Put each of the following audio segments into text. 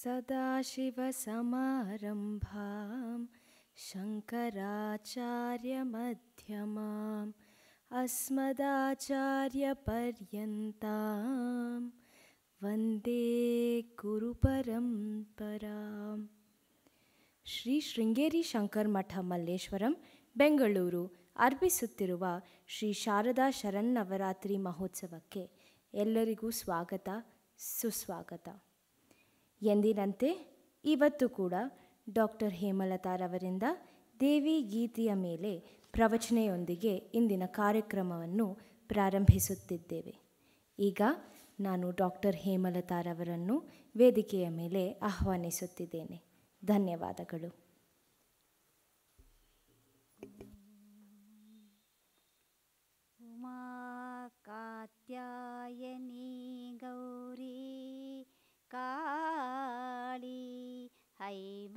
ಶಂಕರಾಚಾರ್ಯ सदाशिवसमारम्भां शङ्कराचार्यमध्यमाम् अस्मदाचार्यपर्यन्तां वन्दे गुरुपरम्पराम् ಶ್ರೀ ಶೃಂಗೇರಿ ಶಂಕರ್ ಮಠ ಮಲ್ಲೇಶ್ವರಂ ಬೆಂಗಳೂರು ಅರ್ಪಿಸುತ್ತಿರುವ ಶ್ರೀ ಶಾರದಾ ಶರನ್ನವರಾತ್ರಿ ಮಹೋತ್ಸವಕ್ಕೆ ಎಲ್ಲರಿಗೂ ಸ್ವಾಗತ ಸುಸ್ವಾಗತ ಎಂದಿನಂತೆ ಇವತ್ತು ಕೂಡ ಡಾಕ್ಟರ್ ಹೇಮಲತಾರವರಿಂದ ದೇವಿ ಗೀತೆಯ ಮೇಲೆ ಪ್ರವಚನೆಯೊಂದಿಗೆ ಇಂದಿನ ಕಾರ್ಯಕ್ರಮವನ್ನು ಪ್ರಾರಂಭಿಸುತ್ತಿದ್ದೇವೆ ಈಗ ನಾನು ಡಾಕ್ಟರ್ ಹೇಮಲತಾರವರನ್ನು ವೇದಿಕೆಯ ಮೇಲೆ ಆಹ್ವಾನಿಸುತ್ತಿದ್ದೇನೆ ಧನ್ಯವಾದಗಳು उमा काली हैमवतीश्वरी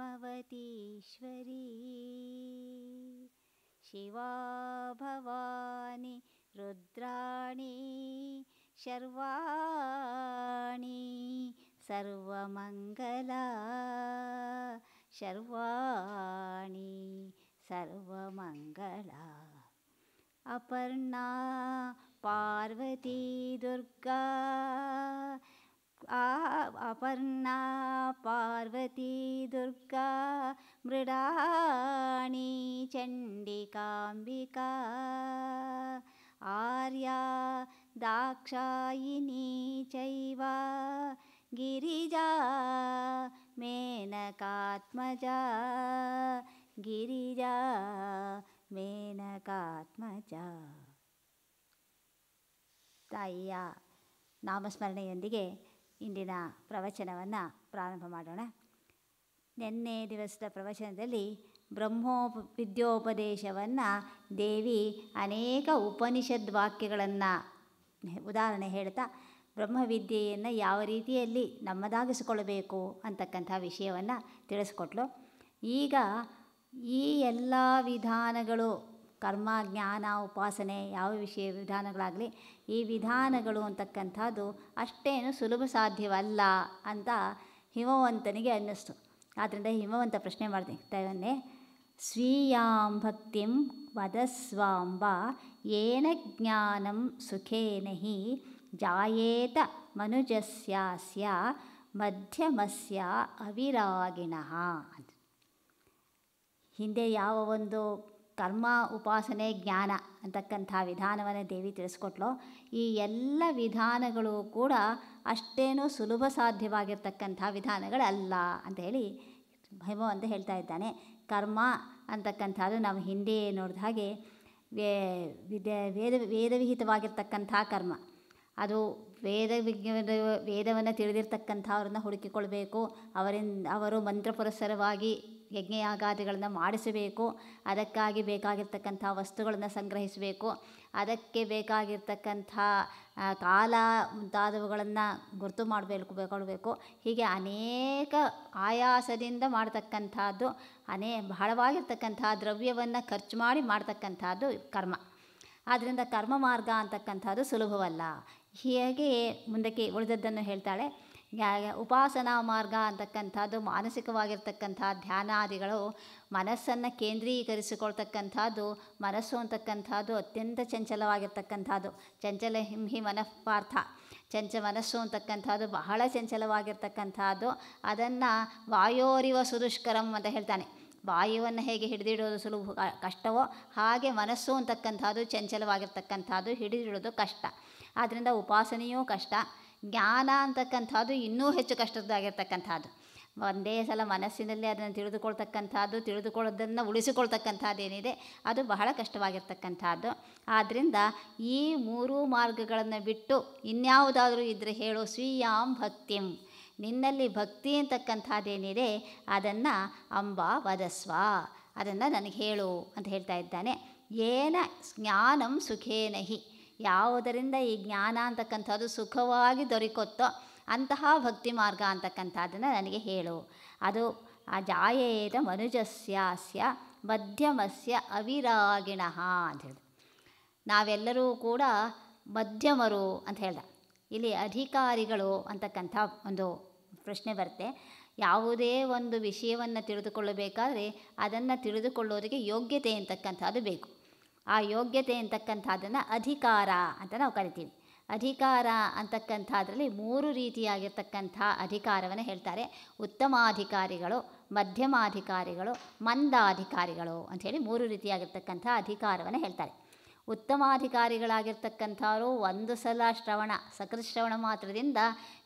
शिवा भवानि रुद्राणि शर्वाणि सर्वमङ्गला शर्वाणि सर्वमङ्गला अपर्णा पार्वती दुर्गा ಆ ಅಪರ್ಣ ಪಾರ್ವತಿ ದುರ್ಗಾ ಮೃಡಾಣಿ ಚಂಡಿಕಾಂಬಿಕಾ ಆರ್ಯಾ ದಾಕ್ಷಾಯಿನಿ ಚೈವಾ ಗಿರಿಜಾ ಮೇನಕಾತ್ಮಜ ಗಿರಿಜಾ ಮೇನಕಾತ್ಮಜ ತಾಯಿಯ ನಾಮಸ್ಮರಣೆಯೊಂದಿಗೆ ಇಂದಿನ ಪ್ರವಚನವನ್ನು ಪ್ರಾರಂಭ ಮಾಡೋಣ ನಿನ್ನೆ ದಿವಸದ ಪ್ರವಚನದಲ್ಲಿ ಬ್ರಹ್ಮೋಪ ವಿದ್ಯೋಪದೇಶವನ್ನು ದೇವಿ ಅನೇಕ ಉಪನಿಷದ್ ವಾಕ್ಯಗಳನ್ನು ಉದಾಹರಣೆ ಹೇಳ್ತಾ ಬ್ರಹ್ಮವಿದ್ಯೆಯನ್ನು ಯಾವ ರೀತಿಯಲ್ಲಿ ನಮ್ಮದಾಗಿಸಿಕೊಳ್ಳಬೇಕು ಅಂತಕ್ಕಂಥ ವಿಷಯವನ್ನು ತಿಳಿಸ್ಕೊಟ್ಲು ಈಗ ಈ ಎಲ್ಲ ವಿಧಾನಗಳು ಕರ್ಮ ಜ್ಞಾನ ಉಪಾಸನೆ ಯಾವ ವಿಷಯ ವಿಧಾನಗಳಾಗಲಿ ಈ ವಿಧಾನಗಳು ಅಂತಕ್ಕಂಥದ್ದು ಅಷ್ಟೇನು ಸುಲಭ ಸಾಧ್ಯವಲ್ಲ ಅಂತ ಹಿಮವಂತನಿಗೆ ಅನ್ನಿಸ್ತು ಆದ್ದರಿಂದ ಹಿಮವಂತ ಪ್ರಶ್ನೆ ಮಾಡ್ತೀನಿ ತವನ್ನೇ ಸ್ವೀಯಾಂ ಭಕ್ತಿಂ ವದಸ್ವಾಂಬ ಏನ ಜ್ಞಾನಂ ಸುಖೇನ ಹಿ ಜಾಯೇತ ಮನುಜಸ್ಯಾಸ್ಯ ಮಧ್ಯಮಸ್ಯ ಅವಿರಾಗಿಣ ಹಿಂದೆ ಯಾವ ಒಂದು ಕರ್ಮ ಉಪಾಸನೆ ಜ್ಞಾನ ಅಂತಕ್ಕಂಥ ವಿಧಾನವನ್ನು ದೇವಿ ತಿಳಿಸ್ಕೊಟ್ಲು ಈ ಎಲ್ಲ ವಿಧಾನಗಳು ಕೂಡ ಅಷ್ಟೇನೂ ಸುಲಭ ಸಾಧ್ಯವಾಗಿರ್ತಕ್ಕಂಥ ವಿಧಾನಗಳಲ್ಲ ಅಂತ ಹೇಳಿ ಹೇಮೋ ಅಂತ ಹೇಳ್ತಾ ಇದ್ದಾನೆ ಕರ್ಮ ಅಂತಕ್ಕಂಥದ್ದು ನಾವು ಹಿಂದೆ ನೋಡಿದ ಹಾಗೆ ವೇದ ವಿಹಿತವಾಗಿರ್ತಕ್ಕಂಥ ಕರ್ಮ ಅದು ವೇದ ವಿಜ್ಞ ವೇದವನ್ನು ತಿಳಿದಿರ್ತಕ್ಕಂಥವ್ರನ್ನ ಹುಡುಕಿಕೊಳ್ಬೇಕು ಅವರಿಂದ ಅವರು ಮಂತ್ರಪುರಸ್ಸರವಾಗಿ ಯಜ್ಞಯಾಗಾದಿಗಳನ್ನು ಮಾಡಿಸಬೇಕು ಅದಕ್ಕಾಗಿ ಬೇಕಾಗಿರ್ತಕ್ಕಂಥ ವಸ್ತುಗಳನ್ನು ಸಂಗ್ರಹಿಸಬೇಕು ಅದಕ್ಕೆ ಬೇಕಾಗಿರ್ತಕ್ಕಂಥ ಕಾಲ ಮುಂತಾದವುಗಳನ್ನು ಗುರುತು ಮಾಡಬೇಕು ಬೇಕೊಳ್ಬೇಕು ಹೀಗೆ ಅನೇಕ ಆಯಾಸದಿಂದ ಮಾಡತಕ್ಕಂಥದ್ದು ಅನೇ ಬಹಳವಾಗಿರ್ತಕ್ಕಂಥ ದ್ರವ್ಯವನ್ನು ಖರ್ಚು ಮಾಡಿ ಮಾಡ್ತಕ್ಕಂಥದ್ದು ಕರ್ಮ ಆದ್ದರಿಂದ ಕರ್ಮ ಮಾರ್ಗ ಅಂತಕ್ಕಂಥದ್ದು ಸುಲಭವಲ್ಲ ಹೀಗೆ ಮುಂದಕ್ಕೆ ಉಳಿದದ್ದನ್ನು ಹೇಳ್ತಾಳೆ ಉಪಾಸನಾ ಮಾರ್ಗ ಅಂತಕ್ಕಂಥದ್ದು ಮಾನಸಿಕವಾಗಿರ್ತಕ್ಕಂಥ ಧ್ಯಾನಾದಿಗಳು ಮನಸ್ಸನ್ನು ಕೇಂದ್ರೀಕರಿಸಿಕೊಳ್ತಕ್ಕಂಥದ್ದು ಮನಸ್ಸು ಅಂತಕ್ಕಂಥದ್ದು ಅತ್ಯಂತ ಚಂಚಲವಾಗಿರ್ತಕ್ಕಂಥದ್ದು ಚಂಚಲ ಹಿಂಹಿ ಮನಃಪಾರ್ಥ ಚಂಚ ಮನಸ್ಸು ಅಂತಕ್ಕಂಥದ್ದು ಬಹಳ ಚಂಚಲವಾಗಿರ್ತಕ್ಕಂಥದ್ದು ಅದನ್ನು ವಾಯೋರಿವ ಸುದುಷ್ಕರಂ ಅಂತ ಹೇಳ್ತಾನೆ ವಾಯುವನ್ನು ಹೇಗೆ ಹಿಡಿದಿಡೋದು ಸುಲಭ ಕಷ್ಟವೋ ಹಾಗೆ ಮನಸ್ಸು ಅಂತಕ್ಕಂಥದ್ದು ಚಂಚಲವಾಗಿರ್ತಕ್ಕಂಥದ್ದು ಹಿಡಿದಿಡೋದು ಕಷ್ಟ ಆದ್ದರಿಂದ ಉಪಾಸನೆಯೂ ಕಷ್ಟ ಜ್ಞಾನ ಅಂತಕ್ಕಂಥದ್ದು ಇನ್ನೂ ಹೆಚ್ಚು ಕಷ್ಟದ್ದಾಗಿರ್ತಕ್ಕಂಥದ್ದು ಒಂದೇ ಸಲ ಮನಸ್ಸಿನಲ್ಲಿ ಅದನ್ನು ತಿಳಿದುಕೊಳ್ತಕ್ಕಂಥದ್ದು ತಿಳಿದುಕೊಳ್ಳೋದನ್ನು ಉಳಿಸಿಕೊಳ್ತಕ್ಕಂಥದ್ದೇನಿದೆ ಏನಿದೆ ಅದು ಬಹಳ ಕಷ್ಟವಾಗಿರ್ತಕ್ಕಂಥದ್ದು ಆದ್ದರಿಂದ ಈ ಮೂರು ಮಾರ್ಗಗಳನ್ನು ಬಿಟ್ಟು ಇನ್ಯಾವುದಾದರೂ ಇದ್ದರೆ ಹೇಳು ಸ್ವೀಯಾಂ ಭಕ್ತಿಂ ನಿನ್ನಲ್ಲಿ ಭಕ್ತಿ ಅಂತಕ್ಕಂಥದ್ದೇನಿದೆ ಅದನ್ನು ಅಂಬಾ ವದಸ್ವ ಅದನ್ನು ನನಗೆ ಹೇಳು ಅಂತ ಹೇಳ್ತಾ ಇದ್ದಾನೆ ಏನ ಜ್ಞಾನಂ ಸುಖೇನಹಿ ಯಾವುದರಿಂದ ಈ ಜ್ಞಾನ ಅಂತಕ್ಕಂಥದ್ದು ಸುಖವಾಗಿ ದೊರಕುತ್ತೋ ಅಂತಹ ಭಕ್ತಿ ಮಾರ್ಗ ಅಂತಕ್ಕಂಥದ್ದನ್ನು ನನಗೆ ಹೇಳು ಅದು ಆ ಜಾಯೇದ ಮನುಜಸ್ಯಾಸ್ಯ ಮಧ್ಯಮಸ್ಯ ಅವಿರಾಗಿಣ ಅಂತ ಹೇಳ್ದೆ ನಾವೆಲ್ಲರೂ ಕೂಡ ಮಧ್ಯಮರು ಅಂತ ಹೇಳ್ದ ಇಲ್ಲಿ ಅಧಿಕಾರಿಗಳು ಅಂತಕ್ಕಂಥ ಒಂದು ಪ್ರಶ್ನೆ ಬರುತ್ತೆ ಯಾವುದೇ ಒಂದು ವಿಷಯವನ್ನು ತಿಳಿದುಕೊಳ್ಳಬೇಕಾದ್ರೆ ಅದನ್ನು ತಿಳಿದುಕೊಳ್ಳೋದಕ್ಕೆ ಯೋಗ್ಯತೆ ಅಂತಕ್ಕಂಥದ್ದು ಬೇಕು ಆ ಯೋಗ್ಯತೆ ಅಂತಕ್ಕಂಥದ್ದನ್ನು ಅಧಿಕಾರ ಅಂತ ನಾವು ಕರಿತೀವಿ ಅಧಿಕಾರ ಅಂತಕ್ಕಂಥದ್ರಲ್ಲಿ ಮೂರು ರೀತಿಯಾಗಿರ್ತಕ್ಕಂಥ ಅಧಿಕಾರವನ್ನು ಹೇಳ್ತಾರೆ ಉತ್ತಮಾಧಿಕಾರಿಗಳು ಮಧ್ಯಮಾಧಿಕಾರಿಗಳು ಮಂದಾಧಿಕಾರಿಗಳು ಅಂಥೇಳಿ ಮೂರು ರೀತಿಯಾಗಿರ್ತಕ್ಕಂಥ ಅಧಿಕಾರವನ್ನು ಹೇಳ್ತಾರೆ ಉತ್ತಮಾಧಿಕಾರಿಗಳಾಗಿರ್ತಕ್ಕಂಥವರು ಒಂದು ಸಲ ಶ್ರವಣ ಸಕಲ ಶ್ರವಣ ಮಾತ್ರದಿಂದ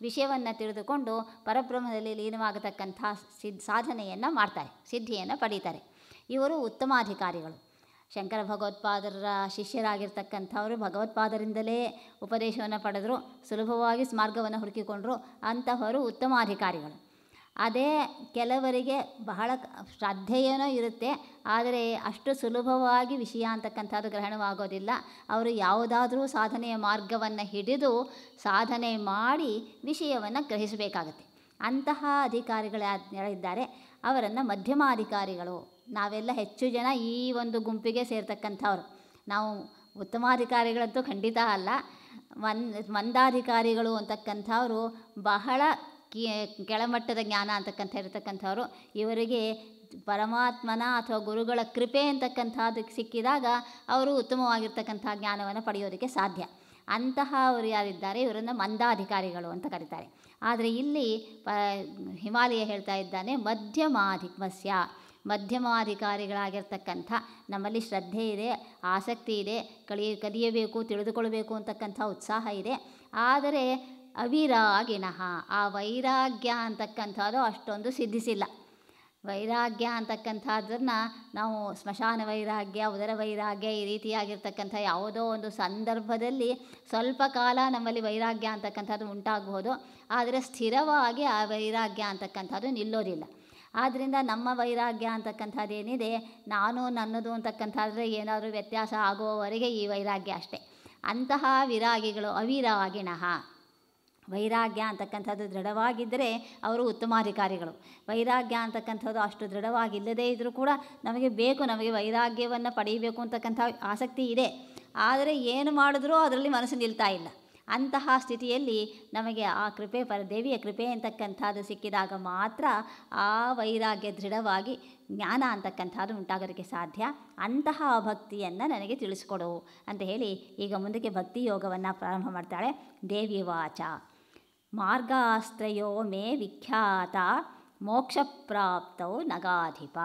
ವಿಷಯವನ್ನು ತಿಳಿದುಕೊಂಡು ಪರಬ್ರಹ್ಮದಲ್ಲಿ ಲೀನವಾಗತಕ್ಕಂಥ ಸಿದ್ಧ ಸಾಧನೆಯನ್ನು ಮಾಡ್ತಾರೆ ಸಿದ್ಧಿಯನ್ನು ಪಡೀತಾರೆ ಇವರು ಉತ್ತಮಾಧಿಕಾರಿಗಳು ಶಂಕರ ಭಗವತ್ಪಾದರ ಶಿಷ್ಯರಾಗಿರ್ತಕ್ಕಂಥವರು ಭಗವತ್ಪಾದರಿಂದಲೇ ಉಪದೇಶವನ್ನು ಪಡೆದರು ಸುಲಭವಾಗಿ ಮಾರ್ಗವನ್ನು ಹುಡುಕಿಕೊಂಡರು ಅಂತಹವರು ಅಧಿಕಾರಿಗಳು ಅದೇ ಕೆಲವರಿಗೆ ಬಹಳ ಶ್ರದ್ಧೆಯೇನೋ ಇರುತ್ತೆ ಆದರೆ ಅಷ್ಟು ಸುಲಭವಾಗಿ ವಿಷಯ ಅಂತಕ್ಕಂಥದ್ದು ಗ್ರಹಣವಾಗೋದಿಲ್ಲ ಅವರು ಯಾವುದಾದರೂ ಸಾಧನೆಯ ಮಾರ್ಗವನ್ನು ಹಿಡಿದು ಸಾಧನೆ ಮಾಡಿ ವಿಷಯವನ್ನು ಗ್ರಹಿಸಬೇಕಾಗತ್ತೆ ಅಂತಹ ಅಧಿಕಾರಿಗಳು ಯಾರಿದ್ದಾರೆ ಅವರನ್ನು ಮಧ್ಯಮಾಧಿಕಾರಿಗಳು ನಾವೆಲ್ಲ ಹೆಚ್ಚು ಜನ ಈ ಒಂದು ಗುಂಪಿಗೆ ಸೇರ್ತಕ್ಕಂಥವ್ರು ನಾವು ಉತ್ತಮಾಧಿಕಾರಿಗಳಂತೂ ಖಂಡಿತ ಅಲ್ಲ ಮನ್ ಮಂದಾಧಿಕಾರಿಗಳು ಅಂತಕ್ಕಂಥವ್ರು ಬಹಳ ಕೆಳಮಟ್ಟದ ಜ್ಞಾನ ಅಂತಕ್ಕಂಥ ಇರತಕ್ಕಂಥವ್ರು ಇವರಿಗೆ ಪರಮಾತ್ಮನ ಅಥವಾ ಗುರುಗಳ ಕೃಪೆ ಅಂತಕ್ಕಂಥದ್ದು ಸಿಕ್ಕಿದಾಗ ಅವರು ಉತ್ತಮವಾಗಿರ್ತಕ್ಕಂಥ ಜ್ಞಾನವನ್ನು ಪಡೆಯೋದಕ್ಕೆ ಸಾಧ್ಯ ಅಂತಹ ಅವರು ಯಾರಿದ್ದಾರೆ ಇವರನ್ನು ಮಂದಾಧಿಕಾರಿಗಳು ಅಂತ ಕರೀತಾರೆ ಆದರೆ ಇಲ್ಲಿ ಪ ಹಿಮಾಲಯ ಹೇಳ್ತಾ ಇದ್ದಾನೆ ಮಧ್ಯಮಾಧಿಮಸ್ಯ ಮಧ್ಯಮಾಧಿಕಾರಿಗಳಾಗಿರ್ತಕ್ಕಂಥ ನಮ್ಮಲ್ಲಿ ಶ್ರದ್ಧೆ ಇದೆ ಆಸಕ್ತಿ ಇದೆ ಕಲಿ ಕಲಿಯಬೇಕು ತಿಳಿದುಕೊಳ್ಬೇಕು ಅಂತಕ್ಕಂಥ ಉತ್ಸಾಹ ಇದೆ ಆದರೆ ಅವಿರಾಗಿಣಃ ಆ ವೈರಾಗ್ಯ ಅಂತಕ್ಕಂಥದ್ದು ಅಷ್ಟೊಂದು ಸಿದ್ಧಿಸಿಲ್ಲ ವೈರಾಗ್ಯ ಅಂತಕ್ಕಂಥದ್ದನ್ನು ನಾವು ಸ್ಮಶಾನ ವೈರಾಗ್ಯ ಉದರ ವೈರಾಗ್ಯ ಈ ರೀತಿಯಾಗಿರ್ತಕ್ಕಂಥ ಯಾವುದೋ ಒಂದು ಸಂದರ್ಭದಲ್ಲಿ ಸ್ವಲ್ಪ ಕಾಲ ನಮ್ಮಲ್ಲಿ ವೈರಾಗ್ಯ ಅಂತಕ್ಕಂಥದ್ದು ಉಂಟಾಗಬಹುದು ಆದರೆ ಸ್ಥಿರವಾಗಿ ಆ ವೈರಾಗ್ಯ ಅಂತಕ್ಕಂಥದ್ದು ನಿಲ್ಲೋದಿಲ್ಲ ಆದ್ದರಿಂದ ನಮ್ಮ ವೈರಾಗ್ಯ ಅಂತಕ್ಕಂಥದ್ದೇನಿದೆ ನಾನು ನನ್ನದು ಅಂತಕ್ಕಂಥದ್ರೆ ಏನಾದರೂ ವ್ಯತ್ಯಾಸ ಆಗುವವರೆಗೆ ಈ ವೈರಾಗ್ಯ ಅಷ್ಟೇ ಅಂತಹ ವಿರಾಗಿಗಳು ಅವಿರಾಗಿಣ ವೈರಾಗ್ಯ ಅಂತಕ್ಕಂಥದ್ದು ದೃಢವಾಗಿದ್ದರೆ ಅವರು ಉತ್ತಮಾಧಿಕಾರಿಗಳು ವೈರಾಗ್ಯ ಅಂತಕ್ಕಂಥದ್ದು ಅಷ್ಟು ದೃಢವಾಗಿಲ್ಲದೇ ಇದ್ದರೂ ಕೂಡ ನಮಗೆ ಬೇಕು ನಮಗೆ ವೈರಾಗ್ಯವನ್ನು ಪಡೆಯಬೇಕು ಅಂತಕ್ಕಂಥ ಆಸಕ್ತಿ ಇದೆ ಆದರೆ ಏನು ಮಾಡಿದ್ರೂ ಅದರಲ್ಲಿ ಮನಸ್ಸು ನಿಲ್ತಾ ಇಲ್ಲ ಅಂತಹ ಸ್ಥಿತಿಯಲ್ಲಿ ನಮಗೆ ಆ ಕೃಪೆ ಪರ ದೇವಿಯ ಕೃಪೆ ಅಂತಕ್ಕಂಥದ್ದು ಸಿಕ್ಕಿದಾಗ ಮಾತ್ರ ಆ ವೈರಾಗ್ಯ ದೃಢವಾಗಿ ಜ್ಞಾನ ಅಂತಕ್ಕಂಥದ್ದು ಉಂಟಾಗೋದಕ್ಕೆ ಸಾಧ್ಯ ಅಂತಹ ಭಕ್ತಿಯನ್ನು ನನಗೆ ತಿಳಿಸ್ಕೊಡು ಅಂತ ಹೇಳಿ ಈಗ ಮುಂದಕ್ಕೆ ಭಕ್ತಿ ಯೋಗವನ್ನು ಪ್ರಾರಂಭ ಮಾಡ್ತಾಳೆ ದೇವಿ ವಾಚ ಮಾರ್ಗಾಸ್ತ್ರಯೋ ಮೇ ವಿಖ್ಯಾತ ಮೋಕ್ಷಪ್ರಾಪ್ತವು ನಗಾಧಿಪ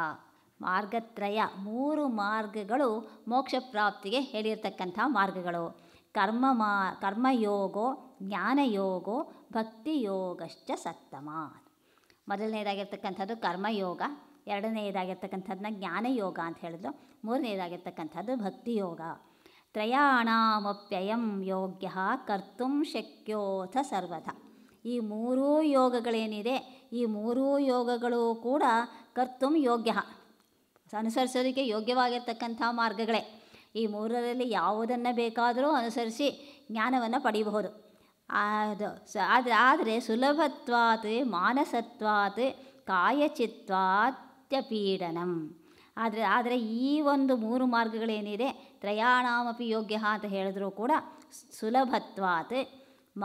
ಮಾರ್ಗತ್ರಯ ಮೂರು ಮಾರ್ಗಗಳು ಮೋಕ್ಷಪ್ರಾಪ್ತಿಗೆ ಹೇಳಿರ್ತಕ್ಕಂಥ ಮಾರ್ಗಗಳು ಕರ್ಮ ಮಾ ಕರ್ಮಯೋಗೋ ಜ್ಞಾನಯೋಗೋ ಭಕ್ತಿಯೋಗಶ್ಚ ಸತ್ತಮಾತ್ ಮೊದಲನೇದಾಗಿರ್ತಕ್ಕಂಥದ್ದು ಕರ್ಮಯೋಗ ಎರಡನೆಯದಾಗಿರ್ತಕ್ಕಂಥದ್ದನ್ನ ಜ್ಞಾನಯೋಗ ಅಂತ ಹೇಳಿದ್ರು ಮೂರನೇದಾಗಿರ್ತಕ್ಕಂಥದ್ದು ಭಕ್ತಿಯೋಗ ತ್ರಯಾಣಾಮಪ್ಯಯಂ ಯೋಗ್ಯ ಕರ್ತು ಶಕ್ಯೋಥ ಸರ್ವಥ ಈ ಮೂರೂ ಯೋಗಗಳೇನಿದೆ ಈ ಮೂರೂ ಯೋಗಗಳು ಕೂಡ ಕರ್ತು ಯೋಗ್ಯ ಅನುಸರಿಸೋದಕ್ಕೆ ಯೋಗ್ಯವಾಗಿರ್ತಕ್ಕಂಥ ಮಾರ್ಗಗಳೇ ಈ ಮೂರರಲ್ಲಿ ಯಾವುದನ್ನು ಬೇಕಾದರೂ ಅನುಸರಿಸಿ ಜ್ಞಾನವನ್ನು ಪಡೆಯಬಹುದು ಅದು ಸ ಆದರೆ ಆದರೆ ಸುಲಭತ್ವಾತ್ ಮಾನಸತ್ವಾತ್ ಕಾಯಚಿತ್ವಾತ್ಯಪೀಡನಂ ಆದರೆ ಆದರೆ ಈ ಒಂದು ಮೂರು ಮಾರ್ಗಗಳೇನಿದೆ ತ್ರಯಾಣಾಮಪಿ ಯೋಗ್ಯ ಅಂತ ಹೇಳಿದ್ರೂ ಕೂಡ ಸುಲಭತ್ವಾತ್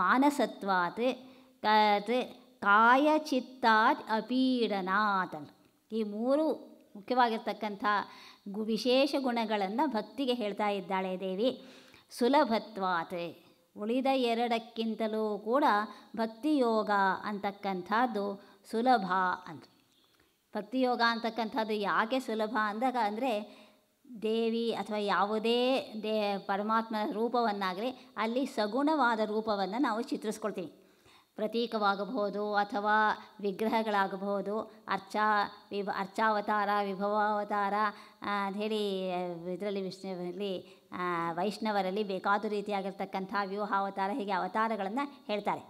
ಮಾನಸತ್ವಾತ್ ಕಾಯಚಿತ್ತಾತ್ ಅಪೀಡನಾತ್ ಈ ಮೂರು ಮುಖ್ಯವಾಗಿರ್ತಕ್ಕಂಥ ಗು ವಿಶೇಷ ಗುಣಗಳನ್ನು ಭಕ್ತಿಗೆ ಹೇಳ್ತಾ ಇದ್ದಾಳೆ ದೇವಿ ಸುಲಭತ್ವಾತ್ ಉಳಿದ ಎರಡಕ್ಕಿಂತಲೂ ಕೂಡ ಭಕ್ತಿಯೋಗ ಅಂತಕ್ಕಂಥದ್ದು ಸುಲಭ ಭಕ್ತಿ ಭಕ್ತಿಯೋಗ ಅಂತಕ್ಕಂಥದ್ದು ಯಾಕೆ ಸುಲಭ ಅಂದಾಗ ಅಂದರೆ ದೇವಿ ಅಥವಾ ಯಾವುದೇ ದೇ ಪರಮಾತ್ಮನ ರೂಪವನ್ನಾಗಲಿ ಅಲ್ಲಿ ಸಗುಣವಾದ ರೂಪವನ್ನು ನಾವು ಚಿತ್ರಿಸ್ಕೊಳ್ತೀವಿ ಪ್ರತೀಕವಾಗಬಹುದು ಅಥವಾ ವಿಗ್ರಹಗಳಾಗಬಹುದು ಅರ್ಚಾ ವಿಭ ಅರ್ಚಾವತಾರ ವಿಭವಾವತಾರ ಅಂಥೇಳಿ ಇದರಲ್ಲಿ ವಿಷ್ಣುವಲ್ಲಿ ವೈಷ್ಣವರಲ್ಲಿ ಬೇಕಾದ ರೀತಿಯಾಗಿರ್ತಕ್ಕಂಥ ವ್ಯೂಹಾವತಾರ ಹೀಗೆ ಅವತಾರಗಳನ್ನು ಹೇಳ್ತಾರೆ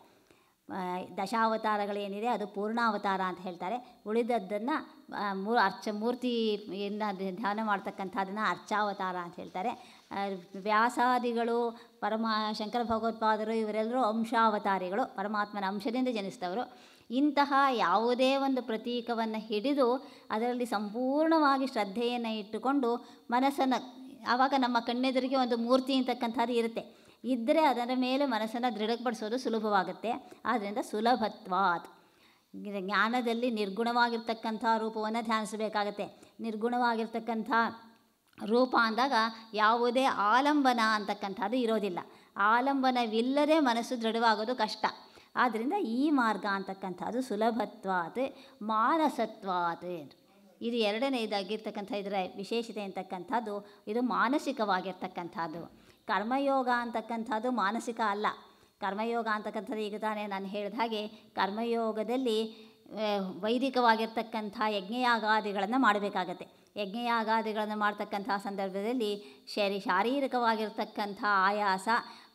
ದಶಾವತಾರಗಳೇನಿದೆ ಅದು ಪೂರ್ಣಾವತಾರ ಅಂತ ಹೇಳ್ತಾರೆ ಉಳಿದದ್ದನ್ನು ಮೂರು ಅರ್ಚ ಮೂರ್ತಿಯಿಂದ ಧ್ಯಾನ ಮಾಡ್ತಕ್ಕಂಥದ್ದನ್ನು ಅರ್ಚಾವತಾರ ಅಂತ ಹೇಳ್ತಾರೆ ವ್ಯಾಸಾದಿಗಳು ಪರಮ ಶಂಕರ ಭಗವತ್ಪಾದರು ಇವರೆಲ್ಲರೂ ಅಂಶಾವತಾರಿಗಳು ಪರಮಾತ್ಮನ ಅಂಶದಿಂದ ಜನಿಸಿದವರು ಇಂತಹ ಯಾವುದೇ ಒಂದು ಪ್ರತೀಕವನ್ನು ಹಿಡಿದು ಅದರಲ್ಲಿ ಸಂಪೂರ್ಣವಾಗಿ ಶ್ರದ್ಧೆಯನ್ನು ಇಟ್ಟುಕೊಂಡು ಮನಸ್ಸನ್ನು ಆವಾಗ ನಮ್ಮ ಕಣ್ಣೆದುರಿಗೆ ಒಂದು ಮೂರ್ತಿ ಅಂತಕ್ಕಂಥದ್ದು ಇರುತ್ತೆ ಇದ್ದರೆ ಅದರ ಮೇಲೆ ಮನಸ್ಸನ್ನು ದೃಢಪಡಿಸೋದು ಸುಲಭವಾಗುತ್ತೆ ಆದ್ದರಿಂದ ಸುಲಭತ್ವಾತ್ ಜ್ಞಾನದಲ್ಲಿ ನಿರ್ಗುಣವಾಗಿರ್ತಕ್ಕಂಥ ರೂಪವನ್ನು ಧ್ಯಾನಿಸಬೇಕಾಗತ್ತೆ ನಿರ್ಗುಣವಾಗಿರ್ತಕ್ಕಂಥ ರೂಪ ಅಂದಾಗ ಯಾವುದೇ ಆಲಂಬನ ಅಂತಕ್ಕಂಥದ್ದು ಇರೋದಿಲ್ಲ ಆಲಂಬನವಿಲ್ಲದೆ ಮನಸ್ಸು ದೃಢವಾಗೋದು ಕಷ್ಟ ಆದ್ದರಿಂದ ಈ ಮಾರ್ಗ ಅಂತಕ್ಕಂಥದ್ದು ಸುಲಭತ್ವಾತ್ ಮಾನಸತ್ವಾತ್ ಇದು ಎರಡನೇ ಇದಾಗಿರ್ತಕ್ಕಂಥ ಇದರ ವಿಶೇಷತೆ ಅಂತಕ್ಕಂಥದ್ದು ಇದು ಮಾನಸಿಕವಾಗಿರ್ತಕ್ಕಂಥದ್ದು ಕರ್ಮಯೋಗ ಅಂತಕ್ಕಂಥದ್ದು ಮಾನಸಿಕ ಅಲ್ಲ ಕರ್ಮಯೋಗ ಅಂತಕ್ಕಂಥದ್ದು ಈಗ ತಾನೇ ನಾನು ಹೇಳಿದ ಹಾಗೆ ಕರ್ಮಯೋಗದಲ್ಲಿ ವೈದಿಕವಾಗಿರ್ತಕ್ಕಂಥ ಯಜ್ಞಯಾಗಾದಿಗಳನ್ನು ಮಾಡಬೇಕಾಗತ್ತೆ ಯಜ್ಞಯಾಗಾದಿಗಳನ್ನು ಮಾಡ್ತಕ್ಕಂಥ ಸಂದರ್ಭದಲ್ಲಿ ಶರೀ ಶಾರೀರಿಕವಾಗಿರ್ತಕ್ಕಂಥ ಆಯಾಸ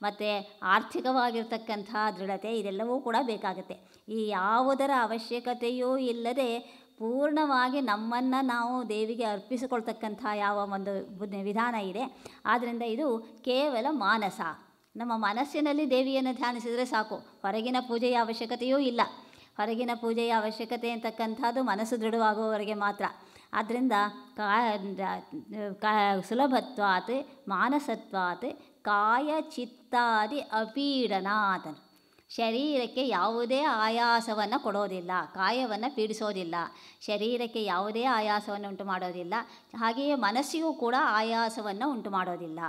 ಮತ್ತು ಆರ್ಥಿಕವಾಗಿರ್ತಕ್ಕಂಥ ದೃಢತೆ ಇದೆಲ್ಲವೂ ಕೂಡ ಬೇಕಾಗುತ್ತೆ ಈ ಯಾವುದರ ಅವಶ್ಯಕತೆಯೂ ಇಲ್ಲದೆ ಪೂರ್ಣವಾಗಿ ನಮ್ಮನ್ನು ನಾವು ದೇವಿಗೆ ಅರ್ಪಿಸಿಕೊಳ್ತಕ್ಕಂಥ ಯಾವ ಒಂದು ವಿಧಾನ ಇದೆ ಆದ್ದರಿಂದ ಇದು ಕೇವಲ ಮಾನಸ ನಮ್ಮ ಮನಸ್ಸಿನಲ್ಲಿ ದೇವಿಯನ್ನು ಧ್ಯಾನಿಸಿದರೆ ಸಾಕು ಹೊರಗಿನ ಪೂಜೆಯ ಅವಶ್ಯಕತೆಯೂ ಇಲ್ಲ ಹೊರಗಿನ ಪೂಜೆಯ ಅವಶ್ಯಕತೆ ಅಂತಕ್ಕಂಥದ್ದು ಮನಸ್ಸು ದೃಢವಾಗುವವರೆಗೆ ಮಾತ್ರ ಆದ್ದರಿಂದ ಕಾ ಸುಲಭತ್ವಾತ್ ಮಾನಸತ್ವಾತ್ ಕಾಯ ಚಿತ್ತಾದಿ ಅಪೀಡನಾತ್ ಶರೀರಕ್ಕೆ ಯಾವುದೇ ಆಯಾಸವನ್ನು ಕೊಡೋದಿಲ್ಲ ಕಾಯವನ್ನು ಪೀಡಿಸೋದಿಲ್ಲ ಶರೀರಕ್ಕೆ ಯಾವುದೇ ಆಯಾಸವನ್ನು ಉಂಟು ಮಾಡೋದಿಲ್ಲ ಹಾಗೆಯೇ ಮನಸ್ಸಿಗೂ ಕೂಡ ಆಯಾಸವನ್ನು ಉಂಟು ಮಾಡೋದಿಲ್ಲ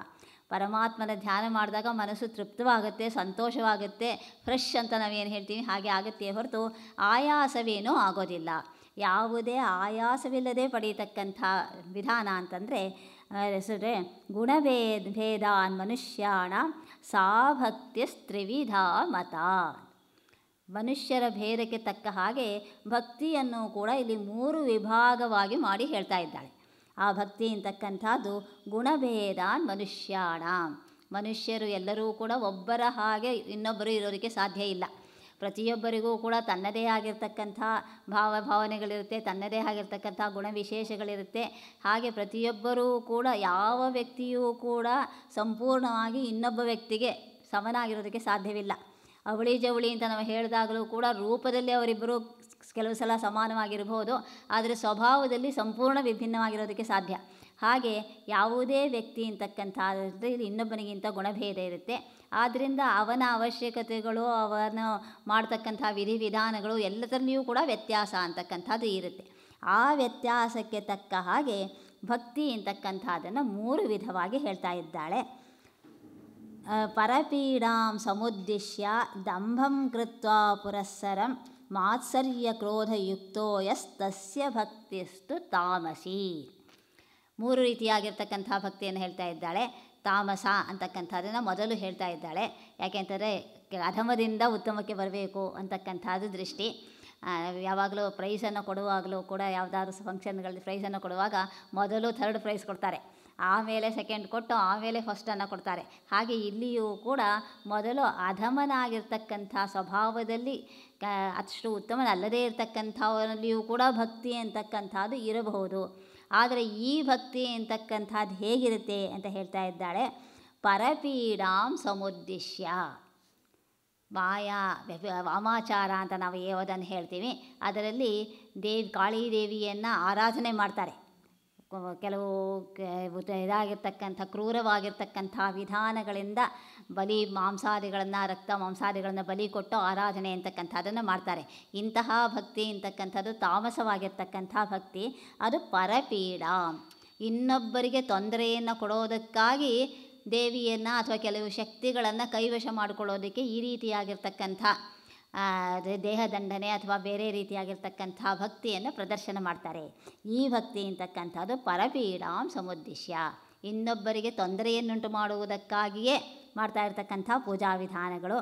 ಪರಮಾತ್ಮನ ಧ್ಯಾನ ಮಾಡಿದಾಗ ಮನಸ್ಸು ತೃಪ್ತವಾಗುತ್ತೆ ಸಂತೋಷವಾಗುತ್ತೆ ಫ್ರೆಶ್ ಅಂತ ನಾವೇನು ಹೇಳ್ತೀವಿ ಹಾಗೆ ಆಗುತ್ತೆ ಹೊರತು ಆಯಾಸವೇನೂ ಆಗೋದಿಲ್ಲ ಯಾವುದೇ ಆಯಾಸವಿಲ್ಲದೆ ಪಡೆಯತಕ್ಕಂಥ ವಿಧಾನ ಅಂತಂದರೆ ಹೆಸರು ಗುಣಭೇದ ಭೇದಾನ್ ಮನುಷ್ಯಾಣ ಸಾ ಮತ ಮನುಷ್ಯರ ಭೇದಕ್ಕೆ ತಕ್ಕ ಹಾಗೆ ಭಕ್ತಿಯನ್ನು ಕೂಡ ಇಲ್ಲಿ ಮೂರು ವಿಭಾಗವಾಗಿ ಮಾಡಿ ಹೇಳ್ತಾ ಇದ್ದಾಳೆ ಆ ಭಕ್ತಿ ಅಂತಕ್ಕಂಥದ್ದು ಗುಣಭೇದಾನ್ ಮನುಷ್ಯಾಣ ಮನುಷ್ಯರು ಎಲ್ಲರೂ ಕೂಡ ಒಬ್ಬರ ಹಾಗೆ ಇನ್ನೊಬ್ಬರು ಇರೋರಿಗೆ ಸಾಧ್ಯ ಇಲ್ಲ ಪ್ರತಿಯೊಬ್ಬರಿಗೂ ಕೂಡ ತನ್ನದೇ ಆಗಿರ್ತಕ್ಕಂಥ ಭಾವ ಭಾವನೆಗಳಿರುತ್ತೆ ತನ್ನದೇ ಆಗಿರ್ತಕ್ಕಂಥ ಗುಣವಿಶೇಷಗಳಿರುತ್ತೆ ಹಾಗೆ ಪ್ರತಿಯೊಬ್ಬರೂ ಕೂಡ ಯಾವ ವ್ಯಕ್ತಿಯೂ ಕೂಡ ಸಂಪೂರ್ಣವಾಗಿ ಇನ್ನೊಬ್ಬ ವ್ಯಕ್ತಿಗೆ ಸಮನಾಗಿರೋದಕ್ಕೆ ಸಾಧ್ಯವಿಲ್ಲ ಅವಳಿ ಜವಳಿ ಅಂತ ನಾವು ಹೇಳಿದಾಗಲೂ ಕೂಡ ರೂಪದಲ್ಲಿ ಅವರಿಬ್ಬರು ಕೆಲವು ಸಲ ಸಮಾನವಾಗಿರಬಹುದು ಆದರೆ ಸ್ವಭಾವದಲ್ಲಿ ಸಂಪೂರ್ಣ ವಿಭಿನ್ನವಾಗಿರೋದಕ್ಕೆ ಸಾಧ್ಯ ಹಾಗೆ ಯಾವುದೇ ವ್ಯಕ್ತಿ ಅಂತಕ್ಕಂಥ ಇನ್ನೊಬ್ಬನಿಗಿಂತ ಗುಣಭೇದ ಇರುತ್ತೆ ಆದ್ದರಿಂದ ಅವನ ಅವಶ್ಯಕತೆಗಳು ಅವನು ಮಾಡ್ತಕ್ಕಂಥ ವಿಧಿವಿಧಾನಗಳು ಎಲ್ಲದರಲ್ಲಿಯೂ ಕೂಡ ವ್ಯತ್ಯಾಸ ಅಂತಕ್ಕಂಥದ್ದು ಇರುತ್ತೆ ಆ ವ್ಯತ್ಯಾಸಕ್ಕೆ ತಕ್ಕ ಹಾಗೆ ಭಕ್ತಿ ಅಂತಕ್ಕಂಥದ್ದನ್ನು ಮೂರು ವಿಧವಾಗಿ ಹೇಳ್ತಾ ಇದ್ದಾಳೆ ಪರಪೀಡಾಂ ಸಮುದ್ದಿಶ್ಯ ದಂಭಂ ಕೃತ್ವ ಪುರಸ್ಸರಂ ಕ್ರೋಧಯುಕ್ತೋ ಯಸ್ತಸ್ಯ ಭಕ್ತಿಸ್ತು ತಾಮಸಿ ಮೂರು ರೀತಿಯಾಗಿರ್ತಕ್ಕಂಥ ಭಕ್ತಿಯನ್ನು ಹೇಳ್ತಾ ಇದ್ದಾಳೆ ತಾಮಸ ಅಂತಕ್ಕಂಥದ್ದನ್ನು ಮೊದಲು ಹೇಳ್ತಾ ಇದ್ದಾಳೆ ಯಾಕೆಂತಂದರೆ ಅಧಮದಿಂದ ಉತ್ತಮಕ್ಕೆ ಬರಬೇಕು ಅಂತಕ್ಕಂಥದ್ದು ದೃಷ್ಟಿ ಯಾವಾಗಲೂ ಪ್ರೈಸನ್ನು ಕೊಡುವಾಗಲೂ ಕೂಡ ಯಾವುದಾದ್ರೂ ಫಂಕ್ಷನ್ಗಳಲ್ಲಿ ಪ್ರೈಸನ್ನು ಕೊಡುವಾಗ ಮೊದಲು ಥರ್ಡ್ ಪ್ರೈಸ್ ಕೊಡ್ತಾರೆ ಆಮೇಲೆ ಸೆಕೆಂಡ್ ಕೊಟ್ಟು ಆಮೇಲೆ ಫಸ್ಟನ್ನು ಕೊಡ್ತಾರೆ ಹಾಗೆ ಇಲ್ಲಿಯೂ ಕೂಡ ಮೊದಲು ಅಧಮನಾಗಿರ್ತಕ್ಕಂಥ ಸ್ವಭಾವದಲ್ಲಿ ಅಷ್ಟು ಉತ್ತಮನಲ್ಲದೇ ಇರತಕ್ಕಂಥವರಲ್ಲಿಯೂ ಕೂಡ ಭಕ್ತಿ ಅಂತಕ್ಕಂಥದ್ದು ಇರಬಹುದು ಆದರೆ ಈ ಭಕ್ತಿ ಅಂತಕ್ಕಂಥದ್ದು ಹೇಗಿರುತ್ತೆ ಅಂತ ಹೇಳ್ತಾ ಇದ್ದಾಳೆ ಪರಪೀಡಾಂ ಸಮುದ್ದೇಶ್ಯ ಮಾಯಾ ವಾಮಾಚಾರ ಅಂತ ನಾವು ಯಾವುದನ್ನು ಹೇಳ್ತೀವಿ ಅದರಲ್ಲಿ ದೇವಿ ಕಾಳಿದೇವಿಯನ್ನು ಆರಾಧನೆ ಮಾಡ್ತಾರೆ ಕೆಲವು ಇದಾಗಿರ್ತಕ್ಕಂಥ ಕ್ರೂರವಾಗಿರ್ತಕ್ಕಂಥ ವಿಧಾನಗಳಿಂದ ಬಲಿ ಮಾಂಸಾದಿಗಳನ್ನು ರಕ್ತ ಮಾಂಸಾದಿಗಳನ್ನು ಬಲಿ ಕೊಟ್ಟು ಆರಾಧನೆ ಅಂತಕ್ಕಂಥದ್ದನ್ನು ಮಾಡ್ತಾರೆ ಇಂತಹ ಭಕ್ತಿ ಅಂತಕ್ಕಂಥದ್ದು ತಾಮಸವಾಗಿರ್ತಕ್ಕಂಥ ಭಕ್ತಿ ಅದು ಪರಪೀಡ ಇನ್ನೊಬ್ಬರಿಗೆ ತೊಂದರೆಯನ್ನು ಕೊಡೋದಕ್ಕಾಗಿ ದೇವಿಯನ್ನು ಅಥವಾ ಕೆಲವು ಶಕ್ತಿಗಳನ್ನು ಕೈವಶ ಮಾಡಿಕೊಳ್ಳೋದಕ್ಕೆ ಈ ರೀತಿಯಾಗಿರ್ತಕ್ಕಂಥ ದೇಹದಂಡನೆ ಅಥವಾ ಬೇರೆ ರೀತಿಯಾಗಿರ್ತಕ್ಕಂಥ ಭಕ್ತಿಯನ್ನು ಪ್ರದರ್ಶನ ಮಾಡ್ತಾರೆ ಈ ಭಕ್ತಿ ಅಂತಕ್ಕಂಥದ್ದು ಪರಪೀಡಾಂ ಸಮುದ್ದೇಶ್ಯ ಇನ್ನೊಬ್ಬರಿಗೆ ತೊಂದರೆಯನ್ನುಂಟು ಮಾಡುವುದಕ್ಕಾಗಿಯೇ ಮಾಡ್ತಾ ಇರತಕ್ಕಂಥ ಪೂಜಾ ವಿಧಾನಗಳು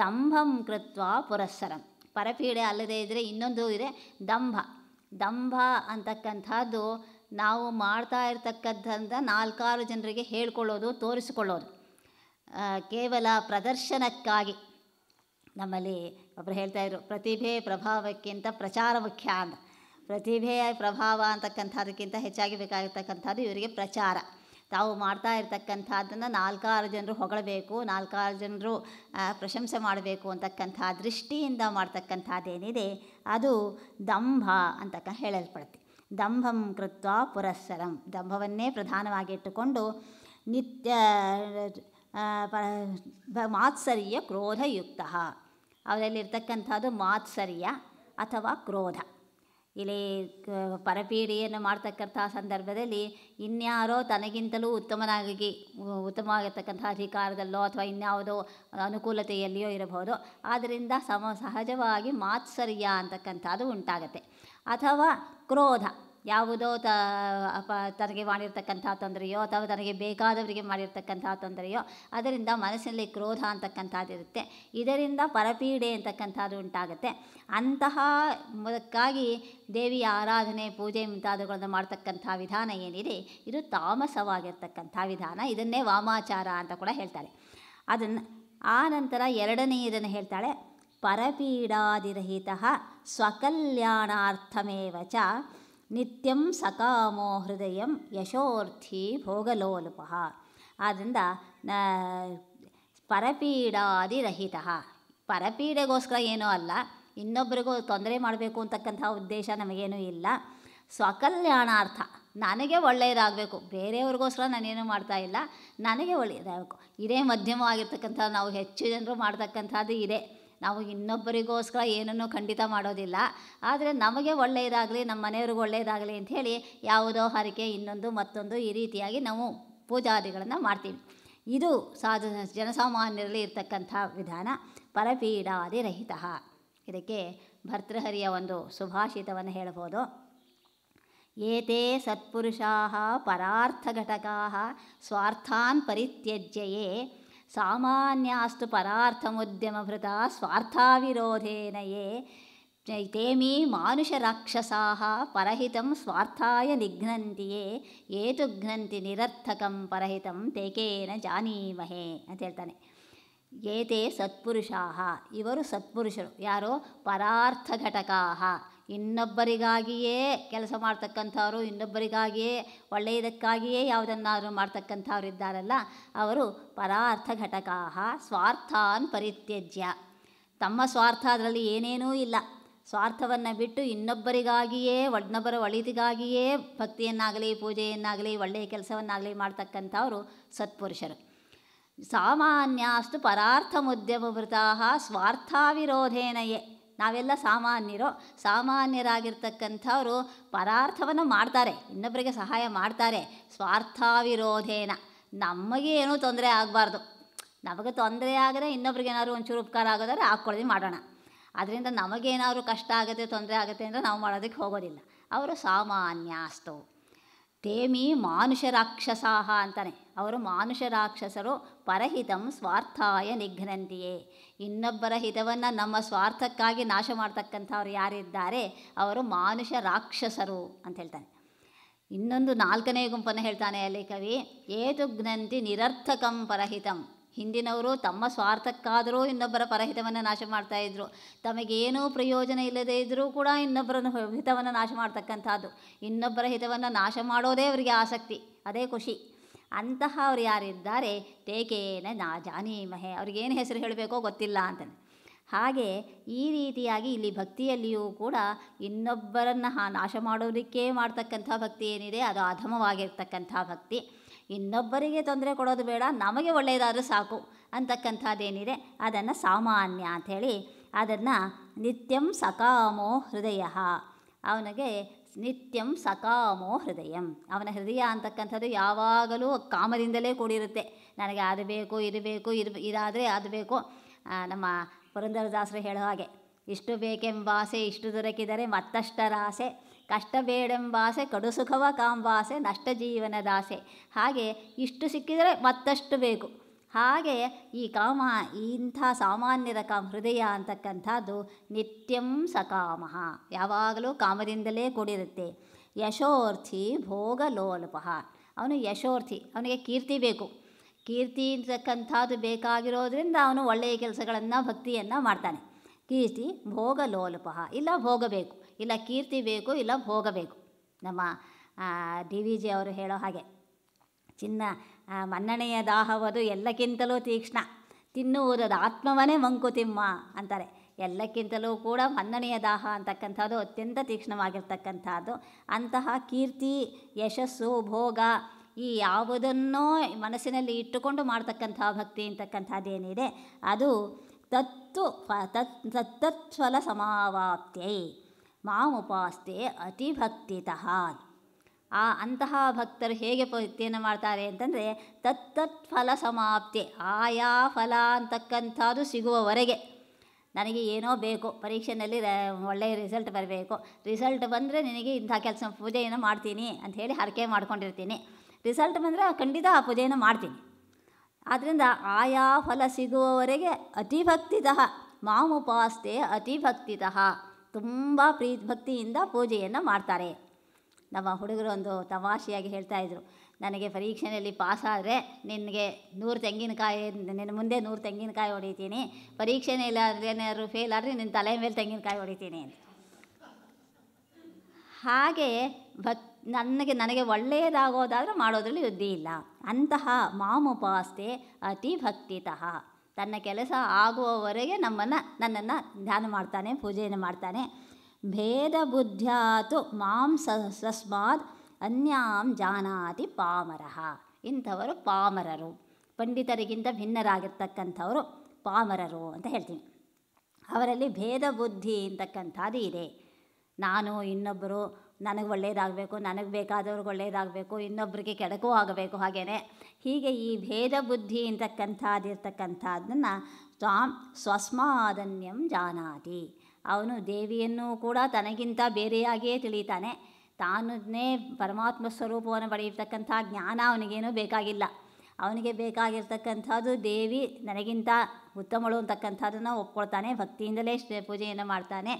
ದಂಭಂ ಕೃತ್ವ ಪುರಸ್ಸರಂ ಪರಪೀಡೆ ಅಲ್ಲದೇ ಇದ್ದರೆ ಇನ್ನೊಂದು ಇದೆ ದಂಭ ದಂಭ ಅಂತಕ್ಕಂಥದ್ದು ನಾವು ಮಾಡ್ತಾ ಇರ್ತಕ್ಕಂಥ ನಾಲ್ಕಾರು ಜನರಿಗೆ ಹೇಳ್ಕೊಳ್ಳೋದು ತೋರಿಸಿಕೊಳ್ಳೋದು ಕೇವಲ ಪ್ರದರ್ಶನಕ್ಕಾಗಿ ನಮ್ಮಲ್ಲಿ ಒಬ್ಬರು ಇದ್ರು ಪ್ರತಿಭೆ ಪ್ರಭಾವಕ್ಕಿಂತ ಪ್ರಚಾರ ಮುಖ್ಯ ಅಂತ ಪ್ರತಿಭೆಯ ಪ್ರಭಾವ ಅಂತಕ್ಕಂಥದಕ್ಕಿಂತ ಹೆಚ್ಚಾಗಿ ಬೇಕಾಗಿರ್ತಕ್ಕಂಥದ್ದು ಇವರಿಗೆ ಪ್ರಚಾರ ತಾವು ಮಾಡ್ತಾ ಇರ್ತಕ್ಕಂಥದ್ದನ್ನು ನಾಲ್ಕಾರು ಜನರು ಹೊಗಳಬೇಕು ನಾಲ್ಕಾರು ಜನರು ಪ್ರಶಂಸೆ ಮಾಡಬೇಕು ಅಂತಕ್ಕಂಥ ದೃಷ್ಟಿಯಿಂದ ಮಾಡ್ತಕ್ಕಂಥದ್ದೇನಿದೆ ಅದು ದಂಭ ಅಂತಕ್ಕ ಹೇಳಲ್ಪಡುತ್ತೆ ದಂಭಂ ಕೃತ್ವ ಪುರಸ್ಸರಂ ದಂಭವನ್ನೇ ಪ್ರಧಾನವಾಗಿ ಇಟ್ಟುಕೊಂಡು ನಿತ್ಯ ಮಾತ್ಸರ್ಯ ಕ್ರೋಧಯುಕ್ತ ಅವರಲ್ಲಿರ್ತಕ್ಕಂಥದ್ದು ಮಾತ್ಸರ್ಯ ಅಥವಾ ಕ್ರೋಧ ಇಲ್ಲಿ ಪರಪೀಡಿಯನ್ನು ಮಾಡ್ತಕ್ಕಂಥ ಸಂದರ್ಭದಲ್ಲಿ ಇನ್ಯಾರೋ ತನಗಿಂತಲೂ ಉತ್ತಮನಾಗಿ ಉತ್ತಮವಾಗಿರ್ತಕ್ಕಂಥ ಅಧಿಕಾರದಲ್ಲೋ ಅಥವಾ ಇನ್ಯಾವುದೋ ಅನುಕೂಲತೆಯಲ್ಲಿಯೋ ಇರಬಹುದು ಆದ್ದರಿಂದ ಸಮ ಸಹಜವಾಗಿ ಮಾತ್ಸರ್ಯ ಅಂತಕ್ಕಂಥದ್ದು ಉಂಟಾಗತ್ತೆ ಅಥವಾ ಕ್ರೋಧ ಯಾವುದೋ ತ ಅಪ ತನಗೆ ಮಾಡಿರ್ತಕ್ಕಂಥ ತೊಂದರೆಯೋ ಅಥವಾ ತನಗೆ ಬೇಕಾದವರಿಗೆ ಮಾಡಿರ್ತಕ್ಕಂಥ ತೊಂದರೆಯೋ ಅದರಿಂದ ಮನಸ್ಸಿನಲ್ಲಿ ಕ್ರೋಧ ಅಂತಕ್ಕಂಥದ್ದಿರುತ್ತೆ ಇದರಿಂದ ಪರಪೀಡೆ ಅಂತಕ್ಕಂಥದ್ದು ಉಂಟಾಗುತ್ತೆ ಅಂತಹ ದೇವಿಯ ಆರಾಧನೆ ಪೂಜೆ ಮುಂತಾದವುಗಳನ್ನು ಮಾಡ್ತಕ್ಕಂಥ ವಿಧಾನ ಏನಿದೆ ಇದು ತಾಮಸವಾಗಿರ್ತಕ್ಕಂಥ ವಿಧಾನ ಇದನ್ನೇ ವಾಮಾಚಾರ ಅಂತ ಕೂಡ ಹೇಳ್ತಾರೆ ಅದನ್ನು ಆ ನಂತರ ಎರಡನೆಯದನ್ನು ಹೇಳ್ತಾಳೆ ಪರಪೀಡಾದಿರಹಿತ ಸ್ವಕಲ್ಯಾಣಾರ್ಥಮೇವ ಚ ನಿತ್ಯಂ ಸಕಾಮೋ ಹೃದಯಂ ಯಶೋರ್ಥಿ ಭೋಗಲೋಲುಪ ಆದ್ದರಿಂದ ಪರಪೀಡಾದಿರಹಿತ ಪರಪೀಡೆಗೋಸ್ಕರ ಏನೂ ಅಲ್ಲ ಇನ್ನೊಬ್ಬರಿಗೂ ತೊಂದರೆ ಮಾಡಬೇಕು ಅಂತಕ್ಕಂಥ ಉದ್ದೇಶ ನಮಗೇನೂ ಇಲ್ಲ ಸ್ವಕಲ್ಯಾಣಾರ್ಥ ನನಗೆ ಒಳ್ಳೆಯದಾಗಬೇಕು ಬೇರೆಯವ್ರಿಗೋಸ್ಕರ ನಾನೇನು ಮಾಡ್ತಾ ಇಲ್ಲ ನನಗೆ ಒಳ್ಳೆಯದಾಗಬೇಕು ಇದೇ ಮಧ್ಯಮವಾಗಿರ್ತಕ್ಕಂಥ ನಾವು ಹೆಚ್ಚು ಜನರು ಮಾಡ್ತಕ್ಕಂಥದ್ದು ಇದೆ ನಾವು ಇನ್ನೊಬ್ಬರಿಗೋಸ್ಕರ ಏನನ್ನೂ ಖಂಡಿತ ಮಾಡೋದಿಲ್ಲ ಆದರೆ ನಮಗೆ ಒಳ್ಳೆಯದಾಗಲಿ ನಮ್ಮ ಮನೆಯವ್ರಿಗೆ ಒಳ್ಳೆಯದಾಗಲಿ ಅಂಥೇಳಿ ಯಾವುದೋ ಹರಕೆ ಇನ್ನೊಂದು ಮತ್ತೊಂದು ಈ ರೀತಿಯಾಗಿ ನಾವು ಪೂಜಾದಿಗಳನ್ನು ಮಾಡ್ತೀವಿ ಇದು ಸಾಧು ಜನಸಾಮಾನ್ಯರಲ್ಲಿ ಇರ್ತಕ್ಕಂಥ ವಿಧಾನ ಪರಪೀಡಾದಿರಹಿತ ಇದಕ್ಕೆ ಭರ್ತೃಹರಿಯ ಒಂದು ಸುಭಾಷಿತವನ್ನು ಹೇಳ್ಬೋದು ಏತೇ ಸತ್ಪುರುಷಾ ಪರಾರ್ಥಘಟಕಾ ಸ್ವಾರ್ಥಾನ್ ಪರಿತ್ಯಜ್ಯಯೇ సామాన్యాస్తు పరార్థముద్యమభృత స్వార్థావిరోధేన ఏ మానుష మానుషరాక్షసా పరహితం స్వార్థాయ నిఘ్నంతి ఏ ఏతు ఘ్నంతి నిరర్థకం పరహితం తేకేన జానీమహే అని ಹೇಳ್ತಾನೆ ఏతే సత్పురుషా ఇవరు సత్పురుషులు యారో ಪರಾರ್ಥ ಘಟಕಾ ಇನ್ನೊಬ್ಬರಿಗಾಗಿಯೇ ಕೆಲಸ ಮಾಡ್ತಕ್ಕಂಥವರು ಇನ್ನೊಬ್ಬರಿಗಾಗಿಯೇ ಒಳ್ಳೆಯದಕ್ಕಾಗಿಯೇ ಯಾವುದನ್ನಾದರೂ ಇದ್ದಾರಲ್ಲ ಅವರು ಪರಾರ್ಥ ಘಟಕ ಸ್ವಾರ್ಥಾನ್ ಪರಿತ್ಯಜ್ಯ ತಮ್ಮ ಸ್ವಾರ್ಥ ಅದರಲ್ಲಿ ಏನೇನೂ ಇಲ್ಲ ಸ್ವಾರ್ಥವನ್ನು ಬಿಟ್ಟು ಇನ್ನೊಬ್ಬರಿಗಾಗಿಯೇ ಒಡ್ನೊಬ್ಬರ ಒಳಿತಿಗಾಗಿಯೇ ಭಕ್ತಿಯನ್ನಾಗಲಿ ಪೂಜೆಯನ್ನಾಗಲಿ ಒಳ್ಳೆಯ ಕೆಲಸವನ್ನಾಗಲಿ ಮಾಡ್ತಕ್ಕಂಥವರು ಸತ್ಪುರುಷರು ಸಾಮಾನ್ಯಾಸ್ತು ಪರಾರ್ಥ ಸ್ವಾರ್ಥ ವಿರೋಧೇನೆಯೇ ನಾವೆಲ್ಲ ಸಾಮಾನ್ಯರು ಸಾಮಾನ್ಯರಾಗಿರ್ತಕ್ಕಂಥವರು ಪರಾರ್ಥವನ್ನು ಮಾಡ್ತಾರೆ ಇನ್ನೊಬ್ಬರಿಗೆ ಸಹಾಯ ಮಾಡ್ತಾರೆ ಸ್ವಾರ್ಥವಿರೋಧೇನ ನಮಗೆ ಏನೂ ತೊಂದರೆ ಆಗಬಾರ್ದು ನಮಗೆ ತೊಂದರೆ ಆಗದೆ ಇನ್ನೊಬ್ರಿಗೆ ಏನಾದ್ರು ಒಂಚೂರು ಉಪಕಾರ ಆಗೋದಾದ್ರೆ ಹಾಕ್ಕೊಳ್ಳೋದು ಮಾಡೋಣ ಅದರಿಂದ ನಮಗೇನಾದ್ರು ಕಷ್ಟ ಆಗುತ್ತೆ ತೊಂದರೆ ಆಗುತ್ತೆ ಅಂದರೆ ನಾವು ಮಾಡೋದಕ್ಕೆ ಹೋಗೋದಿಲ್ಲ ಅವರು ಸಾಮಾನ್ಯಾಸ್ತು ತೇಮಿ ಮಾನುಷ ರಾಕ್ಷಸಾಹ ಅಂತಾನೆ ಅವರು ಮಾನುಷ ರಾಕ್ಷಸರು ಪರಹಿತಂ ಸ್ವಾರ್ಥಾಯ ನಿಘ್ನಂತಿಯೇ ಇನ್ನೊಬ್ಬರ ಹಿತವನ್ನು ನಮ್ಮ ಸ್ವಾರ್ಥಕ್ಕಾಗಿ ನಾಶ ಮಾಡ್ತಕ್ಕಂಥವ್ರು ಯಾರಿದ್ದಾರೆ ಅವರು ಮಾನುಷ ರಾಕ್ಷಸರು ಅಂತ ಹೇಳ್ತಾನೆ ಇನ್ನೊಂದು ನಾಲ್ಕನೇ ಗುಂಪನ್ನು ಹೇಳ್ತಾನೆ ಅಲ್ಲಿ ಕವಿ ಏತು ಘ್ನಂತಿ ನಿರರ್ಥಕಂ ಪರಹಿತಂ ಹಿಂದಿನವರು ತಮ್ಮ ಸ್ವಾರ್ಥಕ್ಕಾದರೂ ಇನ್ನೊಬ್ಬರ ಪರಹಿತವನ್ನು ನಾಶ ಮಾಡ್ತಾ ಇದ್ರು ತಮಗೇನೂ ಪ್ರಯೋಜನ ಇಲ್ಲದೇ ಇದ್ದರೂ ಕೂಡ ಇನ್ನೊಬ್ಬರ ಹಿತವನ್ನು ನಾಶ ಮಾಡ್ತಕ್ಕಂಥದ್ದು ಇನ್ನೊಬ್ಬರ ಹಿತವನ್ನು ನಾಶ ಮಾಡೋದೇ ಅವರಿಗೆ ಆಸಕ್ತಿ ಅದೇ ಖುಷಿ ಅಂತಹವ್ರು ಯಾರಿದ್ದಾರೆ ತೇಕೇನ ನಾ ಮಹೆ ಅವ್ರಿಗೇನು ಹೆಸರು ಹೇಳಬೇಕೋ ಗೊತ್ತಿಲ್ಲ ಅಂತಾನೆ ಹಾಗೆ ಈ ರೀತಿಯಾಗಿ ಇಲ್ಲಿ ಭಕ್ತಿಯಲ್ಲಿಯೂ ಕೂಡ ಇನ್ನೊಬ್ಬರನ್ನು ಹಾ ನಾಶ ಮಾಡೋದಕ್ಕೆ ಮಾಡ್ತಕ್ಕಂಥ ಭಕ್ತಿ ಏನಿದೆ ಅದು ಅಧಮವಾಗಿರ್ತಕ್ಕಂಥ ಭಕ್ತಿ ಇನ್ನೊಬ್ಬರಿಗೆ ತೊಂದರೆ ಕೊಡೋದು ಬೇಡ ನಮಗೆ ಒಳ್ಳೆಯದಾದರೂ ಸಾಕು ಅಂತಕ್ಕಂಥದ್ದೇನಿದೆ ಅದನ್ನು ಸಾಮಾನ್ಯ ಅಂಥೇಳಿ ಅದನ್ನು ನಿತ್ಯಂ ಸಕಾಮೋ ಹೃದಯ ಅವನಿಗೆ ನಿತ್ಯಂ ಸಕಾಮೋ ಹೃದಯಂ ಅವನ ಹೃದಯ ಅಂತಕ್ಕಂಥದ್ದು ಯಾವಾಗಲೂ ಕಾಮದಿಂದಲೇ ಕೂಡಿರುತ್ತೆ ನನಗೆ ಅದು ಬೇಕು ಇದು ಬೇಕು ಇದು ಇದಾದರೆ ಅದು ಬೇಕು ನಮ್ಮ ಪುರಂದರದಾಸರು ಹೇಳೋ ಹಾಗೆ ಇಷ್ಟು ಬೇಕೆಂಬಾಸೆ ಇಷ್ಟು ದೊರಕಿದರೆ ಮತ್ತಷ್ಟರಾಸೆ ಕಷ್ಟ ಬೇಡೆಂಬಾಸೆ ಕಡು ಸುಖವ ಕಾಂಬಾಸೆ ನಷ್ಟ ಜೀವನದಾಸೆ ಹಾಗೆ ಇಷ್ಟು ಸಿಕ್ಕಿದರೆ ಮತ್ತಷ್ಟು ಬೇಕು ಹಾಗೆ ಈ ಕಾಮ ಇಂಥ ಸಾಮಾನ್ಯದ ಕಾಮ ಹೃದಯ ಅಂತಕ್ಕಂಥದ್ದು ನಿತ್ಯಂ ಸಕಾಮ ಯಾವಾಗಲೂ ಕಾಮದಿಂದಲೇ ಕೂಡಿರುತ್ತೆ ಯಶೋರ್ಥಿ ಲೋಲಪ ಅವನು ಯಶೋರ್ಥಿ ಅವನಿಗೆ ಕೀರ್ತಿ ಬೇಕು ಕೀರ್ತಿ ಅಂತಕ್ಕಂಥದ್ದು ಬೇಕಾಗಿರೋದ್ರಿಂದ ಅವನು ಒಳ್ಳೆಯ ಕೆಲಸಗಳನ್ನು ಭಕ್ತಿಯನ್ನು ಮಾಡ್ತಾನೆ ಕೀರ್ತಿ ಲೋಲಪ ಇಲ್ಲ ಭೋಗಬೇಕು ಇಲ್ಲ ಕೀರ್ತಿ ಬೇಕು ಇಲ್ಲ ಭೋಗಬೇಕು ನಮ್ಮ ಡಿ ವಿ ಜಿ ಅವರು ಹೇಳೋ ಹಾಗೆ ಚಿನ್ನ ಮನ್ನಣೆಯ ದಾಹವದು ಎಲ್ಲಕ್ಕಿಂತಲೂ ತೀಕ್ಷ್ಣ ತಿನ್ನುವುದದು ಆತ್ಮವನೇ ಮಂಕುತಿಮ್ಮ ಅಂತಾರೆ ಎಲ್ಲಕ್ಕಿಂತಲೂ ಕೂಡ ಮನ್ನಣೆಯ ದಾಹ ಅಂತಕ್ಕಂಥದ್ದು ಅತ್ಯಂತ ತೀಕ್ಷ್ಣವಾಗಿರ್ತಕ್ಕಂಥದ್ದು ಅಂತಹ ಕೀರ್ತಿ ಯಶಸ್ಸು ಭೋಗ ಈ ಯಾವುದನ್ನೋ ಮನಸ್ಸಿನಲ್ಲಿ ಇಟ್ಟುಕೊಂಡು ಮಾಡ್ತಕ್ಕಂಥ ಭಕ್ತಿ ಅಂತಕ್ಕಂಥದ್ದೇನಿದೆ ಅದು ತತ್ತು ತತ್ ತತ್ತತ್ಫಲ ಸಮಾವಾಪ್ತಿಯೈ ಮಾಮುಪಾಸ್ತೆ ಅತಿಭಕ್ತಿತಃ ಆ ಅಂತಹ ಭಕ್ತರು ಹೇಗೆ ಪ್ರತಿಯನ್ನು ಮಾಡ್ತಾರೆ ಅಂತಂದರೆ ತತ್ತತ್ ಫಲ ಸಮಾಪ್ತಿ ಆಯಾ ಫಲ ಅಂತಕ್ಕಂಥದ್ದು ಸಿಗುವವರೆಗೆ ನನಗೆ ಏನೋ ಬೇಕು ಪರೀಕ್ಷೆಯಲ್ಲಿ ಒಳ್ಳೆಯ ರಿಸಲ್ಟ್ ಬರಬೇಕು ರಿಸಲ್ಟ್ ಬಂದರೆ ನಿನಗೆ ಇಂಥ ಕೆಲಸ ಪೂಜೆಯನ್ನು ಮಾಡ್ತೀನಿ ಅಂತ ಹೇಳಿ ಹರಕೆ ಮಾಡ್ಕೊಂಡಿರ್ತೀನಿ ರಿಸಲ್ಟ್ ಬಂದರೆ ಖಂಡಿತ ಆ ಪೂಜೆಯನ್ನು ಮಾಡ್ತೀನಿ ಆದ್ದರಿಂದ ಆಯಾ ಫಲ ಸಿಗುವವರೆಗೆ ಅತಿ ಅತಿಭಕ್ತಿತಃ ಮಾಮುಪಾಸ್ತೆ ಭಕ್ತಿತಃ ತುಂಬ ಪ್ರೀತಿ ಭಕ್ತಿಯಿಂದ ಪೂಜೆಯನ್ನು ಮಾಡ್ತಾರೆ ನಮ್ಮ ಹುಡುಗರು ಒಂದು ತಮಾಷೆಯಾಗಿ ಇದ್ರು ನನಗೆ ಪರೀಕ್ಷೆಯಲ್ಲಿ ಪಾಸಾದರೆ ನಿನಗೆ ನೂರು ತೆಂಗಿನಕಾಯಿ ನಿನ್ನ ಮುಂದೆ ನೂರು ತೆಂಗಿನಕಾಯಿ ಹೊಡಿತೀನಿ ಪರೀಕ್ಷೆನೇ ಇಲ್ಲ ಏನಾದ್ರು ಫೇಲ್ ಆದರೆ ನಿನ್ನ ತಲೆ ಮೇಲೆ ತೆಂಗಿನಕಾಯಿ ಹೊಡಿತೀನಿ ಹಾಗೆ ಭಕ್ ನನಗೆ ನನಗೆ ಒಳ್ಳೆಯದಾಗೋದಾದರೂ ಮಾಡೋದ್ರಲ್ಲಿ ಯುದ್ಧಿ ಇಲ್ಲ ಅಂತಹ ಮಾಮುಪಾಸ್ತೆ ಅತಿ ಭಕ್ತಿತಃ ತನ್ನ ಕೆಲಸ ಆಗುವವರೆಗೆ ನಮ್ಮನ್ನು ನನ್ನನ್ನು ಧ್ಯಾನ ಮಾಡ್ತಾನೆ ಪೂಜೆಯನ್ನು ಮಾಡ್ತಾನೆ ಭೇದಬುದ್ಧ್ಯಾತು ಮಾಂ ಸಸ್ಮಾತ್ ಅನ್ಯಾಂ ಜಾನಾತಿ ಪಾಮರ ಇಂಥವರು ಪಾಮರರು ಪಂಡಿತರಿಗಿಂತ ಭಿನ್ನರಾಗಿರ್ತಕ್ಕಂಥವರು ಪಾಮರರು ಅಂತ ಹೇಳ್ತೀನಿ ಅವರಲ್ಲಿ ಭೇದ ಬುದ್ಧಿ ಅಂತಕ್ಕಂಥದ್ದು ಇದೆ ನಾನು ಇನ್ನೊಬ್ಬರು ನನಗೆ ಒಳ್ಳೆಯದಾಗಬೇಕು ನನಗೆ ಬೇಕಾದವ್ರಿಗೆ ಒಳ್ಳೆಯದಾಗಬೇಕು ಇನ್ನೊಬ್ಬರಿಗೆ ಕೆಡಕೂ ಆಗಬೇಕು ಹಾಗೆಯೇ ಹೀಗೆ ಈ ಭೇದ ಬುದ್ಧಿ ಅಂತಕ್ಕಂಥದ್ದಿರ್ತಕ್ಕಂಥದ್ದನ್ನು ತ್ವಾಂ ಸ್ವಸ್ಮಾದನ್ಯಂ ಜಾನಾತಿ ಅವನು ದೇವಿಯನ್ನು ಕೂಡ ತನಗಿಂತ ಬೇರೆಯಾಗಿಯೇ ತಿಳಿತಾನೆ ತಾನೇ ಪರಮಾತ್ಮ ಸ್ವರೂಪವನ್ನು ಪಡೆಯತಕ್ಕಂಥ ಜ್ಞಾನ ಅವನಿಗೇನು ಬೇಕಾಗಿಲ್ಲ ಅವನಿಗೆ ಬೇಕಾಗಿರ್ತಕ್ಕಂಥದ್ದು ದೇವಿ ನನಗಿಂತ ಉತ್ತಮಳು ಅಂತಕ್ಕಂಥದ್ದನ್ನು ಒಪ್ಕೊಳ್ತಾನೆ ಭಕ್ತಿಯಿಂದಲೇ ಪೂಜೆಯನ್ನು ಮಾಡ್ತಾನೆ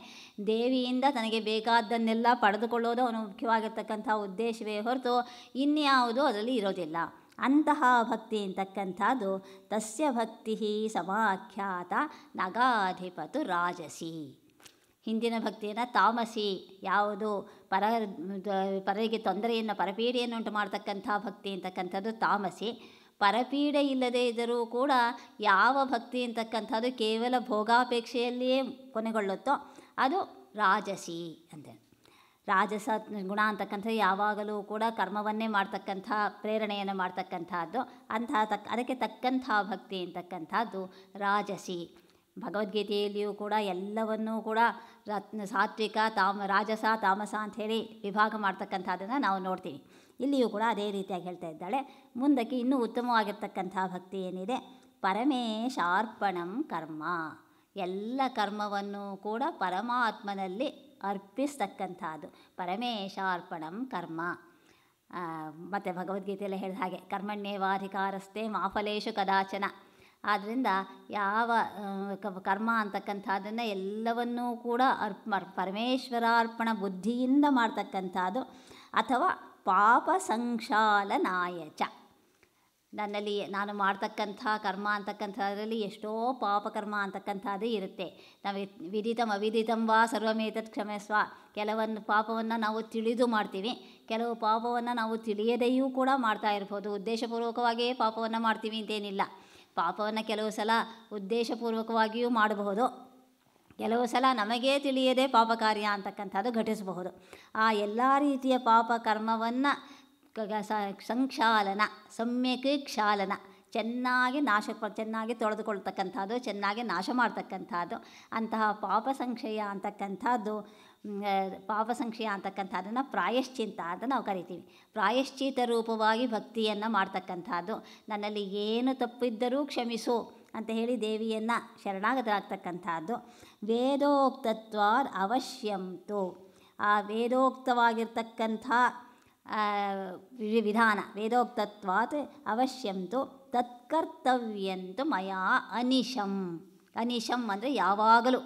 ದೇವಿಯಿಂದ ತನಗೆ ಬೇಕಾದ್ದನ್ನೆಲ್ಲ ಪಡೆದುಕೊಳ್ಳೋದು ಅವನು ಮುಖ್ಯವಾಗಿರ್ತಕ್ಕಂಥ ಉದ್ದೇಶವೇ ಹೊರತು ಇನ್ಯಾವುದು ಅದರಲ್ಲಿ ಇರೋದಿಲ್ಲ ಅಂತಹ ಭಕ್ತಿ ಅಂತಕ್ಕಂಥದ್ದು ತಸ್ಯ ಭಕ್ತಿ ಸಮಾಖ್ಯಾತ ನಗಾಧಿಪತು ರಾಜಸಿ ಹಿಂದಿನ ಭಕ್ತಿಯನ್ನು ತಾಮಸಿ ಯಾವುದು ಪರ ಪರರಿಗೆ ತೊಂದರೆಯನ್ನು ಉಂಟು ಮಾಡ್ತಕ್ಕಂಥ ಭಕ್ತಿ ಅಂತಕ್ಕಂಥದ್ದು ತಾಮಸಿ ಪರಪೀಡೆ ಇಲ್ಲದೇ ಇದ್ದರೂ ಕೂಡ ಯಾವ ಭಕ್ತಿ ಅಂತಕ್ಕಂಥದ್ದು ಕೇವಲ ಭೋಗಾಪೇಕ್ಷೆಯಲ್ಲಿಯೇ ಕೊನೆಗೊಳ್ಳುತ್ತೋ ಅದು ರಾಜಸಿ ಅಂತ ರಾಜಸ ಗುಣ ಅಂತಕ್ಕಂಥ ಯಾವಾಗಲೂ ಕೂಡ ಕರ್ಮವನ್ನೇ ಮಾಡ್ತಕ್ಕಂಥ ಪ್ರೇರಣೆಯನ್ನು ಮಾಡ್ತಕ್ಕಂಥದ್ದು ಅಂತಹ ತಕ್ಕ ಅದಕ್ಕೆ ತಕ್ಕಂಥ ಭಕ್ತಿ ಅಂತಕ್ಕಂಥದ್ದು ರಾಜಸಿ ಭಗವದ್ಗೀತೆಯಲ್ಲಿಯೂ ಕೂಡ ಎಲ್ಲವನ್ನೂ ಕೂಡ ರತ್ನ ಸಾತ್ವಿಕ ತಾಮ ರಾಜಸ ತಾಮಸ ಅಂಥೇಳಿ ವಿಭಾಗ ಮಾಡ್ತಕ್ಕಂಥದ್ದನ್ನು ನಾವು ನೋಡ್ತೀವಿ ಇಲ್ಲಿಯೂ ಕೂಡ ಅದೇ ರೀತಿಯಾಗಿ ಹೇಳ್ತಾ ಇದ್ದಾಳೆ ಮುಂದಕ್ಕೆ ಇನ್ನೂ ಉತ್ತಮವಾಗಿರ್ತಕ್ಕಂಥ ಭಕ್ತಿ ಏನಿದೆ ಪರಮೇಶಾರ್ಪಣಂ ಕರ್ಮ ಎಲ್ಲ ಕರ್ಮವನ್ನು ಕೂಡ ಪರಮಾತ್ಮನಲ್ಲಿ ಅರ್ಪಿಸ್ತಕ್ಕಂಥದ್ದು ಪರಮೇಶಾರ್ಪಣಂ ಕರ್ಮ ಮತ್ತು ಭಗವದ್ಗೀತೆಯಲ್ಲಿ ಹೇಳಿದ ಹಾಗೆ ಕರ್ಮಣ್ಯೇವಾಧಿಕಾರಸ್ಥೆ ಮಾಫಲೇಶು ಕದಾಚನ ಆದ್ದರಿಂದ ಯಾವ ಕರ್ಮ ಅಂತಕ್ಕಂಥದ್ದನ್ನು ಎಲ್ಲವನ್ನೂ ಕೂಡ ಅರ್ಪ ಪರಮೇಶ್ವರಾರ್ಪಣ ಬುದ್ಧಿಯಿಂದ ಮಾಡ್ತಕ್ಕಂಥದ್ದು ಅಥವಾ ಪಾಪ ಸಂಕ್ಷಾಲನಾಯಚ ನನ್ನಲ್ಲಿ ನಾನು ಮಾಡ್ತಕ್ಕಂಥ ಕರ್ಮ ಅಂತಕ್ಕಂಥದ್ರಲ್ಲಿ ಎಷ್ಟೋ ಪಾಪಕರ್ಮ ಅಂತಕ್ಕಂಥದ್ದೇ ಇರುತ್ತೆ ನಾವು ವಿದಿತಂ ಅವಿದಿತಂ ವಾ ಸರ್ವಮೇತತ್ ಕ್ಷಮಸ್ವ ಕೆಲವೊಂದು ಪಾಪವನ್ನು ನಾವು ತಿಳಿದು ಮಾಡ್ತೀವಿ ಕೆಲವು ಪಾಪವನ್ನು ನಾವು ತಿಳಿಯದೆಯೂ ಕೂಡ ಮಾಡ್ತಾ ಇರ್ಬೋದು ಉದ್ದೇಶಪೂರ್ವಕವಾಗಿಯೇ ಪಾಪವನ್ನು ಮಾಡ್ತೀವಿ ಅಂತೇನಿಲ್ಲ ಪಾಪವನ್ನು ಕೆಲವು ಸಲ ಉದ್ದೇಶಪೂರ್ವಕವಾಗಿಯೂ ಮಾಡಬಹುದು ಕೆಲವು ಸಲ ನಮಗೇ ತಿಳಿಯದೆ ಪಾಪ ಕಾರ್ಯ ಅಂತಕ್ಕಂಥದ್ದು ಘಟಿಸಬಹುದು ಆ ಎಲ್ಲ ರೀತಿಯ ಪಾಪ ಕರ್ಮವನ್ನು ಸಂಕ್ಷಾಲನ ಸಮ್ಯಕ್ ಕ್ಷಾಲನ ಚೆನ್ನಾಗಿ ನಾಶ ಚೆನ್ನಾಗಿ ತೊಳೆದುಕೊಳ್ತಕ್ಕಂಥದ್ದು ಚೆನ್ನಾಗಿ ನಾಶ ಮಾಡ್ತಕ್ಕಂಥದ್ದು ಅಂತಹ ಪಾಪ ಸಂಕ್ಷಯ ಅಂತಕ್ಕಂಥದ್ದು ಪಾಪಸಂಕ್ಷಯ ಅಂತಕ್ಕಂಥದ್ದನ್ನು ಪ್ರಾಯಶ್ಚಿಂತ ಅಂತ ನಾವು ಕರಿತೀವಿ ಪ್ರಾಯಶ್ಚಿತ ರೂಪವಾಗಿ ಭಕ್ತಿಯನ್ನು ಮಾಡ್ತಕ್ಕಂಥದ್ದು ನನ್ನಲ್ಲಿ ಏನು ತಪ್ಪಿದ್ದರೂ ಕ್ಷಮಿಸು ಅಂತ ಹೇಳಿ ದೇವಿಯನ್ನು ಶರಣಾಗತರಾಗ್ತಕ್ಕಂಥದ್ದು ವೇದೋಕ್ತತ್ವ ಅವಶ್ಯಂತು ಆ ವೇದೋಕ್ತವಾಗಿರ್ತಕ್ಕಂಥ ವಿಧಾನ ವೇದೋಕ್ತತ್ವಾತ್ ಅವಶ್ಯಂತು ತತ್ಕರ್ತವ್ಯಂತು ಮಯಾ ಅನಿಶಂ ಅನಿಶಂ ಅಂದರೆ ಯಾವಾಗಲೂ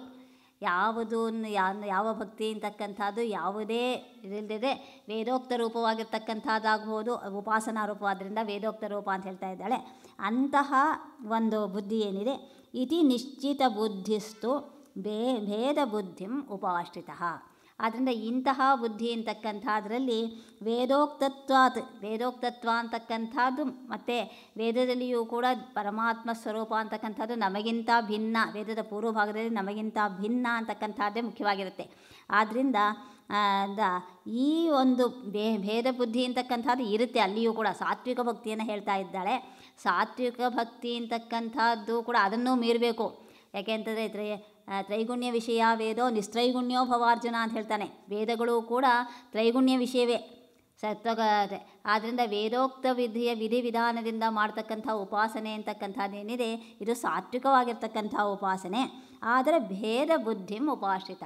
ಯಾವುದು ಯಾವ ಯಾವ ಭಕ್ತಿ ಅಂತಕ್ಕಂಥದ್ದು ಯಾವುದೇ ಇಲ್ಲದೆ ವೇದೋಕ್ತ ರೂಪವಾಗಿರ್ತಕ್ಕಂಥದ್ದಾಗ್ಬೋದು ಉಪಾಸನಾ ರೂಪ ಆದ್ದರಿಂದ ವೇದೋಕ್ತ ರೂಪ ಅಂತ ಹೇಳ್ತಾ ಇದ್ದಾಳೆ ಅಂತಹ ಒಂದು ಬುದ್ಧಿ ಏನಿದೆ ಇತಿ ನಿಶ್ಚಿತ ಬುದ್ಧಿಸ್ತು ಬೇ ಭೇದ ಬುದ್ಧಿಂ ಉಪಾಶ್ರಿತ ಆದ್ದರಿಂದ ಇಂತಹ ಬುದ್ಧಿ ಅಂತಕ್ಕಂಥದ್ರಲ್ಲಿ ವೇದೋಕ್ತತ್ವಾತ್ ವೇದೋಕ್ತತ್ವ ಅಂತಕ್ಕಂಥದ್ದು ಮತ್ತು ವೇದದಲ್ಲಿಯೂ ಕೂಡ ಪರಮಾತ್ಮ ಸ್ವರೂಪ ಅಂತಕ್ಕಂಥದ್ದು ನಮಗಿಂತ ಭಿನ್ನ ವೇದದ ಪೂರ್ವಭಾಗದಲ್ಲಿ ನಮಗಿಂತ ಭಿನ್ನ ಅಂತಕ್ಕಂಥದ್ದೇ ಮುಖ್ಯವಾಗಿರುತ್ತೆ ಆದ್ದರಿಂದ ಈ ಒಂದು ಭೇ ಭೇದ ಬುದ್ಧಿ ಅಂತಕ್ಕಂಥದ್ದು ಇರುತ್ತೆ ಅಲ್ಲಿಯೂ ಕೂಡ ಸಾತ್ವಿಕ ಭಕ್ತಿಯನ್ನು ಹೇಳ್ತಾ ಇದ್ದಾಳೆ ಸಾತ್ವಿಕ ಭಕ್ತಿ ಅಂತಕ್ಕಂಥದ್ದು ಕೂಡ ಅದನ್ನು ಮೀರಬೇಕು ಯಾಕೆ ಅಂತಂದರೆ ತ್ರೈಗುಣ್ಯ ವಿಷಯ ವೇದೋ ನಿಸ್ತ್ರೈಗುಣ್ಯೋ ಭವಾರ್ಜುನ ಅಂತ ಹೇಳ್ತಾನೆ ವೇದಗಳು ಕೂಡ ತ್ರೈಗುಣ್ಯ ವಿಷಯವೇ ಸತ್ವ ಆದ್ದರಿಂದ ವೇದೋಕ್ತ ವಿಧಿಯ ವಿಧಿವಿಧಾನದಿಂದ ಮಾಡ್ತಕ್ಕಂಥ ಉಪಾಸನೆ ಅಂತಕ್ಕಂಥದ್ದೇನಿದೆ ಇದು ಸಾತ್ವಿಕವಾಗಿರ್ತಕ್ಕಂಥ ಉಪಾಸನೆ ಆದರೆ ಭೇದ ಬುದ್ಧಿಂ ಉಪಾಶ್ರಿತ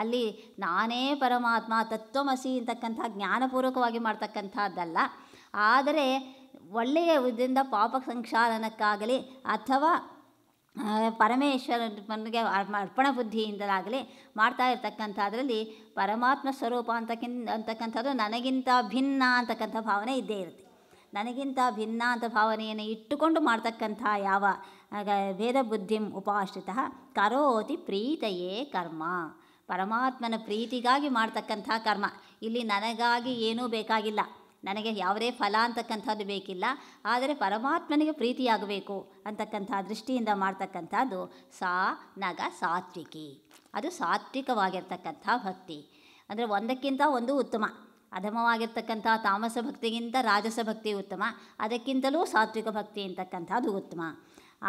ಅಲ್ಲಿ ನಾನೇ ಪರಮಾತ್ಮ ತತ್ವಮಸಿ ಅಂತಕ್ಕಂಥ ಜ್ಞಾನಪೂರ್ವಕವಾಗಿ ಮಾಡ್ತಕ್ಕಂಥದ್ದಲ್ಲ ಆದರೆ ಒಳ್ಳೆಯ ಇದರಿಂದ ಪಾಪ ಸಂಕ್ಷಾಲನಕ್ಕಾಗಲಿ ಅಥವಾ ಪರಮೇಶ್ವರ ಅರ್ಪಣ ಬುದ್ಧಿಯಿಂದಲಾಗಲಿ ಮಾಡ್ತಾ ಅದರಲ್ಲಿ ಪರಮಾತ್ಮ ಸ್ವರೂಪ ಅಂತಕ್ಕಿನ್ ಅಂತಕ್ಕಂಥದ್ದು ನನಗಿಂತ ಭಿನ್ನ ಅಂತಕ್ಕಂಥ ಭಾವನೆ ಇದ್ದೇ ಇರುತ್ತೆ ನನಗಿಂತ ಭಿನ್ನ ಅಂತ ಭಾವನೆಯನ್ನು ಇಟ್ಟುಕೊಂಡು ಮಾಡ್ತಕ್ಕಂಥ ಯಾವ ವೇದ ಬುದ್ಧಿಂ ಉಪಾಶ್ರಿತ ಕರೋತಿ ಪ್ರೀತಯೇ ಕರ್ಮ ಪರಮಾತ್ಮನ ಪ್ರೀತಿಗಾಗಿ ಮಾಡ್ತಕ್ಕಂಥ ಕರ್ಮ ಇಲ್ಲಿ ನನಗಾಗಿ ಏನೂ ಬೇಕಾಗಿಲ್ಲ ನನಗೆ ಯಾವುದೇ ಫಲ ಅಂತಕ್ಕಂಥದ್ದು ಬೇಕಿಲ್ಲ ಆದರೆ ಪರಮಾತ್ಮನಿಗೆ ಪ್ರೀತಿಯಾಗಬೇಕು ಅಂತಕ್ಕಂಥ ದೃಷ್ಟಿಯಿಂದ ಮಾಡ್ತಕ್ಕಂಥದ್ದು ಸಾ ನಗ ಸಾತ್ವಿಕಿ ಅದು ಸಾತ್ವಿಕವಾಗಿರ್ತಕ್ಕಂಥ ಭಕ್ತಿ ಅಂದರೆ ಒಂದಕ್ಕಿಂತ ಒಂದು ಉತ್ತಮ ಅಧಮವಾಗಿರ್ತಕ್ಕಂಥ ತಾಮಸ ಭಕ್ತಿಗಿಂತ ರಾಜಸ ಭಕ್ತಿ ಉತ್ತಮ ಅದಕ್ಕಿಂತಲೂ ಸಾತ್ವಿಕ ಭಕ್ತಿ ಅಂತಕ್ಕಂಥದ್ದು ಉತ್ತಮ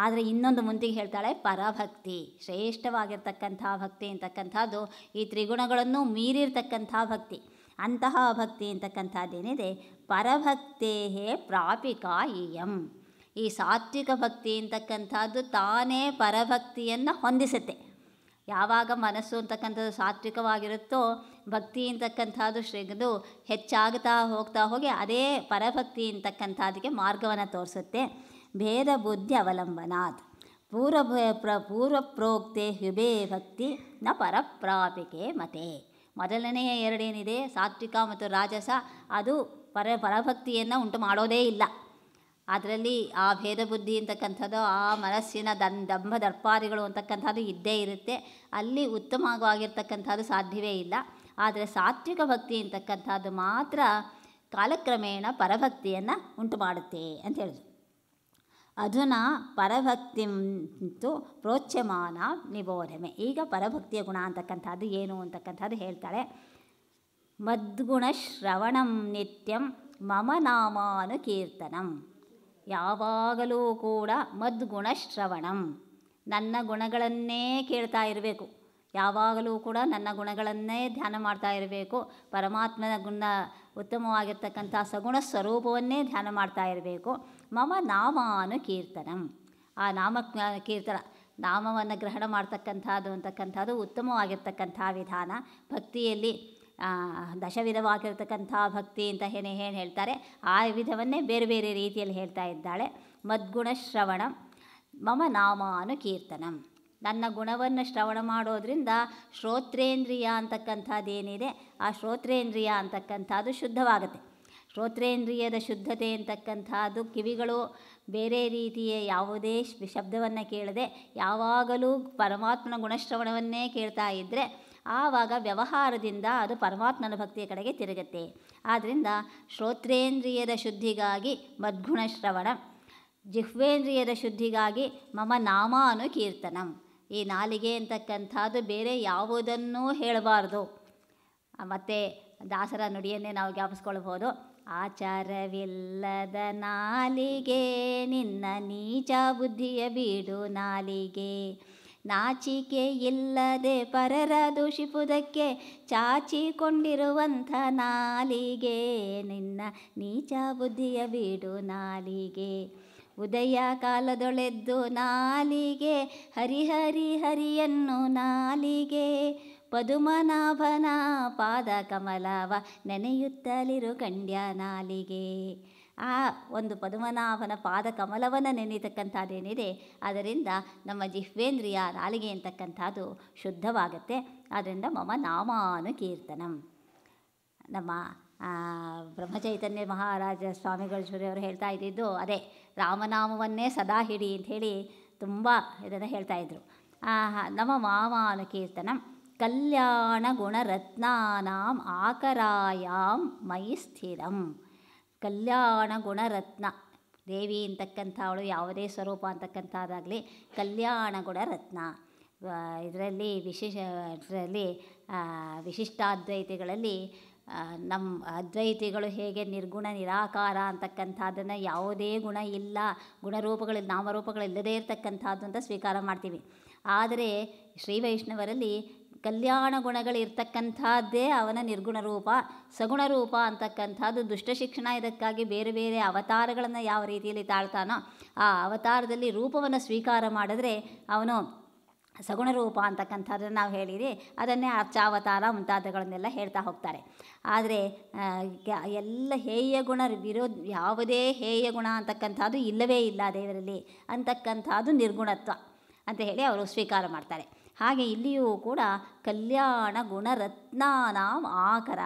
ಆದರೆ ಇನ್ನೊಂದು ಮುಂದಿಗೆ ಹೇಳ್ತಾಳೆ ಪರಭಕ್ತಿ ಶ್ರೇಷ್ಠವಾಗಿರ್ತಕ್ಕಂಥ ಭಕ್ತಿ ಅಂತಕ್ಕಂಥದ್ದು ಈ ತ್ರಿಗುಣಗಳನ್ನು ಮೀರಿರ್ತಕ್ಕಂಥ ಭಕ್ತಿ ಅಂತಹ ಭಕ್ತಿ ಅಂತಕ್ಕಂಥದ್ದೇನಿದೆ ಪರಭಕ್ತೇಹೇ ಪ್ರಾಪಿಕಾ ಇಯಂ ಈ ಸಾತ್ವಿಕ ಭಕ್ತಿ ಅಂತಕ್ಕಂಥದ್ದು ತಾನೇ ಪರಭಕ್ತಿಯನ್ನು ಹೊಂದಿಸುತ್ತೆ ಯಾವಾಗ ಮನಸ್ಸು ಅಂತಕ್ಕಂಥದ್ದು ಸಾತ್ವಿಕವಾಗಿರುತ್ತೋ ಭಕ್ತಿ ಅಂತಕ್ಕಂಥದ್ದು ಶ್ರೀಗದು ಹೆಚ್ಚಾಗ್ತಾ ಹೋಗ್ತಾ ಹೋಗಿ ಅದೇ ಪರಭಕ್ತಿ ಅಂತಕ್ಕಂಥದ್ದಕ್ಕೆ ಮಾರ್ಗವನ್ನು ತೋರಿಸುತ್ತೆ ಭೇದ ಬುದ್ಧಿ ಅವಲಂಬನಾತ್ ಪೂರ್ವ ಪ್ರ ಪೂರ್ವ ಪ್ರೋಕ್ತೆ ಹ್ಯುಬೇ ಭಕ್ತಿ ನ ಪರಪ್ರಾಪಿಕೆ ಮತೆ ಮೊದಲನೆಯ ಎರಡೇನಿದೆ ಸಾತ್ವಿಕ ಮತ್ತು ರಾಜಸ ಅದು ಪರ ಪರಭಕ್ತಿಯನ್ನು ಉಂಟು ಮಾಡೋದೇ ಇಲ್ಲ ಅದರಲ್ಲಿ ಆ ಭೇದ ಬುದ್ಧಿ ಅಂತಕ್ಕಂಥದ್ದು ಆ ಮನಸ್ಸಿನ ದನ್ ದಂಭ ದರ್ಪಾರಿಗಳು ಅಂತಕ್ಕಂಥದ್ದು ಇದ್ದೇ ಇರುತ್ತೆ ಅಲ್ಲಿ ಉತ್ತಮವಾಗಿರ್ತಕ್ಕಂಥದ್ದು ಸಾಧ್ಯವೇ ಇಲ್ಲ ಆದರೆ ಸಾತ್ವಿಕ ಭಕ್ತಿ ಅಂತಕ್ಕಂಥದ್ದು ಮಾತ್ರ ಕಾಲಕ್ರಮೇಣ ಪರಭಕ್ತಿಯನ್ನು ಉಂಟು ಮಾಡುತ್ತೆ ಅಂತ ಹೇಳಿದ್ರು ಅಧುನಾ ಪರಭಕ್ತಿ ಪ್ರೋಚ್ಯಮಾನ ನಿಬೋಧಮೆ ಈಗ ಪರಭಕ್ತಿಯ ಗುಣ ಅಂತಕ್ಕಂಥದ್ದು ಏನು ಅಂತಕ್ಕಂಥದ್ದು ಹೇಳ್ತಾಳೆ ಮದ್ಗುಣ ಶ್ರವಣಂ ನಿತ್ಯಂ ಮಮ ನಾಮಾನುಕೀರ್ತನಂ ಯಾವಾಗಲೂ ಕೂಡ ಮದ್ಗುಣ ಶ್ರವಣಂ ನನ್ನ ಗುಣಗಳನ್ನೇ ಕೇಳ್ತಾ ಇರಬೇಕು ಯಾವಾಗಲೂ ಕೂಡ ನನ್ನ ಗುಣಗಳನ್ನೇ ಧ್ಯಾನ ಮಾಡ್ತಾ ಇರಬೇಕು ಪರಮಾತ್ಮನ ಗುಣ ಉತ್ತಮವಾಗಿರ್ತಕ್ಕಂಥ ಸಗುಣ ಸ್ವರೂಪವನ್ನೇ ಧ್ಯಾನ ಮಾಡ್ತಾ ಇರಬೇಕು ಮಮ ನಾಮಾನು ಕೀರ್ತನಂ ಆ ನಾಮ ಕೀರ್ತನ ನಾಮವನ್ನು ಗ್ರಹಣ ಮಾಡ್ತಕ್ಕಂಥದ್ದು ಅಂತಕ್ಕಂಥದ್ದು ಉತ್ತಮವಾಗಿರ್ತಕ್ಕಂಥ ವಿಧಾನ ಭಕ್ತಿಯಲ್ಲಿ ದಶವಿಧವಾಗಿರ್ತಕ್ಕಂಥ ಭಕ್ತಿ ಅಂತ ಏನೇ ಏನು ಹೇಳ್ತಾರೆ ಆ ವಿಧವನ್ನೇ ಬೇರೆ ಬೇರೆ ರೀತಿಯಲ್ಲಿ ಹೇಳ್ತಾ ಇದ್ದಾಳೆ ಮದ್ಗುಣ ಶ್ರವಣ ಮಮ ನಾಮಾನು ಕೀರ್ತನಂ ನನ್ನ ಗುಣವನ್ನು ಶ್ರವಣ ಮಾಡೋದ್ರಿಂದ ಶ್ರೋತ್ರೇಂದ್ರಿಯ ಏನಿದೆ ಆ ಶ್ರೋತ್ರೇಂದ್ರಿಯ ಅಂತಕ್ಕಂಥದ್ದು ಶುದ್ಧವಾಗುತ್ತೆ ಶ್ರೋತ್ರೇಂದ್ರಿಯದ ಶುದ್ಧತೆ ಅಂತಕ್ಕಂಥದ್ದು ಕಿವಿಗಳು ಬೇರೆ ರೀತಿಯ ಯಾವುದೇ ಶಬ್ದವನ್ನು ಕೇಳದೆ ಯಾವಾಗಲೂ ಪರಮಾತ್ಮನ ಗುಣಶ್ರವಣವನ್ನೇ ಕೇಳ್ತಾ ಇದ್ದರೆ ಆವಾಗ ವ್ಯವಹಾರದಿಂದ ಅದು ಪರಮಾತ್ಮನ ಭಕ್ತಿಯ ಕಡೆಗೆ ತಿರುಗುತ್ತೆ ಆದ್ದರಿಂದ ಶ್ರೋತ್ರೇಂದ್ರಿಯದ ಶುದ್ಧಿಗಾಗಿ ಮದ್ಗುಣಶ್ರವಣ ಜಿಹ್ವೇಂದ್ರಿಯದ ಶುದ್ಧಿಗಾಗಿ ಮಮ ನಾಮಾನುಕೀರ್ತನಂ ಈ ನಾಲಿಗೆ ಅಂತಕ್ಕಂಥದ್ದು ಬೇರೆ ಯಾವುದನ್ನೂ ಹೇಳಬಾರ್ದು ಮತ್ತು ದಾಸರ ನುಡಿಯನ್ನೇ ನಾವು ಜ್ಞಾಪಿಸ್ಕೊಳ್ಬೋದು ಆಚಾರವಿಲ್ಲದ ನಾಲಿಗೆ ನಿನ್ನ ನೀಚ ಬುದ್ಧಿಯ ಬೀಡು ನಾಲಿಗೆ ನಾಚಿಕೆ ಇಲ್ಲದೆ ಪರರ ದೂಷಿಪುದಕ್ಕೆ ಚಾಚಿಕೊಂಡಿರುವಂಥ ನಾಲಿಗೆ ನಿನ್ನ ನೀಚ ಬುದ್ಧಿಯ ಬೀಡು ನಾಲಿಗೆ ಉದಯ ಕಾಲದೊಳೆದ್ದು ನಾಲಿಗೆ ಹರಿಹರಿ ಹರಿಯನ್ನು ನಾಲಿಗೆ ಪದುಮನಾಭನ ಪಾದ ಕಮಲವ ನೆನೆಯುತ್ತಲಿರು ಗಂಡ್ಯ ನಾಲಿಗೆ ಆ ಒಂದು ಪದುಮನಾಭನ ಪಾದ ಕಮಲವನ್ನು ನೆನೆಯತಕ್ಕಂಥದ್ದೇನಿದೆ ಅದರಿಂದ ನಮ್ಮ ಜಿಹ್ವೇಂದ್ರಿಯ ನಾಲಿಗೆ ಅಂತಕ್ಕಂಥದ್ದು ಶುದ್ಧವಾಗುತ್ತೆ ಆದ್ದರಿಂದ ಮಮ ನಾಮಾನುಕೀರ್ತನಂ ನಮ್ಮ ಬ್ರಹ್ಮಚೈತನ್ಯ ಮಹಾರಾಜ ಸ್ವಾಮಿಗಳ ಅವರು ಹೇಳ್ತಾ ಇದ್ದಿದ್ದು ಅದೇ ರಾಮನಾಮವನ್ನೇ ಸದಾ ಹಿಡಿ ಅಂತ ಹೇಳಿ ತುಂಬ ಇದನ್ನು ಹೇಳ್ತಾಯಿದ್ರು ನಮ್ಮ ಮಾಮಾನುಕೀರ್ತನಂ ಕಲ್ಯಾಣ ಗುಣರತ್ನಾಂ ಆಕರಾಯಾಂ ಮೈ ಸ್ಥಿರಂ ಕಲ್ಯಾಣ ಗುಣರತ್ನ ದೇವಿ ಅಂತಕ್ಕಂಥವಳು ಯಾವುದೇ ಸ್ವರೂಪ ಅಂತಕ್ಕಂಥದ್ದಾಗಲಿ ಗುಣರತ್ನ ಇದರಲ್ಲಿ ವಿಶೇಷ ಇದರಲ್ಲಿ ವಿಶಿಷ್ಟಾದ್ವೈತಿಗಳಲ್ಲಿ ನಮ್ಮ ಅದ್ವೈತಿಗಳು ಹೇಗೆ ನಿರ್ಗುಣ ನಿರಾಕಾರ ಅಂತಕ್ಕಂಥದ್ದನ್ನು ಯಾವುದೇ ಗುಣ ಇಲ್ಲ ಗುಣರೂಪಗಳು ನಾಮರೂಪಗಳಿಲ್ಲದೇ ಇರತಕ್ಕಂಥದ್ದು ಅಂತ ಸ್ವೀಕಾರ ಮಾಡ್ತೀವಿ ಆದರೆ ಶ್ರೀ ವೈಷ್ಣವರಲ್ಲಿ ಕಲ್ಯಾಣ ಗುಣಗಳಿರ್ತಕ್ಕಂಥದ್ದೇ ಅವನ ನಿರ್ಗುಣ ರೂಪ ಸಗುಣ ರೂಪ ಅಂತಕ್ಕಂಥದ್ದು ದುಷ್ಟ ಶಿಕ್ಷಣ ಇದಕ್ಕಾಗಿ ಬೇರೆ ಬೇರೆ ಅವತಾರಗಳನ್ನು ಯಾವ ರೀತಿಯಲ್ಲಿ ತಾಳ್ತಾನೋ ಆ ಅವತಾರದಲ್ಲಿ ರೂಪವನ್ನು ಸ್ವೀಕಾರ ಮಾಡಿದ್ರೆ ಅವನು ಸಗುಣ ರೂಪ ಅಂತಕ್ಕಂಥದ್ದನ್ನು ನಾವು ಹೇಳಿರಿ ಅದನ್ನೇ ಅರ್ಚಾವತಾರ ಮುಂತಾದಗಳನ್ನೆಲ್ಲ ಹೇಳ್ತಾ ಹೋಗ್ತಾರೆ ಆದರೆ ಎಲ್ಲ ಹೇಯ ಗುಣ ವಿರೋಧ ಯಾವುದೇ ಹೇಯ ಗುಣ ಅಂತಕ್ಕಂಥದ್ದು ಇಲ್ಲವೇ ಇಲ್ಲ ದೇವರಲ್ಲಿ ಅಂತಕ್ಕಂಥದ್ದು ನಿರ್ಗುಣತ್ವ ಅಂತ ಹೇಳಿ ಅವರು ಸ್ವೀಕಾರ ಮಾಡ್ತಾರೆ ಹಾಗೆ ಇಲ್ಲಿಯೂ ಕೂಡ ಕಲ್ಯಾಣ ಗುಣರತ್ನಾನಾಂ ಆಕರ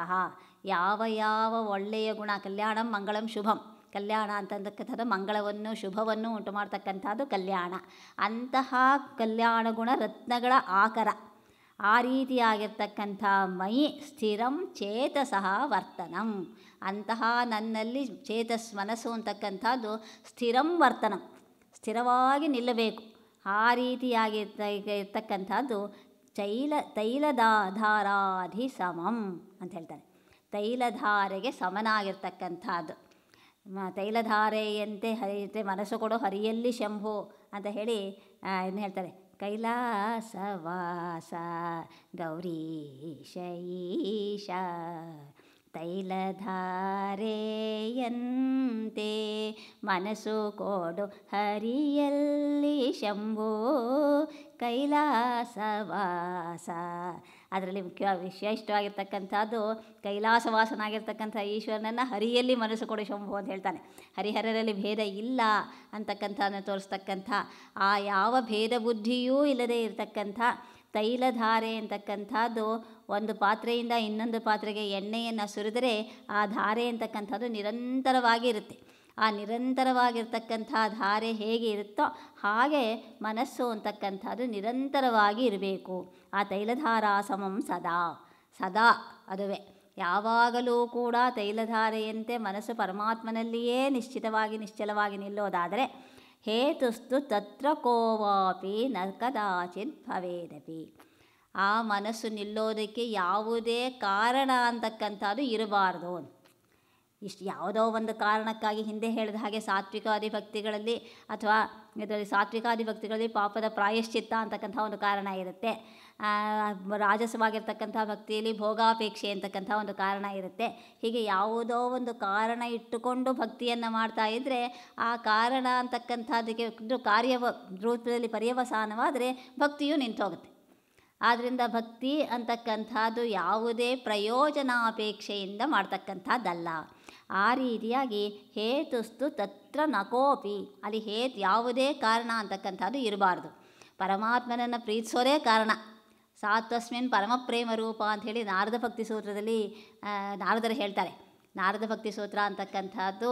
ಯಾವ ಯಾವ ಒಳ್ಳೆಯ ಗುಣ ಕಲ್ಯಾಣಂ ಮಂಗಳಂ ಶುಭಂ ಕಲ್ಯಾಣ ಅಂತಕ್ಕಂಥದ್ದು ಮಂಗಳವನ್ನು ಶುಭವನ್ನು ಉಂಟು ಮಾಡ್ತಕ್ಕಂಥದ್ದು ಕಲ್ಯಾಣ ಅಂತಹ ಕಲ್ಯಾಣ ಗುಣ ರತ್ನಗಳ ಆಕರ ಆ ರೀತಿಯಾಗಿರ್ತಕ್ಕಂಥ ಮೈ ಸ್ಥಿರಂ ಚೇತಸಃ ವರ್ತನಂ ಅಂತಹ ನನ್ನಲ್ಲಿ ಚೇತಸ್ ಮನಸ್ಸು ಅಂತಕ್ಕಂಥದ್ದು ಸ್ಥಿರಂ ವರ್ತನಂ ಸ್ಥಿರವಾಗಿ ನಿಲ್ಲಬೇಕು ಆ ರೀತಿಯಾಗಿ ಇರ್ತಕ್ಕಂಥದ್ದು ತೈಲ ತೈಲದಾಧಾರಾಧಿ ಸಮಂ ಅಂತ ಹೇಳ್ತಾರೆ ತೈಲಧಾರೆಗೆ ಸಮನಾಗಿರ್ತಕ್ಕಂಥದ್ದು ತೈಲಧಾರೆಯಂತೆ ಹರಿಯುತ್ತೆ ಮನಸ್ಸು ಕೊಡೋ ಹರಿಯಲ್ಲಿ ಶಂಭು ಅಂತ ಹೇಳಿ ಏನು ಹೇಳ್ತಾರೆ ಕೈಲಾಸವಾಸ ಗೌರೀಶ ಈಶ ತೈಲಧಾರೆಯಂತೆ ಮನಸ್ಸು ಕೊಡು ಹರಿಯಲ್ಲಿ ಶಂಭೋ ಕೈಲಾಸವಾಸ ಅದರಲ್ಲಿ ಮುಖ್ಯ ವಿಶಿಷ್ಟವಾಗಿರ್ತಕ್ಕಂಥದ್ದು ಕೈಲಾಸವಾಸನಾಗಿರ್ತಕ್ಕಂಥ ಈಶ್ವರನನ್ನು ಹರಿಯಲ್ಲಿ ಮನಸ್ಸು ಕೊಡು ಶಂಭು ಅಂತ ಹೇಳ್ತಾನೆ ಹರಿಹರರಲ್ಲಿ ಭೇದ ಇಲ್ಲ ಅಂತಕ್ಕಂಥದನ್ನು ತೋರಿಸ್ತಕ್ಕಂಥ ಆ ಯಾವ ಭೇದ ಬುದ್ಧಿಯೂ ಇಲ್ಲದೆ ಇರತಕ್ಕಂಥ ತೈಲಧಾರೆ ಅಂತಕ್ಕಂಥದ್ದು ಒಂದು ಪಾತ್ರೆಯಿಂದ ಇನ್ನೊಂದು ಪಾತ್ರೆಗೆ ಎಣ್ಣೆಯನ್ನು ಸುರಿದರೆ ಆ ಧಾರೆ ಅಂತಕ್ಕಂಥದ್ದು ನಿರಂತರವಾಗಿ ಇರುತ್ತೆ ಆ ನಿರಂತರವಾಗಿರ್ತಕ್ಕಂಥ ಧಾರೆ ಹೇಗೆ ಇರುತ್ತೋ ಹಾಗೆ ಮನಸ್ಸು ಅಂತಕ್ಕಂಥದ್ದು ನಿರಂತರವಾಗಿ ಇರಬೇಕು ಆ ತೈಲಧಾರಾ ಸಮಂ ಸದಾ ಸದಾ ಅದುವೆ ಯಾವಾಗಲೂ ಕೂಡ ತೈಲಧಾರೆಯಂತೆ ಮನಸ್ಸು ಪರಮಾತ್ಮನಲ್ಲಿಯೇ ನಿಶ್ಚಿತವಾಗಿ ನಿಶ್ಚಲವಾಗಿ ನಿಲ್ಲೋದಾದರೆ ಹೇತುಸ್ತು ತತ್ರ ಕೋವಾಪಿ ನ ಕದಾಚಿತ್ ಭವೇದಪಿ ಆ ಮನಸ್ಸು ನಿಲ್ಲೋದಕ್ಕೆ ಯಾವುದೇ ಕಾರಣ ಅಂತಕ್ಕಂಥದ್ದು ಇರಬಾರ್ದು ಇಷ್ಟು ಯಾವುದೋ ಒಂದು ಕಾರಣಕ್ಕಾಗಿ ಹಿಂದೆ ಹೇಳಿದ ಹಾಗೆ ಸಾತ್ವಿಕಾದಿ ಭಕ್ತಿಗಳಲ್ಲಿ ಅಥವಾ ಇದರಲ್ಲಿ ಸಾತ್ವಿಕಾದಿ ಭಕ್ತಿಗಳಲ್ಲಿ ಪಾಪದ ಪ್ರಾಯಶ್ಚಿತ್ತ ಅಂತಕ್ಕಂಥ ಒಂದು ಕಾರಣ ಇರುತ್ತೆ ರಾಜಸವಾಗಿರ್ತಕ್ಕಂಥ ಭಕ್ತಿಯಲ್ಲಿ ಭೋಗಾಪೇಕ್ಷೆ ಅಂತಕ್ಕಂಥ ಒಂದು ಕಾರಣ ಇರುತ್ತೆ ಹೀಗೆ ಯಾವುದೋ ಒಂದು ಕಾರಣ ಇಟ್ಟುಕೊಂಡು ಭಕ್ತಿಯನ್ನು ಮಾಡ್ತಾ ಇದ್ದರೆ ಆ ಕಾರಣ ಅಂತಕ್ಕಂಥದ್ದಕ್ಕೆ ಕಾರ್ಯವ ರೂಪದಲ್ಲಿ ಪರ್ಯವಸಾನವಾದರೆ ಭಕ್ತಿಯು ನಿಂತೋಗುತ್ತೆ ಆದ್ದರಿಂದ ಭಕ್ತಿ ಅಂತಕ್ಕಂಥದ್ದು ಯಾವುದೇ ಪ್ರಯೋಜನಾಪೇಕ್ಷೆಯಿಂದ ಮಾಡ್ತಕ್ಕಂಥದ್ದಲ್ಲ ಆ ರೀತಿಯಾಗಿ ಹೇತುಸ್ತು ತತ್ರ ನಕೋಪಿ ಅಲ್ಲಿ ಹೇತು ಯಾವುದೇ ಕಾರಣ ಅಂತಕ್ಕಂಥದ್ದು ಇರಬಾರ್ದು ಪರಮಾತ್ಮನನ್ನು ಪ್ರೀತಿಸೋದೇ ಕಾರಣ ಸಾ ತಸ್ಮಿನ್ ಅಂತ ಹೇಳಿ ನಾರದ ಭಕ್ತಿ ಸೂತ್ರದಲ್ಲಿ ನಾರದರು ಹೇಳ್ತಾರೆ ನಾರದ ಭಕ್ತಿ ಸೂತ್ರ ಅಂತಕ್ಕಂಥದ್ದು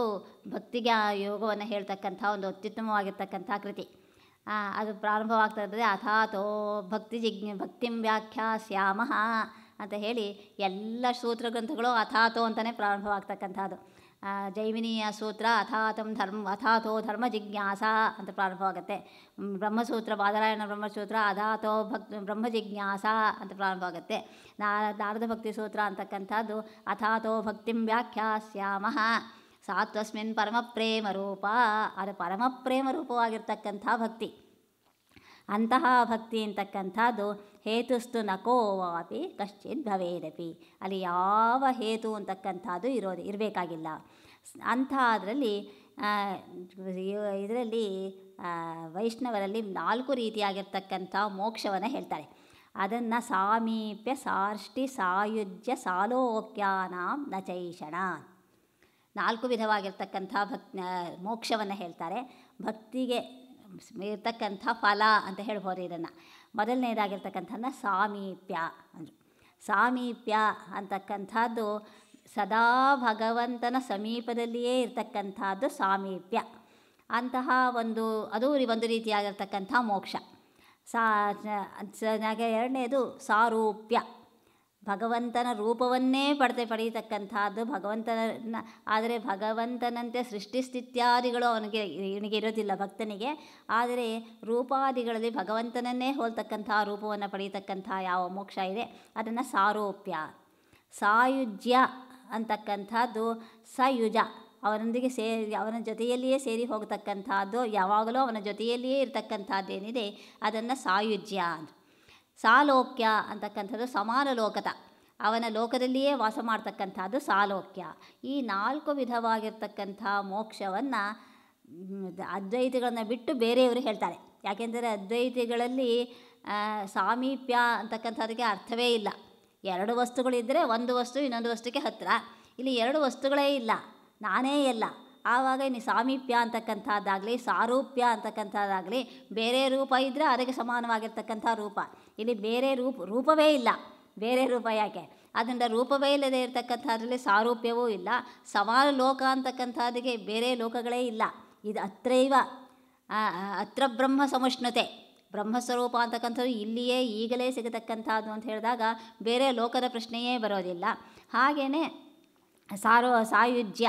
ಭಕ್ತಿಗೆ ಆ ಯೋಗವನ್ನು ಹೇಳ್ತಕ್ಕಂಥ ಒಂದು ಅತ್ಯುತ್ತಮವಾಗಿರ್ತಕ್ಕಂಥ ಕೃತಿ ಅದು ಪ್ರಾರಂಭವಾಗ್ತಾ ಇರ್ತದೆ ಅಥಾತೋ ಭಕ್ತಿ ಜಿಜ್ಞ ಭಕ್ತಿಂ ವ್ಯಾಖ್ಯಾ ಶ್ಯಾಮಃ ಅಂತ ಹೇಳಿ ಎಲ್ಲ ಸೂತ್ರ ಗ್ರಂಥಗಳು ಅಥಾತೋ ಅಂತಲೇ ಪ್ರಾರಂಭವಾಗ್ತಕ್ಕಂಥದ್ದು ಜೈವಿನಿಯ ಸೂತ್ರ ಅಥಾತಂ ಧರ್ಮ ಅಥಾಥೋ ಧರ್ಮ ಜಿಜ್ಞಾಸ ಅಂತ ಪ್ರಾರಂಭವಾಗುತ್ತೆ ಬ್ರಹ್ಮಸೂತ್ರ ಬಾದರಾಯಣ ಬ್ರಹ್ಮಸೂತ್ರ ಅಧಾತೋ ಭಕ್ ಬ್ರಹ್ಮ ಜಿಜ್ಞಾಸ ಅಂತ ಪ್ರಾರಂಭವಾಗುತ್ತೆ ನಾರದ ಭಕ್ತಿ ಸೂತ್ರ ಅಂತಕ್ಕಂಥದ್ದು ಅಥಾಥೋ ಭಕ್ತಿಂ ವ್ಯಾಖ್ಯಾಸ್ಯಾಮ ಸಾತ್ವಸ್ಮಿನ್ ಪರಮಪ್ರೇಮ ರೂಪ ಅದು ಪ್ರೇಮ ರೂಪವಾಗಿರ್ತಕ್ಕಂಥ ಭಕ್ತಿ ಅಂತಹ ಭಕ್ತಿ ಅಂತಕ್ಕಂಥದ್ದು ಹೇತುಸ್ತು ನಕೋವಾಪಿ ಕಶ್ಚಿತ್ ಭವೇದಪಿ ಅಲ್ಲಿ ಯಾವ ಹೇತು ಅಂತಕ್ಕಂಥದ್ದು ಇರೋದು ಇರಬೇಕಾಗಿಲ್ಲ ಅಂಥ ಅದರಲ್ಲಿ ಇದರಲ್ಲಿ ವೈಷ್ಣವರಲ್ಲಿ ನಾಲ್ಕು ರೀತಿಯಾಗಿರ್ತಕ್ಕಂಥ ಮೋಕ್ಷವನ್ನು ಹೇಳ್ತಾರೆ ಅದನ್ನು ಸಾಮೀಪ್ಯ ಸಾರ್ಷ್ಟಿ ಸಾಯುಜ್ಯ ಸಾಲೋಕ್ಯಾನಾಂ ನಚೈಷಣ ನಾಲ್ಕು ವಿಧವಾಗಿರ್ತಕ್ಕಂಥ ಭಕ್ ಮೋಕ್ಷವನ್ನು ಹೇಳ್ತಾರೆ ಭಕ್ತಿಗೆ ಇರ್ತಕ್ಕಂಥ ಫಲ ಅಂತ ಹೇಳ್ಬೋದು ಇದನ್ನು ಮೊದಲನೇದಾಗಿರ್ತಕ್ಕಂಥದ್ದು ಸಾಮೀಪ್ಯ ಅಂದರು ಸಾಮೀಪ್ಯ ಅಂತಕ್ಕಂಥದ್ದು ಸದಾ ಭಗವಂತನ ಸಮೀಪದಲ್ಲಿಯೇ ಇರತಕ್ಕಂಥದ್ದು ಸಾಮೀಪ್ಯ ಅಂತಹ ಒಂದು ಅದು ಒಂದು ರೀತಿಯಾಗಿರ್ತಕ್ಕಂಥ ಮೋಕ್ಷ ಸಾ ಎರಡನೇದು ಸಾರೂಪ್ಯ ಭಗವಂತನ ರೂಪವನ್ನೇ ಪಡೆದೆ ಪಡೆಯತಕ್ಕಂಥದ್ದು ಭಗವಂತನ ಆದರೆ ಭಗವಂತನಂತೆ ಸೃಷ್ಟಿ ಸ್ಥಿತ್ಯಾದಿಗಳು ಅವನಿಗೆ ಇವನಿಗೆ ಇರೋದಿಲ್ಲ ಭಕ್ತನಿಗೆ ಆದರೆ ರೂಪಾದಿಗಳಲ್ಲಿ ಭಗವಂತನನ್ನೇ ಹೋಲ್ತಕ್ಕಂಥ ರೂಪವನ್ನು ಪಡೆಯತಕ್ಕಂಥ ಯಾವ ಮೋಕ್ಷ ಇದೆ ಅದನ್ನು ಸಾರೋಪ್ಯ ಸಾಯುಜ್ಯ ಅಂತಕ್ಕಂಥದ್ದು ಸಯುಜ ಅವನೊಂದಿಗೆ ಸೇರಿ ಅವನ ಜೊತೆಯಲ್ಲಿಯೇ ಸೇರಿ ಹೋಗತಕ್ಕಂಥದ್ದು ಯಾವಾಗಲೂ ಅವನ ಜೊತೆಯಲ್ಲಿಯೇ ಇರತಕ್ಕಂಥದ್ದೇನಿದೆ ಅದನ್ನು ಸಾಯುಜ್ಯ ಅಂತ ಸಾಲೋಕ್ಯ ಅಂತಕ್ಕಂಥದ್ದು ಸಮಾನ ಲೋಕದ ಅವನ ಲೋಕದಲ್ಲಿಯೇ ವಾಸ ಮಾಡ್ತಕ್ಕಂಥದ್ದು ಸಾಲೋಕ್ಯ ಈ ನಾಲ್ಕು ವಿಧವಾಗಿರ್ತಕ್ಕಂಥ ಮೋಕ್ಷವನ್ನು ಅದ್ವೈತಿಗಳನ್ನು ಬಿಟ್ಟು ಬೇರೆಯವರು ಹೇಳ್ತಾರೆ ಯಾಕೆಂದರೆ ಅದ್ವೈತಿಗಳಲ್ಲಿ ಸಾಮೀಪ್ಯ ಅಂತಕ್ಕಂಥದಕ್ಕೆ ಅರ್ಥವೇ ಇಲ್ಲ ಎರಡು ವಸ್ತುಗಳಿದ್ದರೆ ಒಂದು ವಸ್ತು ಇನ್ನೊಂದು ವಸ್ತುಗೆ ಹತ್ತಿರ ಇಲ್ಲಿ ಎರಡು ವಸ್ತುಗಳೇ ಇಲ್ಲ ನಾನೇ ಇಲ್ಲ ಆವಾಗ ಇನ್ನು ಸಾಮೀಪ್ಯ ಅಂತಕ್ಕಂಥದ್ದಾಗಲಿ ಸಾರೂಪ್ಯ ಅಂತಕ್ಕಂಥದ್ದಾಗಲಿ ಬೇರೆ ರೂಪ ಇದ್ದರೆ ಅದಕ್ಕೆ ಸಮಾನವಾಗಿರ್ತಕ್ಕಂಥ ರೂಪ ಇಲ್ಲಿ ಬೇರೆ ರೂಪ ರೂಪವೇ ಇಲ್ಲ ಬೇರೆ ರೂಪ ಯಾಕೆ ಅದರಿಂದ ರೂಪವೇ ಇಲ್ಲದೆ ಇರತಕ್ಕಂಥದ್ರಲ್ಲಿ ಸಾರೂಪ್ಯವೂ ಇಲ್ಲ ಸಮಾನ ಲೋಕ ಅಂತಕ್ಕಂಥದ್ದಿಗೆ ಬೇರೆ ಲೋಕಗಳೇ ಇಲ್ಲ ಇದು ಅತ್ರೈವ ಅತ್ರ ಬ್ರಹ್ಮ ಸ್ವರೂಪ ಬ್ರಹ್ಮಸ್ವರೂಪ ಅಂತಕ್ಕಂಥದ್ದು ಇಲ್ಲಿಯೇ ಈಗಲೇ ಸಿಗತಕ್ಕಂಥದ್ದು ಅಂತ ಹೇಳಿದಾಗ ಬೇರೆ ಲೋಕದ ಪ್ರಶ್ನೆಯೇ ಬರೋದಿಲ್ಲ ಹಾಗೆಯೇ ಸಾರೋ ಸಾಯುಜ್ಯ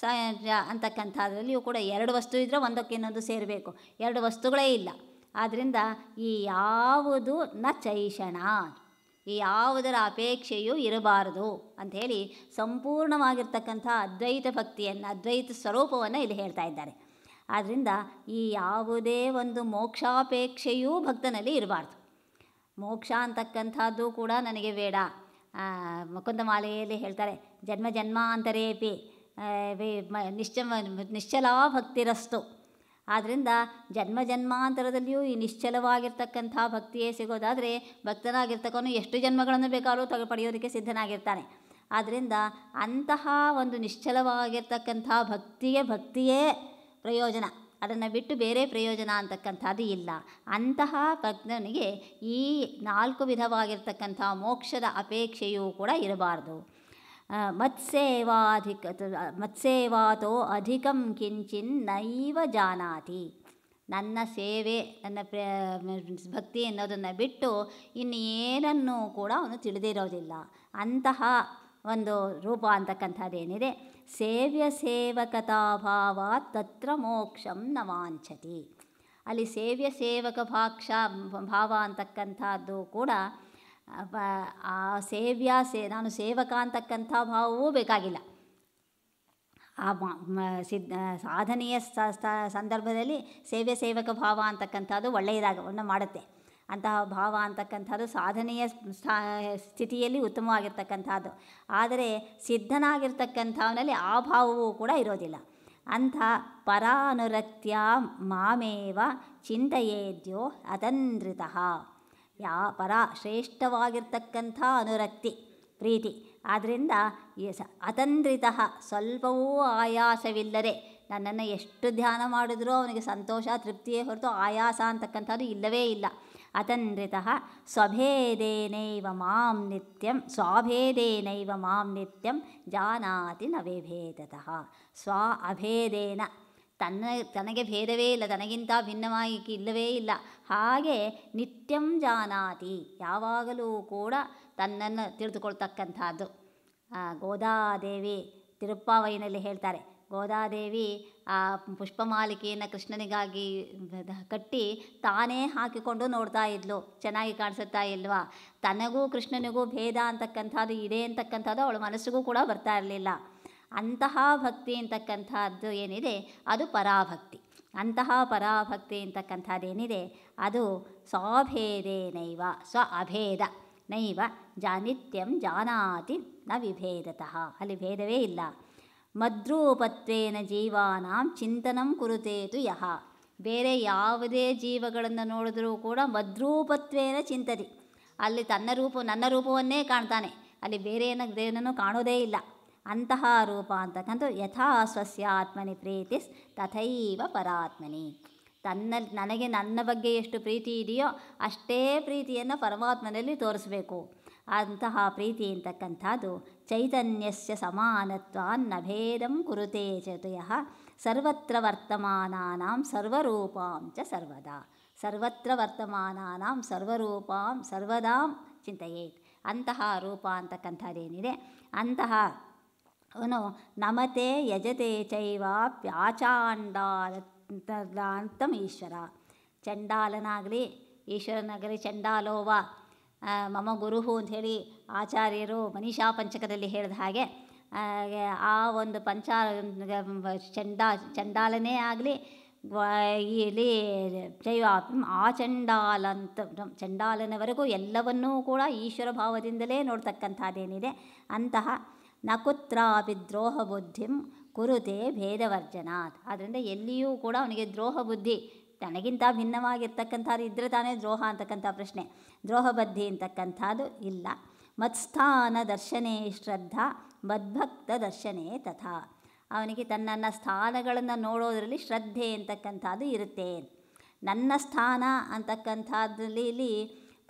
ಸಾಯಂಜ ಅಂತಕ್ಕಂಥದ್ರಲ್ಲಿಯೂ ಕೂಡ ಎರಡು ವಸ್ತು ಇದ್ದರೆ ಒಂದಕ್ಕಿನ್ನೊಂದು ಸೇರಬೇಕು ಎರಡು ವಸ್ತುಗಳೇ ಇಲ್ಲ ಆದ್ದರಿಂದ ಈ ಯಾವುದು ನ ಚೈಷಣ ಈ ಯಾವುದರ ಅಪೇಕ್ಷೆಯೂ ಇರಬಾರದು ಅಂಥೇಳಿ ಸಂಪೂರ್ಣವಾಗಿರ್ತಕ್ಕಂಥ ಅದ್ವೈತ ಭಕ್ತಿಯನ್ನು ಅದ್ವೈತ ಸ್ವರೂಪವನ್ನು ಇಲ್ಲಿ ಹೇಳ್ತಾ ಇದ್ದಾರೆ ಆದ್ದರಿಂದ ಈ ಯಾವುದೇ ಒಂದು ಮೋಕ್ಷಾಪೇಕ್ಷೆಯೂ ಭಕ್ತನಲ್ಲಿ ಇರಬಾರ್ದು ಮೋಕ್ಷ ಅಂತಕ್ಕಂಥದ್ದು ಕೂಡ ನನಗೆ ಬೇಡ ಮುಕುಂದಮಾಲೆಯಲ್ಲಿ ಹೇಳ್ತಾರೆ ಜನ್ಮ ಜನ್ಮಾಂತರೇಪಿ ನಿಶ್ಚ ನಿಶ್ಚಲಾ ಭಕ್ತಿರಸ್ತು ಆದ್ದರಿಂದ ಜನ್ಮ ಜನ್ಮಾಂತರದಲ್ಲಿಯೂ ಈ ನಿಶ್ಚಲವಾಗಿರ್ತಕ್ಕಂಥ ಭಕ್ತಿಯೇ ಸಿಗೋದಾದರೆ ಭಕ್ತನಾಗಿರ್ತಕ್ಕನು ಎಷ್ಟು ಜನ್ಮಗಳನ್ನು ಬೇಕಾದರೂ ತಗ ಪಡೆಯೋದಕ್ಕೆ ಸಿದ್ಧನಾಗಿರ್ತಾನೆ ಆದ್ದರಿಂದ ಅಂತಹ ಒಂದು ನಿಶ್ಚಲವಾಗಿರ್ತಕ್ಕಂಥ ಭಕ್ತಿಗೆ ಭಕ್ತಿಯೇ ಪ್ರಯೋಜನ ಅದನ್ನು ಬಿಟ್ಟು ಬೇರೆ ಪ್ರಯೋಜನ ಅಂತಕ್ಕಂಥದ್ದು ಇಲ್ಲ ಅಂತಹ ಭಕ್ತನಿಗೆ ಈ ನಾಲ್ಕು ವಿಧವಾಗಿರ್ತಕ್ಕಂಥ ಮೋಕ್ಷದ ಅಪೇಕ್ಷೆಯೂ ಕೂಡ ಇರಬಾರ್ದು ಮತ್ಸೇವಾತೋ ಅಧಿಕಂ ಅಧಿಕಂ ನೈವ ಜಾನಾತಿ ನನ್ನ ಸೇವೆ ನನ್ನ ಭಕ್ತಿ ಅನ್ನೋದನ್ನು ಬಿಟ್ಟು ಇನ್ನೇನನ್ನೂ ಕೂಡ ಅವನು ತಿಳಿದಿರೋದಿಲ್ಲ ಅಂತಹ ಒಂದು ರೂಪ ಅಂತಕ್ಕಂಥದ್ದೇನಿದೆ ಸೇವ್ಯ ಸೇವಕತಾಭಾವ ತತ್ರ ಮೋಕ್ಷಂ ನ ಅಲ್ಲಿ ಸೇವ್ಯ ಸೇವಕ ಭಾಕ್ಷ ಭಾವ ಅಂತಕ್ಕಂಥದ್ದು ಕೂಡ ಆ ಸೇವ್ಯ ಸೇ ನಾನು ಸೇವಕ ಅಂತಕ್ಕಂಥ ಭಾವವೂ ಬೇಕಾಗಿಲ್ಲ ಆ ಸಿದ್ಧ ಸಾಧನೆಯ ಸಂದರ್ಭದಲ್ಲಿ ಸೇವ್ಯ ಸೇವಕ ಭಾವ ಅಂತಕ್ಕಂಥದ್ದು ಒಳ್ಳೆಯದಾಗವನ್ನು ಮಾಡುತ್ತೆ ಅಂತಹ ಭಾವ ಅಂತಕ್ಕಂಥದ್ದು ಸಾಧನೆಯ ಸ್ಥಿತಿಯಲ್ಲಿ ಉತ್ತಮವಾಗಿರ್ತಕ್ಕಂಥದ್ದು ಆದರೆ ಸಿದ್ಧನಾಗಿರ್ತಕ್ಕಂಥವನಲ್ಲಿ ಆ ಭಾವವೂ ಕೂಡ ಇರೋದಿಲ್ಲ ಅಂಥ ಪರಾನುರಕ್ತ್ಯ ಮಾಮೇವ ಚಿಂತೆಯೇದ್ಯೋ ಅತಂದ್ರಿತಃ ಯಾ ಪರ ಶ್ರೇಷ್ಠವಾಗಿರ್ತಕ್ಕಂಥ ಅನುರಕ್ತಿ ಪ್ರೀತಿ ಆದ್ದರಿಂದ ಅತಂದ್ರಿತ ಸ್ವಲ್ಪವೂ ಆಯಾಸವಿಲ್ಲದೆ ನನ್ನನ್ನು ಎಷ್ಟು ಧ್ಯಾನ ಮಾಡಿದ್ರೂ ಅವನಿಗೆ ಸಂತೋಷ ತೃಪ್ತಿಯೇ ಹೊರತು ಆಯಾಸ ಅಂತಕ್ಕಂಥದ್ದು ಇಲ್ಲವೇ ಇಲ್ಲ ಅತಂದ್ರಿತ ಸ್ವಭೇದೇನೈವ ಮಾಂ ನಿತ್ಯಂ ಸ್ವಾಭೇದೇನೈವ ಮಾಂ ನಿತ್ಯಂ ಜಾನಾತಿ ನವೆಭೇದತಃ ಸ್ವ ಅಭೇದೇನ ತನ್ನ ತನಗೆ ಭೇದವೇ ಇಲ್ಲ ತನಗಿಂತ ಭಿನ್ನವಾಗಿ ಇಲ್ಲವೇ ಇಲ್ಲ ಹಾಗೆ ನಿತ್ಯಂ ಜಾನಾತಿ ಯಾವಾಗಲೂ ಕೂಡ ತನ್ನನ್ನು ತಿಳಿದುಕೊಳ್ತಕ್ಕಂಥದ್ದು ಗೋದಾದೇವಿ ತಿರುಪ್ಪಾವಯ್ಯನಲ್ಲಿ ಹೇಳ್ತಾರೆ ಗೋದಾದೇವಿ ಆ ಪುಷ್ಪಮಾಲಿಕೆಯನ್ನು ಕೃಷ್ಣನಿಗಾಗಿ ಕಟ್ಟಿ ತಾನೇ ಹಾಕಿಕೊಂಡು ನೋಡ್ತಾ ಇದ್ಲು ಚೆನ್ನಾಗಿ ಕಾಣಿಸುತ್ತಾ ಇಲ್ವಾ ತನಗೂ ಕೃಷ್ಣನಿಗೂ ಭೇದ ಅಂತಕ್ಕಂಥದ್ದು ಇದೆ ಅಂತಕ್ಕಂಥದ್ದು ಅವಳ ಮನಸ್ಸಿಗೂ ಕೂಡ ಬರ್ತಾ ಇರಲಿಲ್ಲ ಅಂತಹ ಭಕ್ತಿ ಅಂತಕ್ಕಂಥದ್ದು ಏನಿದೆ ಅದು ಪರಾಭಕ್ತಿ ಅಂತಹ ಪರಾಭಕ್ತಿ ಅಂತಕ್ಕಂಥದ್ದೇನಿದೆ ಅದು ಸ್ವಭೇದೇ ನೈವ ಸ್ವ ಅಭೇದ ನೈವ ಜಾನಿತ್ಯಂ ಜಾನಾತಿ ನ ವಿಭೇದತಃ ಅಲ್ಲಿ ಭೇದವೇ ಇಲ್ಲ ಮದ್ರೂಪತ್ವೇನ ಜೀವಾನಾಂ ಚಿಂತನಂ ಕುರುತೇತು ಯಹ ಬೇರೆ ಯಾವುದೇ ಜೀವಗಳನ್ನು ನೋಡಿದರೂ ಕೂಡ ಮದ್ರೂಪತ್ವೇನ ಚಿಂತತಿ ಅಲ್ಲಿ ತನ್ನ ರೂಪ ನನ್ನ ರೂಪವನ್ನೇ ಕಾಣ್ತಾನೆ ಅಲ್ಲಿ ಬೇರೆ ಏನಕ್ಕೆ ಕಾಣೋದೇ ಇಲ್ಲ ಅಂತಹ ರೂಪ ಅಂತಕ್ಕಂಥ ಯಥಾ ಸ್ವಸ್ಯ ಆತ್ಮನಿ ಪ್ರೀತಿಸ್ ತಥೈವ ಪರಾತ್ಮನಿ ತನ್ನ ನನಗೆ ನನ್ನ ಬಗ್ಗೆ ಎಷ್ಟು ಪ್ರೀತಿ ಇದೆಯೋ ಅಷ್ಟೇ ಪ್ರೀತಿಯನ್ನು ಪರಮಾತ್ಮನಲ್ಲಿ ತೋರಿಸ್ಬೇಕು ಅಂತಹ ಪ್ರೀತಿ ಅಂತಕ್ಕಂಥದ್ದು ಚೈತನ್ಯಸ್ಯ ಭೇದಂ ಕುರುತೆ ಚತುಯ ಸರ್ವತ್ರ ವರ್ತಮಾನಾನಾಂ ಸರ್ವರೂಪಾಂ ಚ ಸರ್ವದಾ ಸರ್ವತ್ರ ವರ್ತಮಾನಾನಾಂ ಸರ್ವರೂಪಾಂ ಸರ್ವದಾಂ ಚಿಂತೆಯೇತ್ ಅಂತಹ ರೂಪ ಅಂತಕ್ಕಂಥದ್ದೇನಿದೆ ಅಂತಹ ಅವನು ನಮತೆ ಯಜತೆ ಚೈವಾಪ್ಯಾಚಾಂಡಾಲಂತಂ ಈಶ್ವರ ಚಂಡಾಲನಾಗಲಿ ಈಶ್ವರನಾಗಲಿ ಚಂಡಾಲೋವ ಮಮ ಗುರುಹು ಹೇಳಿ ಆಚಾರ್ಯರು ಮನೀಷಾ ಪಂಚಕದಲ್ಲಿ ಹೇಳಿದ ಹಾಗೆ ಆ ಒಂದು ಪಂಚ ಚಂಡ ಚಂಡಾಲನೇ ಆಗಲಿ ಇಲ್ಲಿ ಜೈವ ಆ ಚಂಡಾಲಂತ ಚಂಡಾಲನವರೆಗೂ ಎಲ್ಲವನ್ನೂ ಕೂಡ ಈಶ್ವರ ಭಾವದಿಂದಲೇ ನೋಡ್ತಕ್ಕಂಥದ್ದೇನಿದೆ ಅಂತಹ ನ ಕುತ್ರಾಪಿ ದ್ರೋಹ ಬುದ್ಧಿಂ ಕುರುತೆ ಭೇದವರ್ಜನಾತ್ ಆದ್ದರಿಂದ ಎಲ್ಲಿಯೂ ಕೂಡ ಅವನಿಗೆ ದ್ರೋಹ ಬುದ್ಧಿ ತನಗಿಂತ ಭಿನ್ನವಾಗಿರ್ತಕ್ಕಂಥದ್ದು ಇದ್ರೆ ತಾನೇ ದ್ರೋಹ ಅಂತಕ್ಕಂಥ ಪ್ರಶ್ನೆ ದ್ರೋಹ ಬುದ್ಧಿ ಅಂತಕ್ಕಂಥದ್ದು ಇಲ್ಲ ಮತ್ಸ್ಥಾನ ದರ್ಶನೇ ಶ್ರದ್ಧಾ ಮದ್ಭಕ್ತ ದರ್ಶನೇ ತಥಾ ಅವನಿಗೆ ತನ್ನನ್ನು ಸ್ಥಾನಗಳನ್ನು ನೋಡೋದರಲ್ಲಿ ಶ್ರದ್ಧೆ ಅಂತಕ್ಕಂಥದ್ದು ಇರುತ್ತೆ ನನ್ನ ಸ್ಥಾನ ಅಂತಕ್ಕಂಥದ್ರಲ್ಲಿ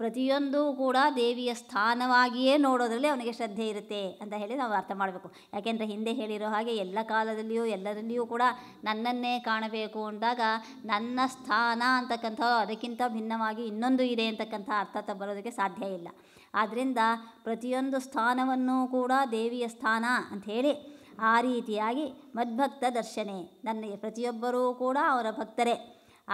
ಪ್ರತಿಯೊಂದೂ ಕೂಡ ದೇವಿಯ ಸ್ಥಾನವಾಗಿಯೇ ನೋಡೋದರಲ್ಲಿ ಅವನಿಗೆ ಶ್ರದ್ಧೆ ಇರುತ್ತೆ ಅಂತ ಹೇಳಿ ನಾವು ಅರ್ಥ ಮಾಡಬೇಕು ಯಾಕೆಂದರೆ ಹಿಂದೆ ಹೇಳಿರೋ ಹಾಗೆ ಎಲ್ಲ ಕಾಲದಲ್ಲಿಯೂ ಎಲ್ಲರಲ್ಲಿಯೂ ಕೂಡ ನನ್ನನ್ನೇ ಕಾಣಬೇಕು ಅಂದಾಗ ನನ್ನ ಸ್ಥಾನ ಅಂತಕ್ಕಂಥ ಅದಕ್ಕಿಂತ ಭಿನ್ನವಾಗಿ ಇನ್ನೊಂದು ಇದೆ ಅಂತಕ್ಕಂಥ ಅರ್ಥ ಬರೋದಕ್ಕೆ ಸಾಧ್ಯ ಇಲ್ಲ ಆದ್ದರಿಂದ ಪ್ರತಿಯೊಂದು ಸ್ಥಾನವನ್ನೂ ಕೂಡ ದೇವಿಯ ಸ್ಥಾನ ಅಂತ ಹೇಳಿ ಆ ರೀತಿಯಾಗಿ ಮದ್ಭಕ್ತ ದರ್ಶನೆ ನನ್ನ ಪ್ರತಿಯೊಬ್ಬರೂ ಕೂಡ ಅವರ ಭಕ್ತರೇ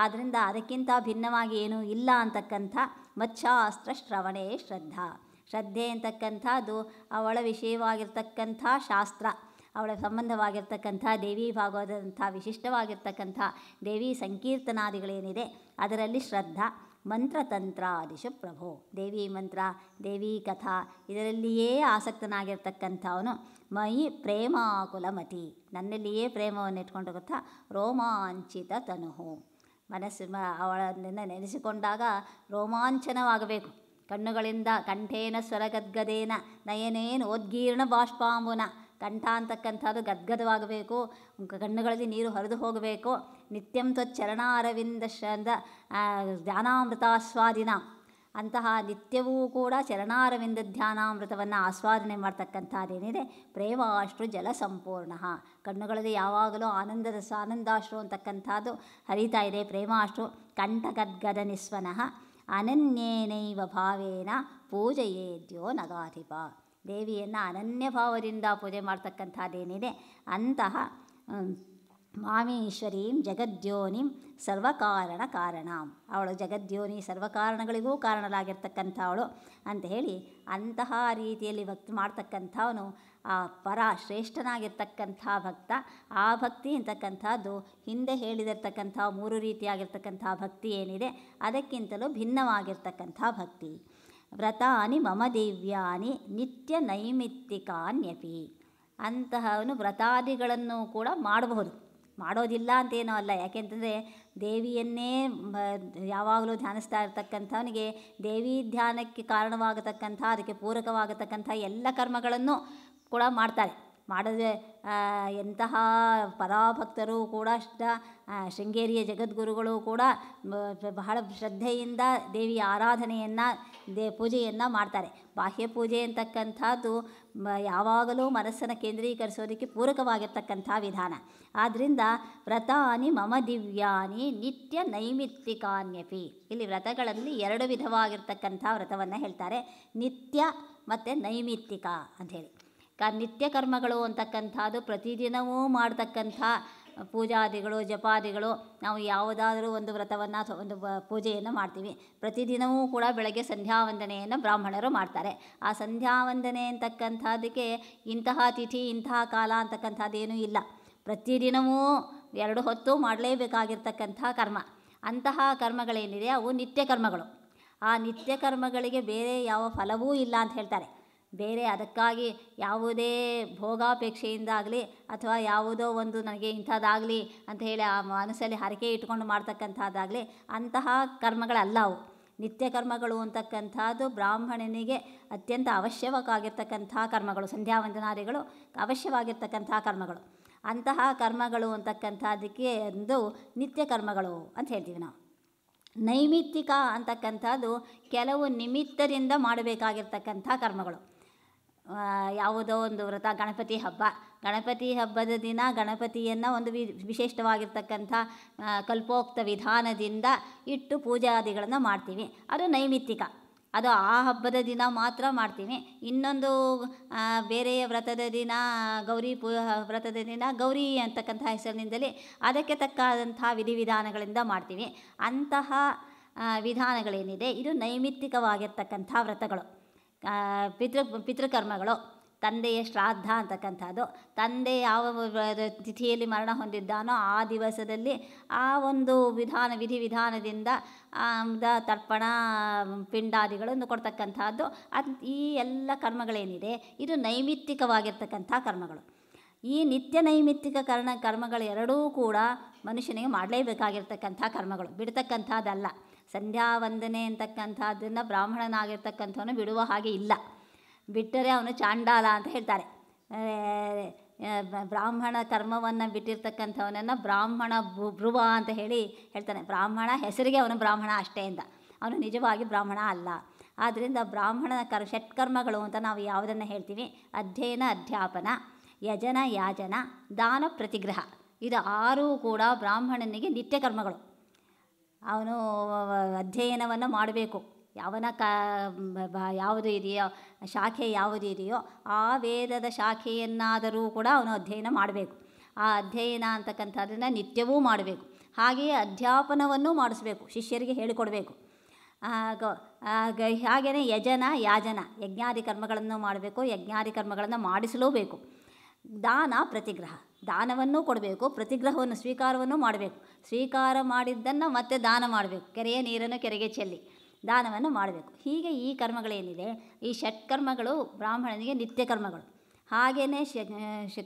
ಆದ್ದರಿಂದ ಅದಕ್ಕಿಂತ ಭಿನ್ನವಾಗಿ ಏನೂ ಇಲ್ಲ ಅಂತಕ್ಕಂಥ ಮಚ್ಛಾಸ್ತ್ರ ಶ್ರವಣೇ ಶ್ರದ್ಧಾ ಶ್ರದ್ಧೆ ಅಂತಕ್ಕಂಥದ್ದು ಅವಳ ವಿಷಯವಾಗಿರ್ತಕ್ಕಂಥ ಶಾಸ್ತ್ರ ಅವಳ ಸಂಬಂಧವಾಗಿರ್ತಕ್ಕಂಥ ದೇವಿ ಭಾಗವಾದಂಥ ವಿಶಿಷ್ಟವಾಗಿರ್ತಕ್ಕಂಥ ದೇವಿ ಸಂಕೀರ್ತನಾದಿಗಳೇನಿದೆ ಅದರಲ್ಲಿ ಶ್ರದ್ಧಾ ಮಂತ್ರತಂತ್ರ ಆದಿಶು ಪ್ರಭೋ ದೇವಿ ಮಂತ್ರ ದೇವಿ ಕಥಾ ಇದರಲ್ಲಿಯೇ ಆಸಕ್ತನಾಗಿರ್ತಕ್ಕಂಥವನು ಮಯಿ ಪ್ರೇಮಾಕುಲಮತಿ ನನ್ನಲ್ಲಿಯೇ ಪ್ರೇಮವನ್ನು ಇಟ್ಕೊಂಡಿರುತ್ತಾ ರೋಮಾಂಚಿತ ತನುಹು ಮನಸ್ಸು ಮ ಅವಳನ್ನು ನೆನೆಸಿಕೊಂಡಾಗ ರೋಮಾಂಚನವಾಗಬೇಕು ಕಣ್ಣುಗಳಿಂದ ಕಂಠೇನ ಸ್ವರಗದ್ಗದೇನ ನಯನೇನು ಉದ್ಗೀರ್ಣ ಬಾಷ್ಪಾಂಬುನ ಕಂಠ ಅಂತಕ್ಕಂಥದ್ದು ಗದ್ಗದವಾಗಬೇಕು ಕಣ್ಣುಗಳಲ್ಲಿ ನೀರು ಹರಿದು ಹೋಗಬೇಕು ನಿತ್ಯಂ ಅರವಿಂದ ಶ್ರಂದ ಜ್ಞಾನಾಮೃತಾಸ್ವಾದಿನ ಅಂತಹ ನಿತ್ಯವೂ ಕೂಡ ಚರಣಾರವಿಂದ ಧ್ಯಾನಾಮೃತವನ್ನು ಆಸ್ವಾದನೆ ಮಾಡ್ತಕ್ಕಂಥದ್ದೇನಿದೆ ಪ್ರೇಮಾಶ್ರು ಜಲ ಸಂಪೂರ್ಣ ಕಣ್ಣುಗಳಲ್ಲಿ ಯಾವಾಗಲೂ ಆನಂದದ ಆನಂದಾಶ್ರು ಅಂತಕ್ಕಂಥದ್ದು ಹರಿತಾ ಇದೆ ಪ್ರೇಮಾಶ್ರು ಕಂಠಗದ್ಗದ ನಿಸ್ವನಃ ಅನನ್ಯೇನೈವ ಭಾವೇನ ಪೂಜೆಯೇದ್ಯೋ ನಗಾಧಿಪ ದೇವಿಯನ್ನು ಅನನ್ಯ ಭಾವದಿಂದ ಪೂಜೆ ಮಾಡ್ತಕ್ಕಂಥದ್ದೇನಿದೆ ಅಂತಹ ಮಾಮೇಶ್ವರೀಂ ಜಗದ್ಯೋನಿಂ ಸರ್ವಕಾರಣ ಕಾರಣ ಅವಳು ಜಗದ್ಯೋನಿ ಸರ್ವಕಾರಣಗಳಿಗೂ ಕಾರಣರಾಗಿರ್ತಕ್ಕಂಥವಳು ಅಂತ ಹೇಳಿ ಅಂತಹ ರೀತಿಯಲ್ಲಿ ಭಕ್ತಿ ಮಾಡ್ತಕ್ಕಂಥವನು ಆ ಪರ ಶ್ರೇಷ್ಠನಾಗಿರ್ತಕ್ಕಂಥ ಭಕ್ತ ಆ ಭಕ್ತಿ ಅಂತಕ್ಕಂಥದ್ದು ಹಿಂದೆ ಹೇಳಿದಿರ್ತಕ್ಕಂಥ ಮೂರು ರೀತಿಯಾಗಿರ್ತಕ್ಕಂಥ ಭಕ್ತಿ ಏನಿದೆ ಅದಕ್ಕಿಂತಲೂ ಭಿನ್ನವಾಗಿರ್ತಕ್ಕಂಥ ಭಕ್ತಿ ವ್ರತಾನಿ ಮಮ ದಿವ್ಯಾನಿ ನಿತ್ಯ ನೈಮಿತ್ತಿಕಾನ್ಯಪಿ ಅಂತಹವನು ವ್ರತಾದಿಗಳನ್ನು ಕೂಡ ಮಾಡಬಹುದು ಮಾಡೋದಿಲ್ಲ ಅಂತೇನೂ ಅಲ್ಲ ಯಾಕೆಂತಂದರೆ ದೇವಿಯನ್ನೇ ಯಾವಾಗಲೂ ಧ್ಯಾನಿಸ್ತಾ ಇರತಕ್ಕಂಥವನಿಗೆ ದೇವಿ ಧ್ಯಾನಕ್ಕೆ ಕಾರಣವಾಗತಕ್ಕಂಥ ಅದಕ್ಕೆ ಪೂರಕವಾಗತಕ್ಕಂಥ ಎಲ್ಲ ಕರ್ಮಗಳನ್ನು ಕೂಡ ಮಾಡ್ತಾರೆ ಮಾಡದೆ ಎಂತಹ ಪರಾಭಕ್ತರು ಕೂಡ ಅಷ್ಟ ಶೃಂಗೇರಿಯ ಜಗದ್ಗುರುಗಳು ಕೂಡ ಬಹಳ ಶ್ರದ್ಧೆಯಿಂದ ದೇವಿಯ ಆರಾಧನೆಯನ್ನು ದೇ ಪೂಜೆಯನ್ನು ಮಾಡ್ತಾರೆ ಬಾಹ್ಯ ಪೂಜೆ ಅಂತಕ್ಕಂಥದ್ದು ಯಾವಾಗಲೂ ಮನಸ್ಸನ್ನು ಕೇಂದ್ರೀಕರಿಸೋದಕ್ಕೆ ಪೂರಕವಾಗಿರ್ತಕ್ಕಂಥ ವಿಧಾನ ಆದ್ದರಿಂದ ವ್ರತಾನಿ ಮಮ ದಿವ್ಯಾನಿ ನಿತ್ಯ ನೈಮಿತ್ತಿಕಾನ್ಯಪಿ ಇಲ್ಲಿ ವ್ರತಗಳಲ್ಲಿ ಎರಡು ವಿಧವಾಗಿರ್ತಕ್ಕಂಥ ವ್ರತವನ್ನು ಹೇಳ್ತಾರೆ ನಿತ್ಯ ಮತ್ತು ನೈಮಿತ್ತಿಕ ಅಂಥೇಳಿ ಕ ನಿತ್ಯ ಕರ್ಮಗಳು ಅಂತಕ್ಕಂಥದ್ದು ಪ್ರತಿದಿನವೂ ಮಾಡತಕ್ಕಂಥ ಪೂಜಾದಿಗಳು ಜಪಾದಿಗಳು ನಾವು ಯಾವುದಾದರೂ ಒಂದು ವ್ರತವನ್ನು ಒಂದು ಪೂಜೆಯನ್ನು ಮಾಡ್ತೀವಿ ಪ್ರತಿದಿನವೂ ಕೂಡ ಬೆಳಗ್ಗೆ ಸಂಧ್ಯಾ ವಂದನೆಯನ್ನು ಬ್ರಾಹ್ಮಣರು ಮಾಡ್ತಾರೆ ಆ ಸಂಧ್ಯಾ ವಂದನೆ ಅಂತಕ್ಕಂಥದ್ದಕ್ಕೆ ಇಂತಹ ತಿಥಿ ಇಂತಹ ಕಾಲ ಅಂತಕ್ಕಂಥದ್ದೇನೂ ಇಲ್ಲ ಪ್ರತಿದಿನವೂ ಎರಡು ಹೊತ್ತು ಮಾಡಲೇಬೇಕಾಗಿರ್ತಕ್ಕಂಥ ಕರ್ಮ ಅಂತಹ ಕರ್ಮಗಳೇನಿದೆ ಅವು ನಿತ್ಯ ಕರ್ಮಗಳು ಆ ನಿತ್ಯ ಕರ್ಮಗಳಿಗೆ ಬೇರೆ ಯಾವ ಫಲವೂ ಇಲ್ಲ ಅಂತ ಹೇಳ್ತಾರೆ ಬೇರೆ ಅದಕ್ಕಾಗಿ ಯಾವುದೇ ಭೋಗಾಪೇಕ್ಷೆಯಿಂದಾಗಲಿ ಅಥವಾ ಯಾವುದೋ ಒಂದು ನನಗೆ ಇಂಥದ್ದಾಗಲಿ ಅಂತ ಹೇಳಿ ಆ ಮನಸ್ಸಲ್ಲಿ ಹರಕೆ ಇಟ್ಕೊಂಡು ಮಾಡ್ತಕ್ಕಂಥದ್ದಾಗಲಿ ಅಂತಹ ಕರ್ಮಗಳಲ್ಲ ಅವು ನಿತ್ಯ ಕರ್ಮಗಳು ಅಂತಕ್ಕಂಥದ್ದು ಬ್ರಾಹ್ಮಣನಿಗೆ ಅತ್ಯಂತ ಅವಶ್ಯವಾಗಿರ್ತಕ್ಕಂಥ ಕರ್ಮಗಳು ಸಂಧ್ಯಾ ವಂದನಾದಿಗಳು ಅವಶ್ಯವಾಗಿರ್ತಕ್ಕಂಥ ಕರ್ಮಗಳು ಅಂತಹ ಕರ್ಮಗಳು ಅಂತಕ್ಕಂಥದ್ದಕ್ಕೆ ಒಂದು ನಿತ್ಯ ಕರ್ಮಗಳು ಅಂತ ಹೇಳ್ತೀವಿ ನಾವು ನೈಮಿತ್ತಿಕ ಅಂತಕ್ಕಂಥದ್ದು ಕೆಲವು ನಿಮಿತ್ತದಿಂದ ಮಾಡಬೇಕಾಗಿರ್ತಕ್ಕಂಥ ಕರ್ಮಗಳು ಯಾವುದೋ ಒಂದು ವ್ರತ ಗಣಪತಿ ಹಬ್ಬ ಗಣಪತಿ ಹಬ್ಬದ ದಿನ ಗಣಪತಿಯನ್ನು ಒಂದು ವಿ ವಿಶಿಷ್ಟವಾಗಿರ್ತಕ್ಕಂಥ ಕಲ್ಪೋಕ್ತ ವಿಧಾನದಿಂದ ಇಟ್ಟು ಪೂಜಾದಿಗಳನ್ನು ಮಾಡ್ತೀವಿ ಅದು ನೈಮಿತ್ತಿಕ ಅದು ಆ ಹಬ್ಬದ ದಿನ ಮಾತ್ರ ಮಾಡ್ತೀವಿ ಇನ್ನೊಂದು ಬೇರೆಯ ವ್ರತದ ದಿನ ಗೌರಿ ಪೂ ವ್ರತದ ದಿನ ಗೌರಿ ಅಂತಕ್ಕಂಥ ಹೆಸರಿನಿಂದಲೇ ಅದಕ್ಕೆ ತಕ್ಕಾದಂಥ ವಿಧಿವಿಧಾನಗಳಿಂದ ಮಾಡ್ತೀವಿ ಅಂತಹ ವಿಧಾನಗಳೇನಿದೆ ಇದು ನೈಮಿತ್ತಿಕವಾಗಿರ್ತಕ್ಕಂಥ ವ್ರತಗಳು ಪಿತೃ ಪಿತೃಕರ್ಮಗಳು ತಂದೆಯ ಶ್ರಾದ್ದ ಅಂತಕ್ಕಂಥದ್ದು ತಂದೆ ಯಾವ ತಿಥಿಯಲ್ಲಿ ಮರಣ ಹೊಂದಿದ್ದಾನೋ ಆ ದಿವಸದಲ್ಲಿ ಆ ಒಂದು ವಿಧಾನ ವಿಧಿ ವಿಧಾನದಿಂದ ತರ್ಪಣ ಪಿಂಡಾದಿಗಳನ್ನು ಕೊಡ್ತಕ್ಕಂಥದ್ದು ಅದು ಈ ಎಲ್ಲ ಕರ್ಮಗಳೇನಿದೆ ಇದು ನೈಮಿತ್ತಿಕವಾಗಿರ್ತಕ್ಕಂಥ ಕರ್ಮಗಳು ಈ ನಿತ್ಯ ನೈಮಿತ್ತಿಕ ಕರ್ಣ ಕರ್ಮಗಳೆರಡೂ ಕೂಡ ಮನುಷ್ಯನಿಗೆ ಮಾಡಲೇಬೇಕಾಗಿರ್ತಕ್ಕಂಥ ಕರ್ಮಗಳು ಬಿಡ್ತಕ್ಕಂಥದ್ದಲ್ಲ ಸಂಧ್ಯಾ ವಂದನೆ ಅಂತಕ್ಕಂಥದ್ದನ್ನು ಬ್ರಾಹ್ಮಣನಾಗಿರ್ತಕ್ಕಂಥವನು ಬಿಡುವ ಹಾಗೆ ಇಲ್ಲ ಬಿಟ್ಟರೆ ಅವನು ಚಾಂಡಾಲ ಅಂತ ಹೇಳ್ತಾರೆ ಬ್ರಾಹ್ಮಣ ಕರ್ಮವನ್ನು ಬಿಟ್ಟಿರ್ತಕ್ಕಂಥವನನ್ನು ಬ್ರಾಹ್ಮಣ ಭ್ರುವ ಅಂತ ಹೇಳಿ ಹೇಳ್ತಾನೆ ಬ್ರಾಹ್ಮಣ ಹೆಸರಿಗೆ ಅವನು ಬ್ರಾಹ್ಮಣ ಅಷ್ಟೇ ಅಂತ ಅವನು ನಿಜವಾಗಿ ಬ್ರಾಹ್ಮಣ ಅಲ್ಲ ಆದ್ದರಿಂದ ಬ್ರಾಹ್ಮಣನ ಕರ್ ಷಟ್ಕರ್ಮಗಳು ಅಂತ ನಾವು ಯಾವುದನ್ನು ಹೇಳ್ತೀವಿ ಅಧ್ಯಯನ ಅಧ್ಯಾಪನ ಯಜನ ಯಾಜನ ದಾನ ಪ್ರತಿಗ್ರಹ ಇದು ಆರೂ ಕೂಡ ಬ್ರಾಹ್ಮಣನಿಗೆ ನಿತ್ಯ ಕರ್ಮಗಳು ಅವನು ಅಧ್ಯಯನವನ್ನು ಮಾಡಬೇಕು ಯಾವನ ಕ ಯಾವುದು ಇದೆಯೋ ಶಾಖೆ ಯಾವುದು ಇದೆಯೋ ಆ ವೇದದ ಶಾಖೆಯನ್ನಾದರೂ ಕೂಡ ಅವನು ಅಧ್ಯಯನ ಮಾಡಬೇಕು ಆ ಅಧ್ಯಯನ ಅಂತಕ್ಕಂಥದ್ದನ್ನು ನಿತ್ಯವೂ ಮಾಡಬೇಕು ಹಾಗೆಯೇ ಅಧ್ಯಾಪನವನ್ನು ಮಾಡಿಸ್ಬೇಕು ಶಿಷ್ಯರಿಗೆ ಹೇಳಿಕೊಡಬೇಕು ಹಾಗೆಯೇ ಯಜನ ಯಾಜನ ಯಜ್ಞಾದಿ ಕರ್ಮಗಳನ್ನು ಮಾಡಬೇಕು ಯಜ್ಞಾದಿ ಕರ್ಮಗಳನ್ನು ಮಾಡಿಸಲೂಬೇಕು ದಾನ ಪ್ರತಿಗ್ರಹ ದಾನವನ್ನು ಕೊಡಬೇಕು ಪ್ರತಿಗ್ರಹವನ್ನು ಸ್ವೀಕಾರವನ್ನು ಮಾಡಬೇಕು ಸ್ವೀಕಾರ ಮಾಡಿದ್ದನ್ನು ಮತ್ತೆ ದಾನ ಮಾಡಬೇಕು ಕೆರೆಯ ನೀರನ್ನು ಕೆರೆಗೆ ಚೆಲ್ಲಿ ದಾನವನ್ನು ಮಾಡಬೇಕು ಹೀಗೆ ಈ ಕರ್ಮಗಳೇನಿದೆ ಈ ಷಟ್ಕರ್ಮಗಳು ಬ್ರಾಹ್ಮಣನಿಗೆ ನಿತ್ಯ ಕರ್ಮಗಳು ಹಾಗೆಯೇ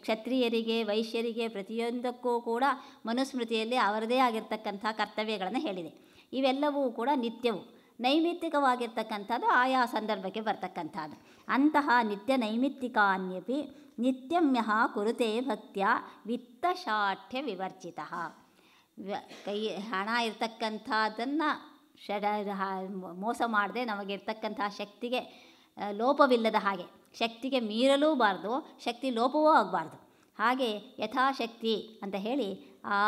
ಕ್ಷತ್ರಿಯರಿಗೆ ವೈಶ್ಯರಿಗೆ ಪ್ರತಿಯೊಂದಕ್ಕೂ ಕೂಡ ಮನುಸ್ಮೃತಿಯಲ್ಲಿ ಅವರದೇ ಆಗಿರ್ತಕ್ಕಂಥ ಕರ್ತವ್ಯಗಳನ್ನು ಹೇಳಿದೆ ಇವೆಲ್ಲವೂ ಕೂಡ ನಿತ್ಯವು ನೈಮಿತ್ತಿಕವಾಗಿರ್ತಕ್ಕಂಥದ್ದು ಆಯಾ ಸಂದರ್ಭಕ್ಕೆ ಬರ್ತಕ್ಕಂಥದ್ದು ಅಂತಹ ನಿತ್ಯ ನೈಮಿತ್ತಿಕಾನ್ಯಪಿ ನಿತ್ಯಮ್ಯಹ ಕುರುತೆ ಭಕ್ತಿಯ ವಿತ್ತಶಾಠ್ಯ ವಿವರ್ಜಿತ ಕೈ ಹಣ ಇರ್ತಕ್ಕಂಥದ್ದನ್ನು ಷಡ ಮೋಸ ಮಾಡದೆ ನಮಗಿರ್ತಕ್ಕಂತಹ ಶಕ್ತಿಗೆ ಲೋಪವಿಲ್ಲದ ಹಾಗೆ ಶಕ್ತಿಗೆ ಮೀರಲೂಬಾರ್ದು ಶಕ್ತಿ ಲೋಪವೂ ಆಗಬಾರ್ದು ಹಾಗೆ ಯಥಾಶಕ್ತಿ ಅಂತ ಹೇಳಿ ಆ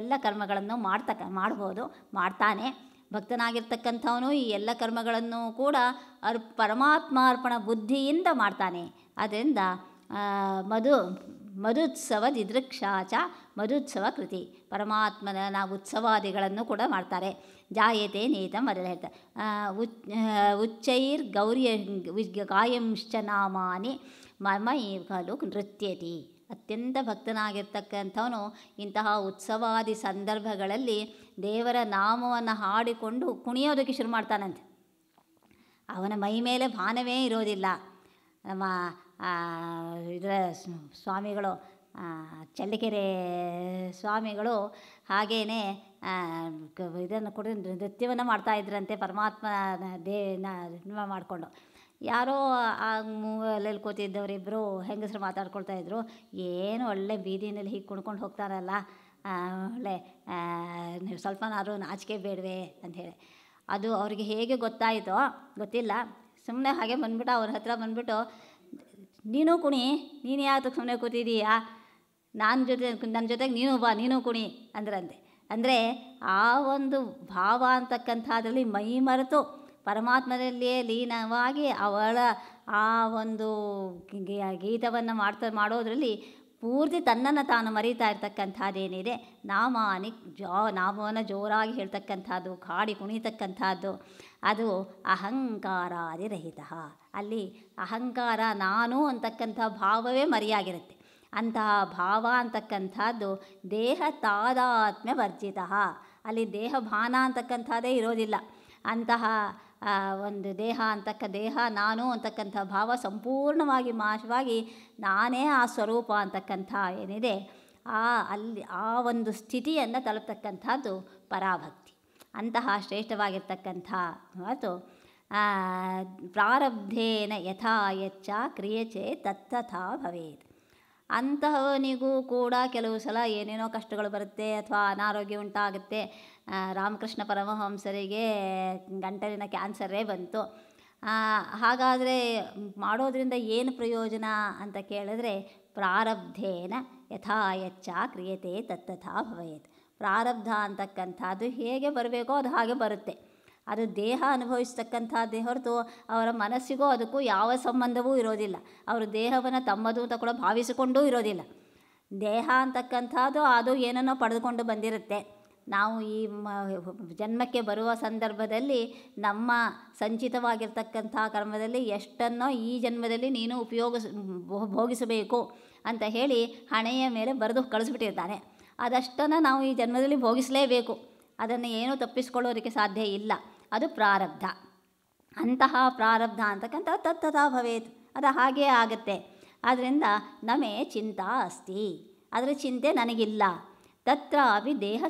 ಎಲ್ಲ ಕರ್ಮಗಳನ್ನು ಮಾಡ್ತಕ್ಕ ಮಾಡ್ಬೋದು ಮಾಡ್ತಾನೆ ಭಕ್ತನಾಗಿರ್ತಕ್ಕಂಥವನು ಈ ಎಲ್ಲ ಕರ್ಮಗಳನ್ನು ಕೂಡ ಅರ್ ಪರಮಾತ್ಮಾರ್ಪಣ ಬುದ್ಧಿಯಿಂದ ಮಾಡ್ತಾನೆ ಆದ್ದರಿಂದ ಮಧು ಮಧುತ್ಸವ ದಿದೃಕ್ಷಾಚ ಮಧುತ್ಸವ ಕೃತಿ ಪರಮಾತ್ಮನ ನಾವು ಉತ್ಸವಾದಿಗಳನ್ನು ಕೂಡ ಮಾಡ್ತಾರೆ ಜಾಯತೆ ನೀತ ಮೊದಲು ಹೇಳ್ತಾರೆ ಉಚ್ ಉಚ್ಚೈರ್ ಗೌರ್ಯ ಗಾಯಂಶ್ಚ ನಾಮಾನಿ ಮಮ ಖಲು ನೃತ್ಯತಿ ಅತ್ಯಂತ ಭಕ್ತನಾಗಿರ್ತಕ್ಕಂಥವನು ಇಂತಹ ಉತ್ಸವಾದಿ ಸಂದರ್ಭಗಳಲ್ಲಿ ದೇವರ ನಾಮವನ್ನು ಹಾಡಿಕೊಂಡು ಕುಣಿಯೋದಕ್ಕೆ ಶುರು ಮಾಡ್ತಾನಂತೆ ಅವನ ಮೈ ಮೇಲೆ ಭಾನವೇ ಇರೋದಿಲ್ಲ ನಮ್ಮ ಇದರ ಸ್ವಾಮಿಗಳು ಚಳ್ಳಕೆರೆ ಸ್ವಾಮಿಗಳು ಹಾಗೆಯೇ ಇದನ್ನು ಕೊಡ ನೃತ್ಯವನ್ನು ಇದ್ರಂತೆ ಪರಮಾತ್ಮ ದೇನ ಮಾಡಿಕೊಂಡು ಯಾರೋ ಆ ಮೂಲೆಯಲ್ಲಿ ಕೂತಿದ್ದವರಿಬ್ಬರು ಹೆಂಗಸರು ಮಾತಾಡ್ಕೊಳ್ತಾ ಇದ್ದರು ಏನು ಒಳ್ಳೆ ಬೀದಿನಲ್ಲಿ ಹೀಗೆ ಕುಣ್ಕೊಂಡು ಹೋಗ್ತಾರಲ್ಲ ಒಳ್ಳೆ ನೀವು ಸ್ವಲ್ಪನಾದರೂ ನಾಚಿಕೆ ಬೇಡವೆ ಅಂಥೇಳಿ ಅದು ಅವ್ರಿಗೆ ಹೇಗೆ ಗೊತ್ತಾಯಿತೋ ಗೊತ್ತಿಲ್ಲ ಸುಮ್ಮನೆ ಹಾಗೆ ಬಂದ್ಬಿಟ್ಟು ಅವ್ರ ಹತ್ರ ಬಂದ್ಬಿಟ್ಟು ನೀನು ಕುಣಿ ನೀನು ಯಾತಕ್ಕೆ ಸುಮ್ಮನೆ ಕೂತಿದ್ದೀಯಾ ನಾನು ಜೊತೆ ನನ್ನ ಜೊತೆಗೆ ನೀನು ಬಾ ನೀನು ಕುಣಿ ಅಂದ್ರಂತೆ ಅಂದರೆ ಆ ಒಂದು ಭಾವ ಅಂತಕ್ಕಂಥದ್ರಲ್ಲಿ ಮೈ ಮರೆತು ಪರಮಾತ್ಮದಲ್ಲಿಯೇ ಲೀನವಾಗಿ ಅವಳ ಆ ಒಂದು ಗೀತವನ್ನು ಮಾಡ್ತಾ ಮಾಡೋದರಲ್ಲಿ ಪೂರ್ತಿ ತನ್ನನ್ನು ತಾನು ಮರೀತಾ ಇರ್ತಕ್ಕಂಥದ್ದೇನಿದೆ ನಾಮಾನಿ ಜೋ ನಾಮವನ್ನು ಜೋರಾಗಿ ಹೇಳ್ತಕ್ಕಂಥದ್ದು ಕಾಡಿ ಕುಣಿತಕ್ಕಂಥದ್ದು ಅದು ಅಹಂಕಾರಾದಿರಹಿತ ಅಲ್ಲಿ ಅಹಂಕಾರ ನಾನು ಅಂತಕ್ಕಂಥ ಭಾವವೇ ಮರೆಯಾಗಿರುತ್ತೆ ಅಂತಹ ಭಾವ ಅಂತಕ್ಕಂಥದ್ದು ದೇಹ ತಾದಾತ್ಮ್ಯ ವರ್ಜಿತ ಅಲ್ಲಿ ದೇಹ ಭಾನ ಅಂತಕ್ಕಂಥದ್ದೇ ಇರೋದಿಲ್ಲ ಅಂತಹ ಒಂದು ದೇಹ ಅಂತಕ್ಕ ದೇಹ ನಾನು ಅಂತಕ್ಕಂಥ ಭಾವ ಸಂಪೂರ್ಣವಾಗಿ ಮಾಶವಾಗಿ ನಾನೇ ಆ ಸ್ವರೂಪ ಅಂತಕ್ಕಂಥ ಏನಿದೆ ಆ ಅಲ್ಲಿ ಆ ಒಂದು ಸ್ಥಿತಿಯನ್ನು ತಲುಪ್ತಕ್ಕಂಥದ್ದು ಪರಾಭಕ್ತಿ ಅಂತಹ ಶ್ರೇಷ್ಠವಾಗಿರ್ತಕ್ಕಂಥ ಆಯಿತು ಪ್ರಾರಬ್ಧೇನ ಯಥಾ ಎಚ್ಚ ಕ್ರಿಯಚೆ ತತ್ತಥಾ ಭವೇತ್ ಅಂತಹವನಿಗೂ ಕೂಡ ಕೆಲವು ಸಲ ಏನೇನೋ ಕಷ್ಟಗಳು ಬರುತ್ತೆ ಅಥವಾ ಅನಾರೋಗ್ಯ ಉಂಟಾಗುತ್ತೆ ರಾಮಕೃಷ್ಣ ಪರಮಹಂಸರಿಗೆ ಗಂಟಲಿನ ಕ್ಯಾನ್ಸರೇ ಬಂತು ಹಾಗಾದರೆ ಮಾಡೋದರಿಂದ ಏನು ಪ್ರಯೋಜನ ಅಂತ ಕೇಳಿದ್ರೆ ಪ್ರಾರಬ್ಧೇನ ಯಥಾ ಕ್ರಿಯತೆ ತತ್ತಥಾ ಭವೇತ್ ಪ್ರಾರಬ್ಧ ಅಂತಕ್ಕಂಥದ್ದು ಹೇಗೆ ಬರಬೇಕೋ ಅದು ಹಾಗೆ ಬರುತ್ತೆ ಅದು ದೇಹ ಅನುಭವಿಸ್ತಕ್ಕಂಥದ್ದೇ ಹೊರತು ಅವರ ಮನಸ್ಸಿಗೂ ಅದಕ್ಕೂ ಯಾವ ಸಂಬಂಧವೂ ಇರೋದಿಲ್ಲ ಅವರು ದೇಹವನ್ನು ತಮ್ಮದು ಅಂತ ಕೂಡ ಭಾವಿಸಿಕೊಂಡೂ ಇರೋದಿಲ್ಲ ದೇಹ ಅಂತಕ್ಕಂಥದ್ದು ಅದು ಏನನ್ನೋ ಪಡೆದುಕೊಂಡು ಬಂದಿರುತ್ತೆ ನಾವು ಈ ಜನ್ಮಕ್ಕೆ ಬರುವ ಸಂದರ್ಭದಲ್ಲಿ ನಮ್ಮ ಸಂಚಿತವಾಗಿರ್ತಕ್ಕಂಥ ಕರ್ಮದಲ್ಲಿ ಎಷ್ಟನ್ನೋ ಈ ಜನ್ಮದಲ್ಲಿ ನೀನು ಉಪಯೋಗಿಸ ಭೋಗಿಸಬೇಕು ಅಂತ ಹೇಳಿ ಹಣೆಯ ಮೇಲೆ ಬರೆದು ಕಳಿಸ್ಬಿಟ್ಟಿರ್ತಾನೆ ಅದಷ್ಟನ್ನು ನಾವು ಈ ಜನ್ಮದಲ್ಲಿ ಭೋಗಿಸಲೇಬೇಕು ಅದನ್ನು ಏನೂ ತಪ್ಪಿಸ್ಕೊಳ್ಳೋದಕ್ಕೆ ಸಾಧ್ಯ ಇಲ್ಲ ಅದು ಪ್ರಾರಬ್ಧ ಅಂತಹ ಪ್ರಾರಬ್ಧ ಅಂತಕ್ಕಂಥ ತತ್ತದ ಭವೇತ್ ಅದು ಹಾಗೇ ಆಗುತ್ತೆ ಆದ್ದರಿಂದ ನಮೇ ಚಿಂತಾ ಅಸ್ತಿ ಅದರ ಚಿಂತೆ ನನಗಿಲ್ಲ ತತ್ರ ಅವಿ ದೇಹ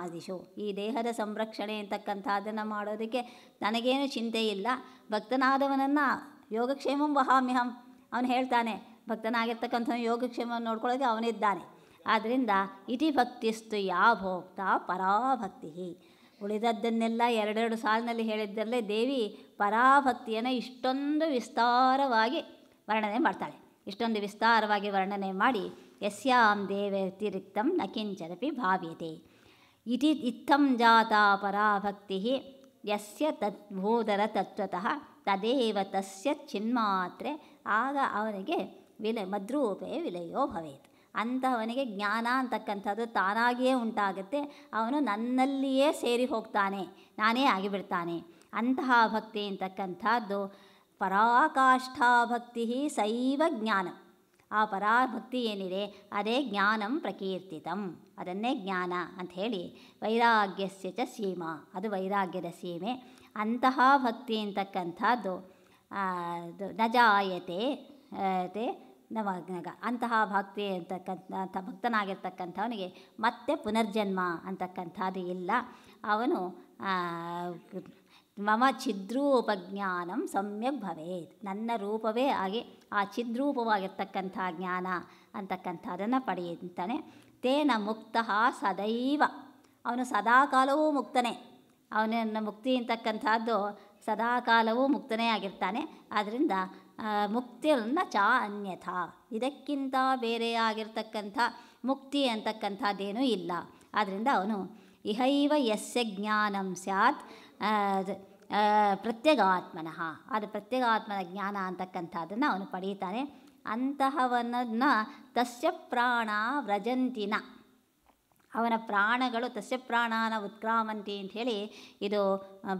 ಆದಿಶು ಈ ದೇಹದ ಸಂರಕ್ಷಣೆ ಅಂತಕ್ಕಂಥದ್ದನ್ನು ಮಾಡೋದಕ್ಕೆ ನನಗೇನು ಚಿಂತೆ ಇಲ್ಲ ಭಕ್ತನಾದವನನ್ನು ಯೋಗಕ್ಷೇಮಂ ವಹಾಮ್ಯಹಂ ಅವನು ಹೇಳ್ತಾನೆ ಭಕ್ತನಾಗಿರ್ತಕ್ಕಂಥ ಯೋಗಕ್ಷೇಮವನ್ನು ನೋಡ್ಕೊಳ್ಳೋಕೆ ಅವನಿದ್ದಾನೆ ಆದ್ದರಿಂದ ಇತಿ ಭಕ್ತಿಸ್ತು ಯಾ ಭೋಕ್ತ ಪರಾಭಕ್ತಿ ಉಳಿದದ್ದನ್ನೆಲ್ಲ ಎರಡೆರಡು ಸಾಲಿನಲ್ಲಿ ಹೇಳಿದ್ದರಲ್ಲೇ ದೇವಿ ಪರಾಭಕ್ತಿಯನ್ನು ಇಷ್ಟೊಂದು ವಿಸ್ತಾರವಾಗಿ ವರ್ಣನೆ ಮಾಡ್ತಾಳೆ ಇಷ್ಟೊಂದು ವಿಸ್ತಾರವಾಗಿ ವರ್ಣನೆ ಮಾಡಿ ಯಸ್ಯಾಂ ದೇವ್ಯತಿರಿಕ್ತಂ ನ ಕಿಂಚದಪಿ ಭಾವ್ಯತೆ ಇತಿ ಇತ್ತಂ ಜಾತಾ ಪರಾಭಕ್ತಿ ಯಸ್ಯ ತದ್ಬೋಧರ ತತ್ವತಃ ತದೇವ ತಸ್ಯ ಚಿನ್ಮಾತ್ರೆ ಆಗ ಅವನಿಗೆ ವಿಲ ಮದ್ರೂಪೇ ವಿಲಯೋ ಭವೇತ್ ಅಂತಹವನಿಗೆ ಜ್ಞಾನ ಅಂತಕ್ಕಂಥದ್ದು ತಾನಾಗಿಯೇ ಉಂಟಾಗುತ್ತೆ ಅವನು ನನ್ನಲ್ಲಿಯೇ ಸೇರಿ ಹೋಗ್ತಾನೆ ನಾನೇ ಆಗಿಬಿಡ್ತಾನೆ ಅಂತಹ ಭಕ್ತಿ ಅಂತಕ್ಕಂಥದ್ದು ಪರಾಕಾಷ್ಠಾ ಭಕ್ತಿ ಸೈವ ಜ್ಞಾನ ಆ ಪರಾಭಕ್ತಿ ಏನಿದೆ ಅದೇ ಜ್ಞಾನಂ ಪ್ರಕೀರ್ತಿತಂ ಅದನ್ನೇ ಜ್ಞಾನ ಹೇಳಿ ವೈರಾಗ್ಯಸ್ಯ ಚ ಸೀಮಾ ಅದು ವೈರಾಗ್ಯದ ಸೀಮೆ ಅಂತಹ ಭಕ್ತಿ ಅಂತಕ್ಕಂಥದ್ದು ನ ಜಾಯತೆ ತೇ ನಮಗ ಅಂತಹ ಭಕ್ತಿ ಅಂತಕ್ಕಂಥ ಭಕ್ತನಾಗಿರ್ತಕ್ಕಂಥವನಿಗೆ ಮತ್ತೆ ಪುನರ್ಜನ್ಮ ಅಂತಕ್ಕಂಥದ್ದು ಇಲ್ಲ ಅವನು ಮಮ ಛಿದ್ರೂಪಜ್ಞಾನ ಸಮ್ಯಕ್ ಭವೇತ್ ನನ್ನ ರೂಪವೇ ಆಗಿ ಆ ಛಿದ್ರೂಪವಾಗಿರ್ತಕ್ಕಂಥ ಜ್ಞಾನ ಅಂತಕ್ಕಂಥದ್ದನ್ನು ಪಡೆಯುತ್ತಾನೆ ತೇನ ಮುಕ್ತ ಸದೈವ ಅವನು ಸದಾಕಾಲವೂ ಮುಕ್ತನೇ ಅವನನ್ನು ಮುಕ್ತಿ ಅಂತಕ್ಕಂಥದ್ದು ಸದಾಕಾಲವೂ ಮುಕ್ತನೇ ಆಗಿರ್ತಾನೆ ಆದ್ದರಿಂದ ಮುಕ್ತಿಯನ್ನು ಚ ಅನ್ಯಥಾ ಇದಕ್ಕಿಂತ ಬೇರೆಯಾಗಿರ್ತಕ್ಕಂಥ ಮುಕ್ತಿ ಅಂತಕ್ಕಂಥದ್ದೇನೂ ಇಲ್ಲ ಆದ್ದರಿಂದ ಅವನು ಇಹೈವ ಯಸ್ಯ ಜ್ಞಾನಂ ಸ್ಯಾತ್ ಪ್ರತ್ಯಗಾತ್ಮನಃ ಅದು ಪ್ರತ್ಯಗಾತ್ಮನ ಜ್ಞಾನ ಅಂತಕ್ಕಂಥದ್ದನ್ನು ಅವನು ಪಡೀತಾನೆ ಅಂತಹವನನ್ನು ತಸ್ಯ ಪ್ರಾಣ ವ್ರಜಂತಿನ ಅವನ ಪ್ರಾಣಗಳು ತಸ್ಯ ಪ್ರಾಣಾನ ಉತ್ಕ್ರಾಮಂತಿ ಅಂತ ಹೇಳಿ ಇದು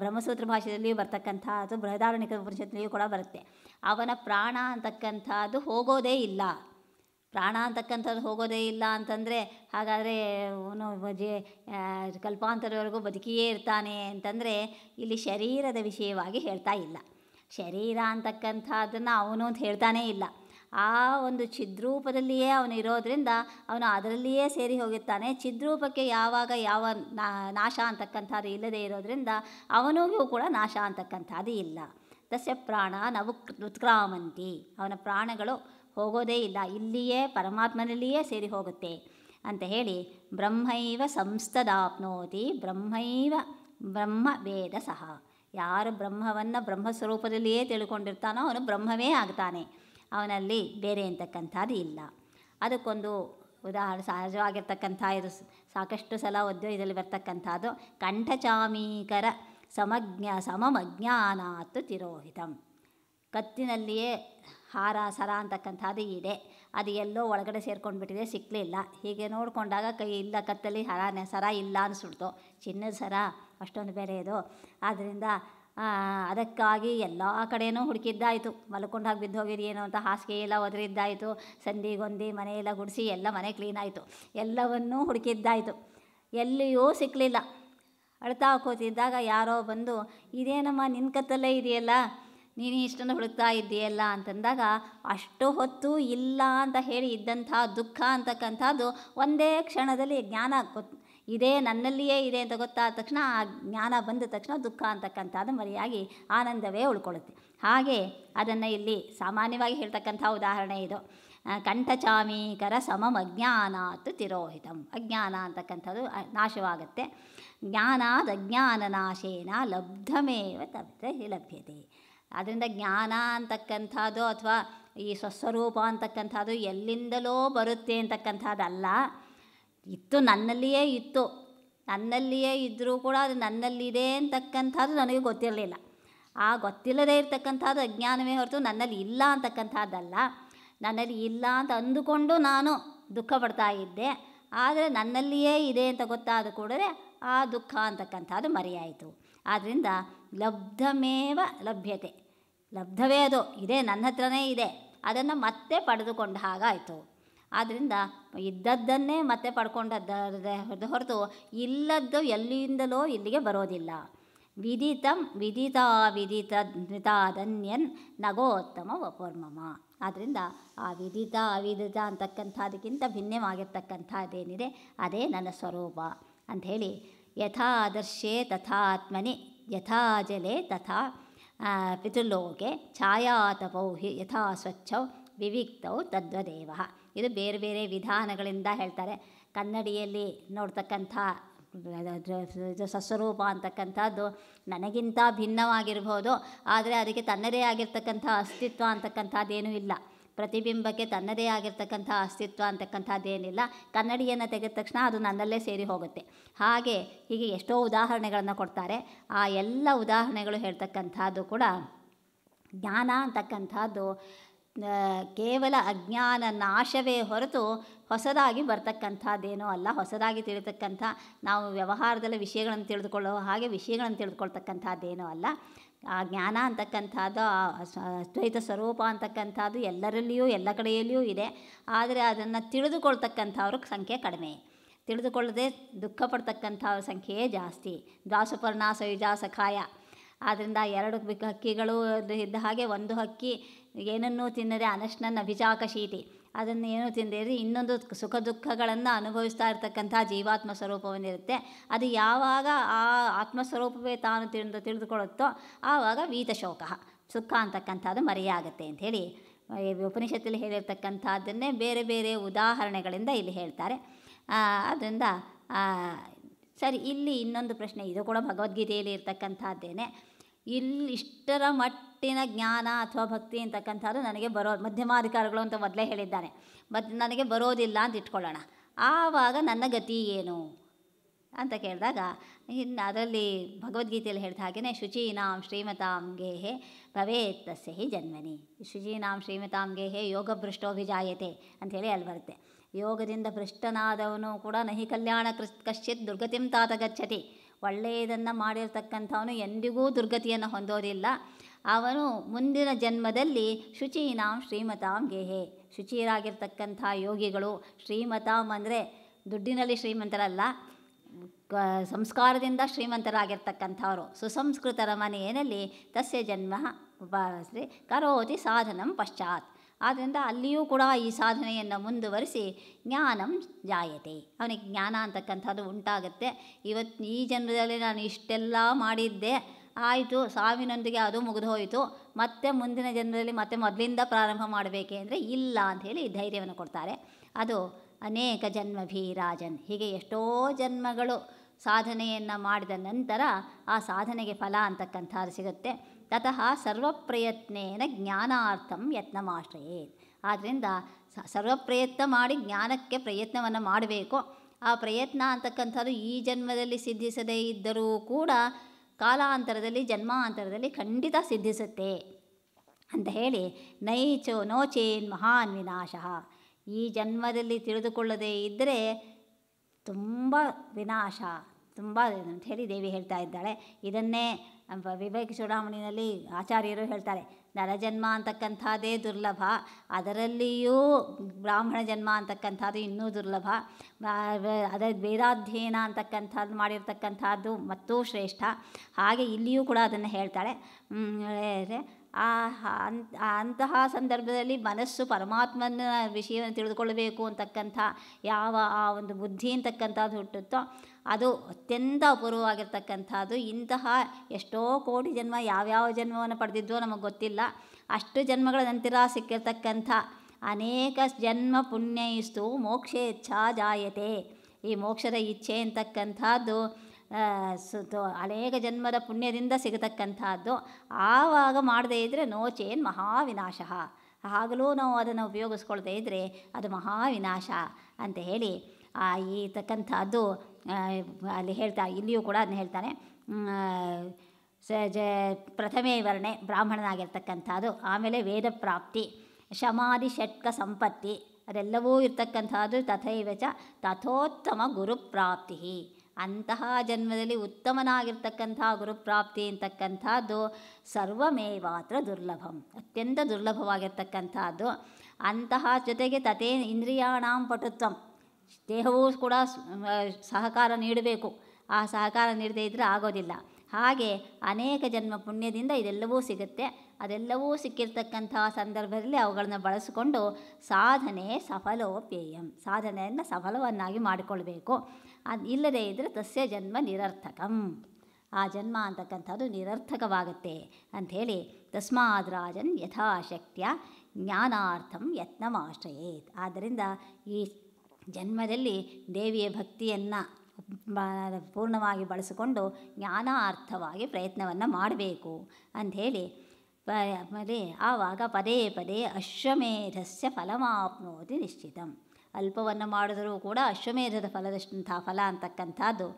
ಬ್ರಹ್ಮಸೂತ್ರ ಭಾಷೆಯಲ್ಲಿಯೂ ಬರ್ತಕ್ಕಂಥ ಅದು ಬೃಹದಾರಣಿಕ ಉಪನಿಷತ್ನಲ್ಲಿಯೂ ಕೂಡ ಬರುತ್ತೆ ಅವನ ಪ್ರಾಣ ಅಂತಕ್ಕಂಥದ್ದು ಹೋಗೋದೇ ಇಲ್ಲ ಪ್ರಾಣ ಅಂತಕ್ಕಂಥದ್ದು ಹೋಗೋದೇ ಇಲ್ಲ ಅಂತಂದರೆ ಹಾಗಾದರೆ ಅವನು ಬಜೆ ಕಲ್ಪಾಂತರವರೆಗೂ ಬದುಕಿಯೇ ಇರ್ತಾನೆ ಅಂತಂದರೆ ಇಲ್ಲಿ ಶರೀರದ ವಿಷಯವಾಗಿ ಹೇಳ್ತಾ ಇಲ್ಲ ಶರೀರ ಅಂತಕ್ಕಂಥದ್ದನ್ನು ಅವನು ಅಂತ ಹೇಳ್ತಾನೇ ಇಲ್ಲ ಆ ಒಂದು ಛಿದ್ರೂಪದಲ್ಲಿಯೇ ಅವನು ಇರೋದರಿಂದ ಅವನು ಅದರಲ್ಲಿಯೇ ಸೇರಿ ಹೋಗಿರ್ತಾನೆ ಛಿದ್ರೂಪಕ್ಕೆ ಯಾವಾಗ ಯಾವ ನಾಶ ಅಂತಕ್ಕಂಥದ್ದು ಇಲ್ಲದೇ ಇರೋದರಿಂದ ಅವನಿಗೂ ಕೂಡ ನಾಶ ಅಂತಕ್ಕಂಥದ್ದು ಇಲ್ಲ ತಸ್ಯ ಪ್ರಾಣ ನವು ಉತ್ಕ್ರಾಮಂತಿ ಅವನ ಪ್ರಾಣಗಳು ಹೋಗೋದೇ ಇಲ್ಲ ಇಲ್ಲಿಯೇ ಪರಮಾತ್ಮನಲ್ಲಿಯೇ ಸೇರಿ ಹೋಗುತ್ತೆ ಅಂತ ಹೇಳಿ ಬ್ರಹ್ಮೈವ ಸಂಸ್ಥದಾಪ್ನೋತಿ ಬ್ರಹ್ಮೈವ ಬ್ರಹ್ಮ ವೇದ ಸಹ ಯಾರು ಬ್ರಹ್ಮವನ್ನು ಬ್ರಹ್ಮಸ್ವರೂಪದಲ್ಲಿಯೇ ತಿಳ್ಕೊಂಡಿರ್ತಾನೋ ಅವನು ಬ್ರಹ್ಮವೇ ಆಗ್ತಾನೆ ಅವನಲ್ಲಿ ಬೇರೆ ಅಂತಕ್ಕಂಥದ್ದು ಇಲ್ಲ ಅದಕ್ಕೊಂದು ಉದಾಹರಣೆ ಸಹಜವಾಗಿರ್ತಕ್ಕಂಥ ಇದು ಸಾಕಷ್ಟು ಸಲ ಒದ್ದು ಇದರಲ್ಲಿ ಬರ್ತಕ್ಕಂಥದ್ದು ಕಂಠಚಾಮೀಕರ ಸಮಜ್ಞ ಸಮಮಜ್ಞಾನಾತ್ ತಿರೋಹಿತಂ ಕತ್ತಿನಲ್ಲಿಯೇ ಹಾರ ಸರ ಅಂತಕ್ಕಂಥದ್ದು ಇದೆ ಅದು ಎಲ್ಲೋ ಒಳಗಡೆ ಸೇರ್ಕೊಂಡು ಬಿಟ್ಟಿದೆ ಸಿಕ್ಕಲಿಲ್ಲ ಹೀಗೆ ನೋಡಿಕೊಂಡಾಗ ಕೈ ಇಲ್ಲ ಕತ್ತಲ್ಲಿ ಹರ ಸರ ಇಲ್ಲ ಅನಿಸ್ಬಿಡ್ತು ಚಿನ್ನದ ಸರ ಅಷ್ಟೊಂದು ಬೇರೆ ಇದು ಆದ್ದರಿಂದ ಅದಕ್ಕಾಗಿ ಎಲ್ಲ ಕಡೆಯೂ ಹುಡುಕಿದ್ದಾಯಿತು ಮಲ್ಕೊಂಡಾಗ ಬಿದ್ದೋಗಿರಿ ಏನೋ ಅಂತ ಹಾಸಿಗೆ ಎಲ್ಲ ಒದರಿದ್ದಾಯಿತು ಸಂದಿಗೊಂದಿ ಮನೆಯೆಲ್ಲ ಗುಡಿಸಿ ಎಲ್ಲ ಮನೆ ಕ್ಲೀನ್ ಆಯಿತು ಎಲ್ಲವನ್ನೂ ಹುಡುಕಿದ್ದಾಯಿತು ಎಲ್ಲಿಯೂ ಸಿಕ್ಕಲಿಲ್ಲ ಅಳ್ತಾ ಕೂತಿದ್ದಾಗ ಯಾರೋ ಬಂದು ಇದೇನಮ್ಮ ನಿನ್ನ ಕತ್ತಲ್ಲೇ ಇದೆಯಲ್ಲ ನೀನು ಇಷ್ಟನ್ನು ಹುಡುಕ್ತಾ ಇದ್ದೀಯಲ್ಲ ಅಂತಂದಾಗ ಅಷ್ಟು ಹೊತ್ತು ಇಲ್ಲ ಅಂತ ಹೇಳಿ ಇದ್ದಂಥ ದುಃಖ ಅಂತಕ್ಕಂಥದ್ದು ಒಂದೇ ಕ್ಷಣದಲ್ಲಿ ಜ್ಞಾನ ಗೊತ್ ಇದೇ ನನ್ನಲ್ಲಿಯೇ ಇದೆ ಅಂತ ಗೊತ್ತಾದ ತಕ್ಷಣ ಆ ಜ್ಞಾನ ಬಂದ ತಕ್ಷಣ ದುಃಖ ಅಂತಕ್ಕಂಥದ್ದು ಮರೆಯಾಗಿ ಆನಂದವೇ ಉಳ್ಕೊಳ್ಳುತ್ತೆ ಹಾಗೆ ಅದನ್ನು ಇಲ್ಲಿ ಸಾಮಾನ್ಯವಾಗಿ ಹೇಳ್ತಕ್ಕಂಥ ಉದಾಹರಣೆ ಇದು ಕಂಠಚಾಮೀಕರ ಸಮಂ ಅಜ್ಞಾನಾತ್ ತಿರೋಹಿತಂ ಅಜ್ಞಾನ ಅಂತಕ್ಕಂಥದ್ದು ನಾಶವಾಗುತ್ತೆ ಜ್ಞಾನಾದ ಅಜ್ಞಾನ ನಾಶೇನ ಲಬ್ಧಮೇವ ತಪ್ಪ ಲಭ್ಯತೆ ಅದರಿಂದ ಜ್ಞಾನ ಅಂತಕ್ಕಂಥದ್ದು ಅಥವಾ ಈ ಸ್ವಸ್ವರೂಪ ಅಂತಕ್ಕಂಥದ್ದು ಎಲ್ಲಿಂದಲೋ ಬರುತ್ತೆ ಅಂತಕ್ಕಂಥದ್ದಲ್ಲ ಇತ್ತು ನನ್ನಲ್ಲಿಯೇ ಇತ್ತು ನನ್ನಲ್ಲಿಯೇ ಇದ್ದರೂ ಕೂಡ ಅದು ನನ್ನಲ್ಲಿದೆ ಅಂತಕ್ಕಂಥದ್ದು ನನಗೆ ಗೊತ್ತಿರಲಿಲ್ಲ ಆ ಗೊತ್ತಿಲ್ಲದೆ ಇರತಕ್ಕಂಥದ್ದು ಅಜ್ಞಾನವೇ ಹೊರತು ನನ್ನಲ್ಲಿ ಇಲ್ಲ ಅಂತಕ್ಕಂಥದ್ದಲ್ಲ ನನ್ನಲ್ಲಿ ಇಲ್ಲ ಅಂತ ಅಂದುಕೊಂಡು ನಾನು ದುಃಖ ಪಡ್ತಾ ಇದ್ದೆ ಆದರೆ ನನ್ನಲ್ಲಿಯೇ ಇದೆ ಅಂತ ಗೊತ್ತಾದ ಕೂಡಲೇ ಆ ದುಃಖ ಅಂತಕ್ಕಂಥದ್ದು ಮರೆಯಾಯಿತು ಆದ್ದರಿಂದ ಲಬ್ಧಮೇವ ಲಭ್ಯತೆ ಲಬ್ಧವೇ ಅದು ಇದೇ ನನ್ನ ಹತ್ರನೇ ಇದೆ ಅದನ್ನು ಮತ್ತೆ ಪಡೆದುಕೊಂಡ ಹಾಗಾಯಿತು ಆದ್ದರಿಂದ ಇದ್ದದ್ದನ್ನೇ ಮತ್ತೆ ಪಡ್ಕೊಂಡದ್ದ ಹೊರತು ಇಲ್ಲದ್ದು ಎಲ್ಲಿಂದಲೋ ಇಲ್ಲಿಗೆ ಬರೋದಿಲ್ಲ ವಿದಿತಂ ವಿದಿತ ವಿದಿತ ವಿತಾದನ್ಯನ್ ನಗೋತ್ತಮ ವಪೋರ್ಮಮ ಆದ್ದರಿಂದ ಆ ವಿದಿತ ಅವಿದಿತ ಅಂತಕ್ಕಂಥದಕ್ಕಿಂತ ಭಿನ್ನವಾಗಿರ್ತಕ್ಕಂಥದ್ದೇನಿದೆ ಅದೇ ನನ್ನ ಸ್ವರೂಪ ಅಂಥೇಳಿ ಯಥಾದರ್ಶೇ ತಥಾತ್ಮನಿ ಯಥಾ ಜಲೆ ತಥಾ ಪಿತೃಲೋಕೆ ಛಾಯಾತಪೌ ಹಿ ಯಥಾ ಸ್ವಚ್ಛೌ ವಿವಿಕ್ತೌ ತದ್ವದೇವ ಇದು ಬೇರೆ ಬೇರೆ ವಿಧಾನಗಳಿಂದ ಹೇಳ್ತಾರೆ ಕನ್ನಡಿಯಲ್ಲಿ ನೋಡ್ತಕ್ಕಂಥ ಸಸ್ವರೂಪ ಅಂತಕ್ಕಂಥದ್ದು ನನಗಿಂತ ಭಿನ್ನವಾಗಿರ್ಬೋದು ಆದರೆ ಅದಕ್ಕೆ ತನ್ನದೇ ಆಗಿರ್ತಕ್ಕಂಥ ಅಸ್ತಿತ್ವ ಅಂತಕ್ಕಂಥದ್ದೇನೂ ಇಲ್ಲ ಪ್ರತಿಬಿಂಬಕ್ಕೆ ತನ್ನದೇ ಆಗಿರ್ತಕ್ಕಂಥ ಅಸ್ತಿತ್ವ ಅಂತಕ್ಕಂಥದ್ದೇನಿಲ್ಲ ಕನ್ನಡಿಯನ್ನು ತೆಗೆದ ತಕ್ಷಣ ಅದು ನನ್ನಲ್ಲೇ ಸೇರಿ ಹೋಗುತ್ತೆ ಹಾಗೆ ಹೀಗೆ ಎಷ್ಟೋ ಉದಾಹರಣೆಗಳನ್ನು ಕೊಡ್ತಾರೆ ಆ ಎಲ್ಲ ಉದಾಹರಣೆಗಳು ಹೇಳ್ತಕ್ಕಂಥದ್ದು ಕೂಡ ಜ್ಞಾನ ಅಂತಕ್ಕಂಥದ್ದು ಕೇವಲ ಅಜ್ಞಾನ ನಾಶವೇ ಹೊರತು ಹೊಸದಾಗಿ ಬರ್ತಕ್ಕಂಥದ್ದೇನೋ ಅಲ್ಲ ಹೊಸದಾಗಿ ತಿಳಿತಕ್ಕಂಥ ನಾವು ವ್ಯವಹಾರದಲ್ಲಿ ವಿಷಯಗಳನ್ನು ತಿಳಿದುಕೊಳ್ಳೋ ಹಾಗೆ ವಿಷಯಗಳನ್ನು ತಿಳಿದುಕೊಳ್ತಕ್ಕಂಥದ್ದೇನೋ ಅಲ್ಲ ಆ ಜ್ಞಾನ ಅಂತಕ್ಕಂಥದ್ದು ಆ ಅದ್ವೈತ ಸ್ವರೂಪ ಅಂತಕ್ಕಂಥದ್ದು ಎಲ್ಲರಲ್ಲಿಯೂ ಎಲ್ಲ ಕಡೆಯಲ್ಲಿಯೂ ಇದೆ ಆದರೆ ಅದನ್ನು ತಿಳಿದುಕೊಳ್ತಕ್ಕಂಥವ್ರ ಸಂಖ್ಯೆ ಕಡಿಮೆ ತಿಳಿದುಕೊಳ್ಳದೆ ದುಃಖ ಪಡ್ತಕ್ಕಂಥವ್ರ ಸಂಖ್ಯೆಯೇ ಜಾಸ್ತಿ ದಾಸುಪರ್ಣ ಸಯುಜಾ ಸಖಾಯ ಆದ್ದರಿಂದ ಎರಡು ಹಕ್ಕಿಗಳು ಇದ್ದ ಹಾಗೆ ಒಂದು ಹಕ್ಕಿ ಏನನ್ನೂ ತಿನ್ನದೆ ಅನಶ್ನನ್ನ ಅಭಿಚಾಕಶೀತಿ ಅದನ್ನು ಏನೂ ಇರಿ ಇನ್ನೊಂದು ಸುಖ ದುಃಖಗಳನ್ನು ಅನುಭವಿಸ್ತಾ ಇರ್ತಕ್ಕಂಥ ಜೀವಾತ್ಮ ಸ್ವರೂಪವನ್ನಿರುತ್ತೆ ಅದು ಯಾವಾಗ ಆ ಆತ್ಮಸ್ವರೂಪವೇ ತಾನು ತಿಳಿದು ತಿಳಿದುಕೊಳ್ಳುತ್ತೋ ಆವಾಗ ವೀತಶೋಕ ಸುಖ ಅಂತಕ್ಕಂಥದ್ದು ಮರೆಯಾಗುತ್ತೆ ಅಂಥೇಳಿ ಉಪನಿಷತ್ತಲ್ಲಿ ಹೇಳಿರ್ತಕ್ಕಂಥದ್ದನ್ನೇ ಬೇರೆ ಬೇರೆ ಉದಾಹರಣೆಗಳಿಂದ ಇಲ್ಲಿ ಹೇಳ್ತಾರೆ ಅದರಿಂದ ಸರಿ ಇಲ್ಲಿ ಇನ್ನೊಂದು ಪ್ರಶ್ನೆ ಇದು ಕೂಡ ಭಗವದ್ಗೀತೆಯಲ್ಲಿ ಇರ್ತಕ್ಕಂಥದ್ದೇನೆ ಇಲ್ಲಿ ಇಷ್ಟರ ಮಟ್ಟ ಭಕ್ತಿನ ಜ್ಞಾನ ಅಥವಾ ಭಕ್ತಿ ಅಂತಕ್ಕಂಥದ್ದು ನನಗೆ ಬರೋ ಮಧ್ಯಮಾಧಿಕಾರಗಳು ಅಂತ ಮೊದಲೇ ಹೇಳಿದ್ದಾನೆ ಮತ್ತು ನನಗೆ ಬರೋದಿಲ್ಲ ಅಂತ ಇಟ್ಕೊಳ್ಳೋಣ ಆವಾಗ ನನ್ನ ಗತಿ ಏನು ಅಂತ ಕೇಳಿದಾಗ ಇನ್ನು ಅದರಲ್ಲಿ ಭಗವದ್ಗೀತೆಯಲ್ಲಿ ಹೇಳಿದ ಹಾಗೆಯೇ ಶುಚೀನಾಂ ಶ್ರೀಮತಾಂ ಗೇಹೆ ಭವೇತ್ ತಸ್ಯ ಹಿ ಜನ್ಮನಿ ಶುಚೀನಾಂ ಶ್ರೀಮತಾಂ ಗೇಹೆ ಯೋಗ ಅಂತ ಅಂಥೇಳಿ ಅಲ್ಲಿ ಬರುತ್ತೆ ಯೋಗದಿಂದ ಭ್ರಷ್ಟನಾದವನು ಕೂಡ ನಹಿ ಕಲ್ಯಾಣ ಕೃಸ್ ಕಶ್ಚಿತ್ ದುರ್ಗತಿಂ ತಾತ ಗಚ್ಚತಿ ಒಳ್ಳೆಯದನ್ನು ಮಾಡಿರ್ತಕ್ಕಂಥವನು ಎಂದಿಗೂ ದುರ್ಗತಿಯನ್ನು ಹೊಂದೋದಿಲ್ಲ ಅವನು ಮುಂದಿನ ಜನ್ಮದಲ್ಲಿ ಶುಚೀನಾಂ ಶ್ರೀಮತಾಂ ಗೇಹೆ ಶುಚಿರಾಗಿರ್ತಕ್ಕಂಥ ಯೋಗಿಗಳು ಶ್ರೀಮತಾಂ ಅಂದರೆ ದುಡ್ಡಿನಲ್ಲಿ ಶ್ರೀಮಂತರಲ್ಲ ಸಂಸ್ಕಾರದಿಂದ ಶ್ರೀಮಂತರಾಗಿರ್ತಕ್ಕಂಥವರು ಸುಸಂಸ್ಕೃತರ ಮನೆಯಲ್ಲಿ ತಸ್ಯ ಜನ್ಮ ಕರೋತಿ ಸಾಧನಂ ಪಶ್ಚಾತ್ ಆದ್ದರಿಂದ ಅಲ್ಲಿಯೂ ಕೂಡ ಈ ಸಾಧನೆಯನ್ನು ಮುಂದುವರಿಸಿ ಜ್ಞಾನಂ ಜಾಯತೆ ಅವನಿಗೆ ಜ್ಞಾನ ಅಂತಕ್ಕಂಥದ್ದು ಉಂಟಾಗುತ್ತೆ ಇವತ್ತು ಈ ಜನ್ಮದಲ್ಲಿ ನಾನು ಇಷ್ಟೆಲ್ಲ ಮಾಡಿದ್ದೆ ಆಯಿತು ಸಾವಿನೊಂದಿಗೆ ಅದು ಮುಗಿದು ಹೋಯಿತು ಮತ್ತೆ ಮುಂದಿನ ಜನ್ಮದಲ್ಲಿ ಮತ್ತೆ ಮೊದಲಿಂದ ಪ್ರಾರಂಭ ಮಾಡಬೇಕೆ ಅಂದರೆ ಇಲ್ಲ ಅಂಥೇಳಿ ಧೈರ್ಯವನ್ನು ಕೊಡ್ತಾರೆ ಅದು ಅನೇಕ ಜನ್ಮ ಭೀರಾಜನ್ ಹೀಗೆ ಎಷ್ಟೋ ಜನ್ಮಗಳು ಸಾಧನೆಯನ್ನು ಮಾಡಿದ ನಂತರ ಆ ಸಾಧನೆಗೆ ಫಲ ಅಂತಕ್ಕಂಥದ್ದು ಸಿಗುತ್ತೆ ತತಃ ಸರ್ವಪ್ರಯತ್ನೇನ ಜ್ಞಾನಾರ್ಥಂ ಯತ್ನಮಾಶ್ರಯೇ ಆದ್ದರಿಂದ ಸರ್ವಪ್ರಯತ್ನ ಮಾಡಿ ಜ್ಞಾನಕ್ಕೆ ಪ್ರಯತ್ನವನ್ನು ಮಾಡಬೇಕು ಆ ಪ್ರಯತ್ನ ಅಂತಕ್ಕಂಥದ್ದು ಈ ಜನ್ಮದಲ್ಲಿ ಸಿದ್ಧಿಸದೇ ಇದ್ದರೂ ಕೂಡ ಕಾಲಾಂತರದಲ್ಲಿ ಜನ್ಮಾಂತರದಲ್ಲಿ ಖಂಡಿತ ಸಿದ್ಧಿಸುತ್ತೆ ಅಂತ ಹೇಳಿ ನೈಚೋ ನೋಚೇನ್ ಮಹಾನ್ ವಿನಾಶಃ ಈ ಜನ್ಮದಲ್ಲಿ ತಿಳಿದುಕೊಳ್ಳದೇ ಇದ್ದರೆ ತುಂಬ ವಿನಾಶ ತುಂಬ ಅಂತ ಹೇಳಿ ದೇವಿ ಹೇಳ್ತಾ ಇದ್ದಾಳೆ ಇದನ್ನೇ ವಿವೇಕ ಚೂಡಾಮಣಿಯಲ್ಲಿ ಆಚಾರ್ಯರು ಹೇಳ್ತಾರೆ ನರಜನ್ಮ ಅಂತಕ್ಕಂಥದ್ದೇ ದುರ್ಲಭ ಅದರಲ್ಲಿಯೂ ಬ್ರಾಹ್ಮಣ ಜನ್ಮ ಅಂತಕ್ಕಂಥದ್ದು ಇನ್ನೂ ದುರ್ಲಭ ಅದರ ವೇದಾಧ್ಯಯನ ಅಂತಕ್ಕಂಥದ್ದು ಮಾಡಿರ್ತಕ್ಕಂಥದ್ದು ಮತ್ತೂ ಶ್ರೇಷ್ಠ ಹಾಗೆ ಇಲ್ಲಿಯೂ ಕೂಡ ಅದನ್ನು ಹೇಳ್ತಾಳೆ ಆ ಅಂತಹ ಸಂದರ್ಭದಲ್ಲಿ ಮನಸ್ಸು ಪರಮಾತ್ಮನ ವಿಷಯವನ್ನು ತಿಳಿದುಕೊಳ್ಳಬೇಕು ಅಂತಕ್ಕಂಥ ಯಾವ ಆ ಒಂದು ಬುದ್ಧಿ ಅಂತಕ್ಕಂಥದ್ದು ಹುಟ್ಟುತ್ತೋ ಅದು ಅತ್ಯಂತ ಅಪೂರ್ವವಾಗಿರ್ತಕ್ಕಂಥದ್ದು ಇಂತಹ ಎಷ್ಟೋ ಕೋಟಿ ಜನ್ಮ ಯಾವ್ಯಾವ ಜನ್ಮವನ್ನು ಪಡೆದಿದ್ದೋ ನಮಗೆ ಗೊತ್ತಿಲ್ಲ ಅಷ್ಟು ಜನ್ಮಗಳ ನಂತರ ಸಿಕ್ಕಿರ್ತಕ್ಕಂಥ ಅನೇಕ ಜನ್ಮ ಪುಣ್ಯಯಿಸ್ತು ಮೋಕ್ಷ ಇಚ್ಛಾ ಜಾಯತೆ ಈ ಮೋಕ್ಷದ ಇಚ್ಛೆ ಅಂತಕ್ಕಂಥದ್ದು ಸುತು ಅನೇಕ ಜನ್ಮದ ಪುಣ್ಯದಿಂದ ಸಿಗತಕ್ಕಂಥದ್ದು ಆವಾಗ ಮಾಡದೇ ಇದ್ದರೆ ನೋಚೇನ್ ಮಹಾವಿನಾಶ ಆಗಲೂ ನಾವು ಅದನ್ನು ಉಪಯೋಗಿಸ್ಕೊಳ್ತೇ ಇದ್ದರೆ ಅದು ಮಹಾವಿನಾಶ ಅಂತ ಹೇಳಿ ಈ ತಕ್ಕಂಥದ್ದು ಅಲ್ಲಿ ಹೇಳ್ತಾ ಇಲ್ಲಿಯೂ ಕೂಡ ಅದನ್ನ ಹೇಳ್ತಾನೆ ಸ ಜ ಪ್ರಥಮೆ ವರ್ಣೆ ಬ್ರಾಹ್ಮಣನಾಗಿರ್ತಕ್ಕಂಥದ್ದು ಆಮೇಲೆ ವೇದ ಪ್ರಾಪ್ತಿ ಶಮಾದಿ ಷಟ್ಕ ಸಂಪತ್ತಿ ಅದೆಲ್ಲವೂ ಇರ್ತಕ್ಕಂಥದ್ದು ತಥೈವ ಚ ತಥೋತ್ತಮ ಗುರುಪ್ರಾಪ್ತಿ ಅಂತಹ ಜನ್ಮದಲ್ಲಿ ಉತ್ತಮನಾಗಿರ್ತಕ್ಕಂಥ ಗುರುಪ್ರಾಪ್ತಿ ಅಂತಕ್ಕಂಥದ್ದು ಸರ್ವಮೇವಾತ್ರ ದುರ್ಲಭಂ ಅತ್ಯಂತ ದುರ್ಲಭವಾಗಿರ್ತಕ್ಕಂಥದ್ದು ಅಂತಹ ಜೊತೆಗೆ ತಥೇ ಇಂದ್ರಿಯಾಣಾಂ ಪಟುತ್ವಂ ದೇಹವೂ ಕೂಡ ಸಹಕಾರ ನೀಡಬೇಕು ಆ ಸಹಕಾರ ನೀಡದೇ ಇದ್ದರೆ ಆಗೋದಿಲ್ಲ ಹಾಗೆ ಅನೇಕ ಜನ್ಮ ಪುಣ್ಯದಿಂದ ಇದೆಲ್ಲವೂ ಸಿಗುತ್ತೆ ಅದೆಲ್ಲವೂ ಸಿಕ್ಕಿರ್ತಕ್ಕಂಥ ಸಂದರ್ಭದಲ್ಲಿ ಅವುಗಳನ್ನ ಬಳಸಿಕೊಂಡು ಸಾಧನೆ ಸಫಲೋಪೇಯಂ ಸಾಧನೆಯನ್ನು ಸಫಲವನ್ನಾಗಿ ಮಾಡಿಕೊಳ್ಬೇಕು ಅದು ಇಲ್ಲದೇ ಇದ್ದರೆ ತಸ್ಯ ಜನ್ಮ ನಿರರ್ಥಕಂ ಆ ಜನ್ಮ ಅಂತಕ್ಕಂಥದ್ದು ನಿರರ್ಥಕವಾಗುತ್ತೆ ಅಂಥೇಳಿ ತಸ್ಮಾದ್ ರಾಜನ್ ಯಥಾಶಕ್ತಿಯ ಜ್ಞಾನಾರ್ಥಂ ಯತ್ನಮಾಶ್ರಯೇತ್ ಆದ್ದರಿಂದ ಈ ಜನ್ಮದಲ್ಲಿ ದೇವಿಯ ಭಕ್ತಿಯನ್ನು ಪೂರ್ಣವಾಗಿ ಬಳಸಿಕೊಂಡು ಜ್ಞಾನಾರ್ಥವಾಗಿ ಪ್ರಯತ್ನವನ್ನು ಮಾಡಬೇಕು ಅಂಥೇಳಿ ಪದೇ ಆವಾಗ ಪದೇ ಪದೇ ಅಶ್ವಮೇಧಸ್ಯ ಫಲಮಾಪ್ನೋತಿ ನಿಶ್ಚಿತಂ ಅಲ್ಪವನ್ನು ಮಾಡಿದರೂ ಕೂಡ ಅಶ್ವಮೇಧದ ಫಲದಷ್ಟಂಥ ಫಲ ಅಂತಕ್ಕಂಥದ್ದು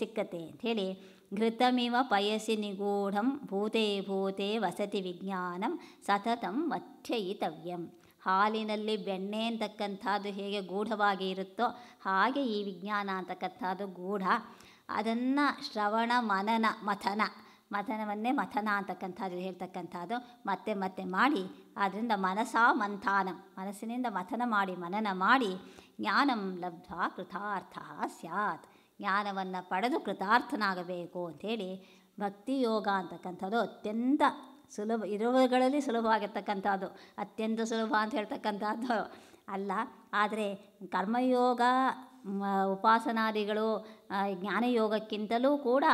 ಸಿಕ್ಕತ್ತೆ ಅಂಥೇಳಿ ಘೃತಮಿವ ಪಯಸಿ ನಿಗೂಢಂ ಭೂತೆ ಭೂತೆ ವಸತಿ ವಿಜ್ಞಾನಂ ಸತತಂ ವಥ್ಯಯಿತವ್ಯಂ ಹಾಲಿನಲ್ಲಿ ಬೆಣ್ಣೆ ಅಂತಕ್ಕಂಥದ್ದು ಹೇಗೆ ಗೂಢವಾಗಿ ಇರುತ್ತೋ ಹಾಗೆ ಈ ವಿಜ್ಞಾನ ಅಂತಕ್ಕಂಥದ್ದು ಗೂಢ ಅದನ್ನು ಶ್ರವಣ ಮನನ ಮಥನ ಮಥನವನ್ನೇ ಮಥನ ಅಂತಕ್ಕಂಥದ್ದು ಹೇಳ್ತಕ್ಕಂಥದ್ದು ಮತ್ತೆ ಮತ್ತೆ ಮಾಡಿ ಅದರಿಂದ ಮನಸಾ ಮಂಥಾನಂ ಮನಸ್ಸಿನಿಂದ ಮಥನ ಮಾಡಿ ಮನನ ಮಾಡಿ ಜ್ಞಾನಂ ಲಬ್ಧ ಕೃತಾರ್ಥ ಸ್ಯಾತ್ ಜ್ಞಾನವನ್ನು ಪಡೆದು ಕೃತಾರ್ಥನಾಗಬೇಕು ಅಂಥೇಳಿ ಭಕ್ತಿಯೋಗ ಅಂತಕ್ಕಂಥದ್ದು ಅತ್ಯಂತ ಸುಲಭ ಸುಲಭ ಸುಲಭವಾಗಿರ್ತಕ್ಕಂಥದ್ದು ಅತ್ಯಂತ ಸುಲಭ ಅಂತ ಹೇಳ್ತಕ್ಕಂಥದ್ದು ಅಲ್ಲ ಆದರೆ ಕರ್ಮಯೋಗ ಉಪಾಸನಾದಿಗಳು ಜ್ಞಾನಯೋಗಕ್ಕಿಂತಲೂ ಕೂಡ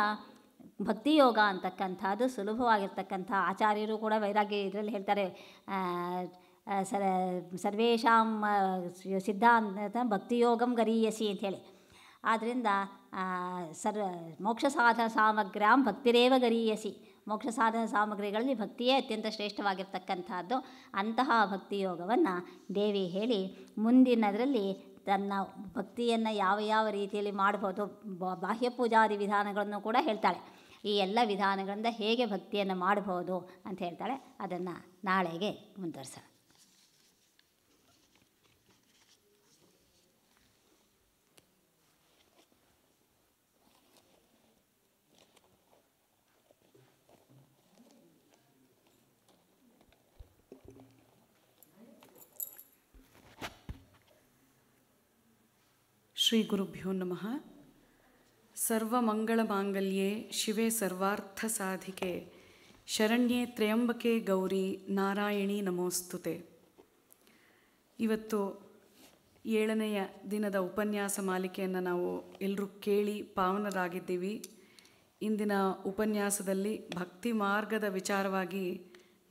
ಭಕ್ತಿಯೋಗ ಅಂತಕ್ಕಂಥದ್ದು ಸುಲಭವಾಗಿರ್ತಕ್ಕಂಥ ಆಚಾರ್ಯರು ಕೂಡ ವೈರಾಗ್ಯ ಇದರಲ್ಲಿ ಹೇಳ್ತಾರೆ ಸರ್ ಸರ್ವೇಶಾಂ ಸಿದ್ಧಾಂತ ಭಕ್ತಿಯೋಗಂ ಗರೀಯಸಿ ಅಂಥೇಳಿ ಆದ್ದರಿಂದ ಸರ್ ಮೋಕ್ಷ ಸಾಧನ ಸಾಮಗ್ರಾಂ ಭಕ್ತಿರೇವ ಗರೀಯಸಿ ಮೋಕ್ಷ ಸಾಧನ ಸಾಮಗ್ರಿಗಳಲ್ಲಿ ಭಕ್ತಿಯೇ ಅತ್ಯಂತ ಶ್ರೇಷ್ಠವಾಗಿರ್ತಕ್ಕಂಥದ್ದು ಅಂತಹ ಭಕ್ತಿಯೋಗವನ್ನು ದೇವಿ ಹೇಳಿ ಮುಂದಿನದರಲ್ಲಿ ತನ್ನ ಭಕ್ತಿಯನ್ನು ಯಾವ ಯಾವ ರೀತಿಯಲ್ಲಿ ಮಾಡ್ಬೋದು ಬಾಹ್ಯ ಪೂಜಾದಿ ವಿಧಾನಗಳನ್ನು ಕೂಡ ಹೇಳ್ತಾಳೆ ಈ ಎಲ್ಲ ವಿಧಾನಗಳಿಂದ ಹೇಗೆ ಭಕ್ತಿಯನ್ನು ಮಾಡ್ಬೋದು ಅಂತ ಹೇಳ್ತಾಳೆ ಅದನ್ನು ನಾಳೆಗೆ ಮುಂದುವರಿಸೋಣ ಶ್ರೀ ಗುರುಭ್ಯೋ ನಮಃ ಮಂಗಳ ಮಾಂಗಲ್ಯೇ ಶಿವೆ ಸರ್ವಾರ್ಥ ಸಾಧಿಕೆ ಶರಣ್ಯೆ ತ್ರಯಂಬಕೆ ಗೌರಿ ನಾರಾಯಣಿ ನಮೋಸ್ತುತೆ ಇವತ್ತು ಏಳನೆಯ ದಿನದ ಉಪನ್ಯಾಸ ಮಾಲಿಕೆಯನ್ನು ನಾವು ಎಲ್ಲರೂ ಕೇಳಿ ಪಾವನರಾಗಿದ್ದೀವಿ ಇಂದಿನ ಉಪನ್ಯಾಸದಲ್ಲಿ ಭಕ್ತಿ ಮಾರ್ಗದ ವಿಚಾರವಾಗಿ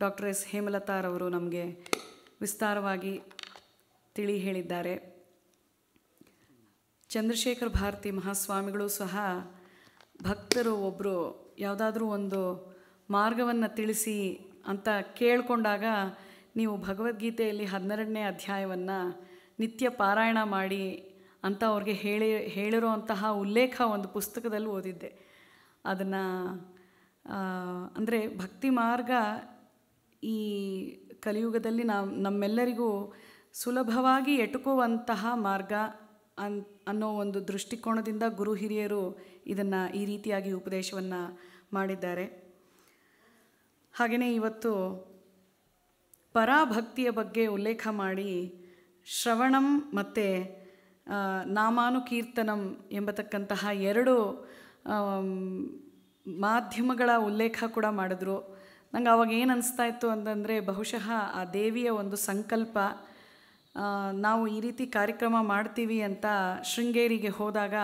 ಡಾಕ್ಟರ್ ಎಸ್ ಹೇಮಲತಾರವರು ನಮಗೆ ವಿಸ್ತಾರವಾಗಿ ತಿಳಿ ಹೇಳಿದ್ದಾರೆ ಚಂದ್ರಶೇಖರ ಭಾರತಿ ಮಹಾಸ್ವಾಮಿಗಳು ಸಹ ಭಕ್ತರು ಒಬ್ಬರು ಯಾವುದಾದ್ರೂ ಒಂದು ಮಾರ್ಗವನ್ನು ತಿಳಿಸಿ ಅಂತ ಕೇಳಿಕೊಂಡಾಗ ನೀವು ಭಗವದ್ಗೀತೆಯಲ್ಲಿ ಹನ್ನೆರಡನೇ ಅಧ್ಯಾಯವನ್ನು ನಿತ್ಯ ಪಾರಾಯಣ ಮಾಡಿ ಅಂತ ಅವ್ರಿಗೆ ಹೇಳಿ ಹೇಳಿರುವಂತಹ ಉಲ್ಲೇಖ ಒಂದು ಪುಸ್ತಕದಲ್ಲಿ ಓದಿದ್ದೆ ಅದನ್ನು ಅಂದರೆ ಭಕ್ತಿ ಮಾರ್ಗ ಈ ಕಲಿಯುಗದಲ್ಲಿ ನಾವು ನಮ್ಮೆಲ್ಲರಿಗೂ ಸುಲಭವಾಗಿ ಎಟುಕುವಂತಹ ಮಾರ್ಗ ಅನ್ ಅನ್ನೋ ಒಂದು ದೃಷ್ಟಿಕೋನದಿಂದ ಗುರು ಹಿರಿಯರು ಇದನ್ನು ಈ ರೀತಿಯಾಗಿ ಉಪದೇಶವನ್ನು ಮಾಡಿದ್ದಾರೆ ಹಾಗೆಯೇ ಇವತ್ತು ಪರಾಭಕ್ತಿಯ ಬಗ್ಗೆ ಉಲ್ಲೇಖ ಮಾಡಿ ಶ್ರವಣಂ ಮತ್ತು ನಾಮಾನುಕೀರ್ತನಂ ಎಂಬತಕ್ಕಂತಹ ಎರಡು ಮಾಧ್ಯಮಗಳ ಉಲ್ಲೇಖ ಕೂಡ ಮಾಡಿದ್ರು ನಂಗೆ ಅವಾಗ ಏನು ಅನಿಸ್ತಾ ಇತ್ತು ಅಂತಂದರೆ ಬಹುಶಃ ಆ ದೇವಿಯ ಒಂದು ಸಂಕಲ್ಪ ನಾವು ಈ ರೀತಿ ಕಾರ್ಯಕ್ರಮ ಮಾಡ್ತೀವಿ ಅಂತ ಶೃಂಗೇರಿಗೆ ಹೋದಾಗ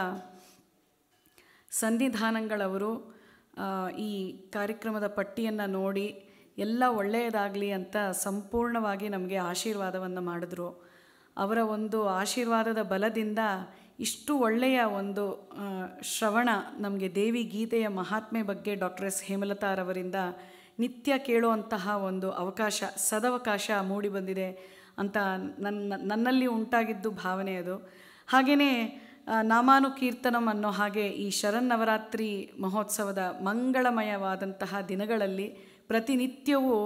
ಸಂಧಿಧಾನಗಳವರು ಈ ಕಾರ್ಯಕ್ರಮದ ಪಟ್ಟಿಯನ್ನು ನೋಡಿ ಎಲ್ಲ ಒಳ್ಳೆಯದಾಗಲಿ ಅಂತ ಸಂಪೂರ್ಣವಾಗಿ ನಮಗೆ ಆಶೀರ್ವಾದವನ್ನು ಮಾಡಿದ್ರು ಅವರ ಒಂದು ಆಶೀರ್ವಾದದ ಬಲದಿಂದ ಇಷ್ಟು ಒಳ್ಳೆಯ ಒಂದು ಶ್ರವಣ ನಮಗೆ ದೇವಿ ಗೀತೆಯ ಮಹಾತ್ಮೆ ಬಗ್ಗೆ ಡಾಕ್ಟರ್ ಎಸ್ ಹೇಮಲತಾರವರಿಂದ ನಿತ್ಯ ಕೇಳುವಂತಹ ಒಂದು ಅವಕಾಶ ಸದವಕಾಶ ಮೂಡಿಬಂದಿದೆ ಅಂತ ನನ್ನ ನನ್ನಲ್ಲಿ ಉಂಟಾಗಿದ್ದು ಭಾವನೆ ಅದು ಹಾಗೆಯೇ ನಾಮಾನುಕೀರ್ತನಂ ಅನ್ನೋ ಹಾಗೆ ಈ ಶರನ್ನವರಾತ್ರಿ ಮಹೋತ್ಸವದ ಮಂಗಳಮಯವಾದಂತಹ ದಿನಗಳಲ್ಲಿ ಪ್ರತಿನಿತ್ಯವೂ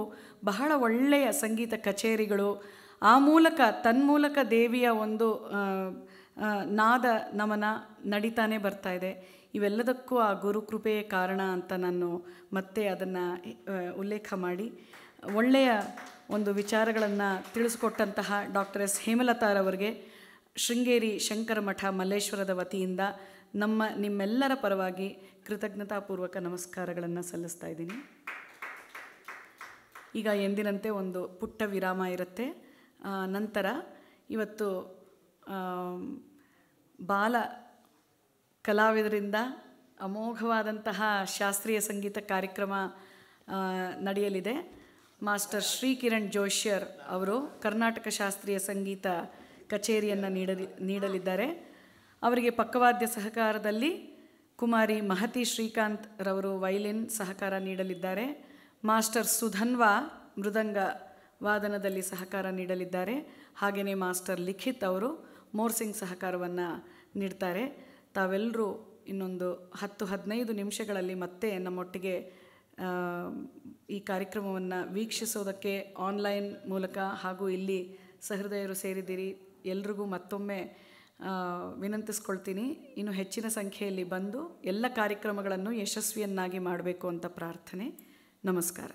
ಬಹಳ ಒಳ್ಳೆಯ ಸಂಗೀತ ಕಚೇರಿಗಳು ಆ ಮೂಲಕ ತನ್ಮೂಲಕ ದೇವಿಯ ಒಂದು ನಾದ ನಮನ ನಡೀತಾನೆ ಬರ್ತಾ ಇದೆ ಇವೆಲ್ಲದಕ್ಕೂ ಆ ಗುರುಕೃಪೆಯೇ ಕಾರಣ ಅಂತ ನಾನು ಮತ್ತೆ ಅದನ್ನು ಉಲ್ಲೇಖ ಮಾಡಿ ಒಳ್ಳೆಯ ಒಂದು ವಿಚಾರಗಳನ್ನು ತಿಳಿಸ್ಕೊಟ್ಟಂತಹ ಡಾಕ್ಟರ್ ಎಸ್ ಹೇಮಲತಾರವರಿಗೆ ಶೃಂಗೇರಿ ಶಂಕರ ಮಠ ಮಲ್ಲೇಶ್ವರದ ವತಿಯಿಂದ ನಮ್ಮ ನಿಮ್ಮೆಲ್ಲರ ಪರವಾಗಿ ಕೃತಜ್ಞತಾಪೂರ್ವಕ ನಮಸ್ಕಾರಗಳನ್ನು ಸಲ್ಲಿಸ್ತಾ ಇದ್ದೀನಿ ಈಗ ಎಂದಿನಂತೆ ಒಂದು ಪುಟ್ಟ ವಿರಾಮ ಇರುತ್ತೆ ನಂತರ ಇವತ್ತು ಬಾಲ ಕಲಾವಿದರಿಂದ ಅಮೋಘವಾದಂತಹ ಶಾಸ್ತ್ರೀಯ ಸಂಗೀತ ಕಾರ್ಯಕ್ರಮ ನಡೆಯಲಿದೆ ಮಾಸ್ಟರ್ ಶ್ರೀ ಕಿರಣ್ ಜೋಶ್ಯರ್ ಅವರು ಕರ್ನಾಟಕ ಶಾಸ್ತ್ರೀಯ ಸಂಗೀತ ಕಚೇರಿಯನ್ನು ನೀಡಲಿ ನೀಡಲಿದ್ದಾರೆ ಅವರಿಗೆ ಪಕ್ಕವಾದ್ಯ ಸಹಕಾರದಲ್ಲಿ ಕುಮಾರಿ ಮಹತಿ ಶ್ರೀಕಾಂತ್ ರವರು ವೈಲಿನ್ ಸಹಕಾರ ನೀಡಲಿದ್ದಾರೆ ಮಾಸ್ಟರ್ ಸುಧನ್ವಾ ಮೃದಂಗ ವಾದನದಲ್ಲಿ ಸಹಕಾರ ನೀಡಲಿದ್ದಾರೆ ಹಾಗೆಯೇ ಮಾಸ್ಟರ್ ಲಿಖಿತ್ ಅವರು ಮೋರ್ಸಿಂಗ್ ಸಹಕಾರವನ್ನು ನೀಡ್ತಾರೆ ತಾವೆಲ್ಲರೂ ಇನ್ನೊಂದು ಹತ್ತು ಹದಿನೈದು ನಿಮಿಷಗಳಲ್ಲಿ ಮತ್ತೆ ನಮ್ಮೊಟ್ಟಿಗೆ ಈ ಕಾರ್ಯಕ್ರಮವನ್ನು ವೀಕ್ಷಿಸೋದಕ್ಕೆ ಆನ್ಲೈನ್ ಮೂಲಕ ಹಾಗೂ ಇಲ್ಲಿ ಸಹೃದಯರು ಸೇರಿದ್ದೀರಿ ಎಲ್ರಿಗೂ ಮತ್ತೊಮ್ಮೆ ವಿನಂತಿಸ್ಕೊಳ್ತೀನಿ ಇನ್ನು ಹೆಚ್ಚಿನ ಸಂಖ್ಯೆಯಲ್ಲಿ ಬಂದು ಎಲ್ಲ ಕಾರ್ಯಕ್ರಮಗಳನ್ನು ಯಶಸ್ವಿಯನ್ನಾಗಿ ಮಾಡಬೇಕು ಅಂತ ಪ್ರಾರ್ಥನೆ ನಮಸ್ಕಾರ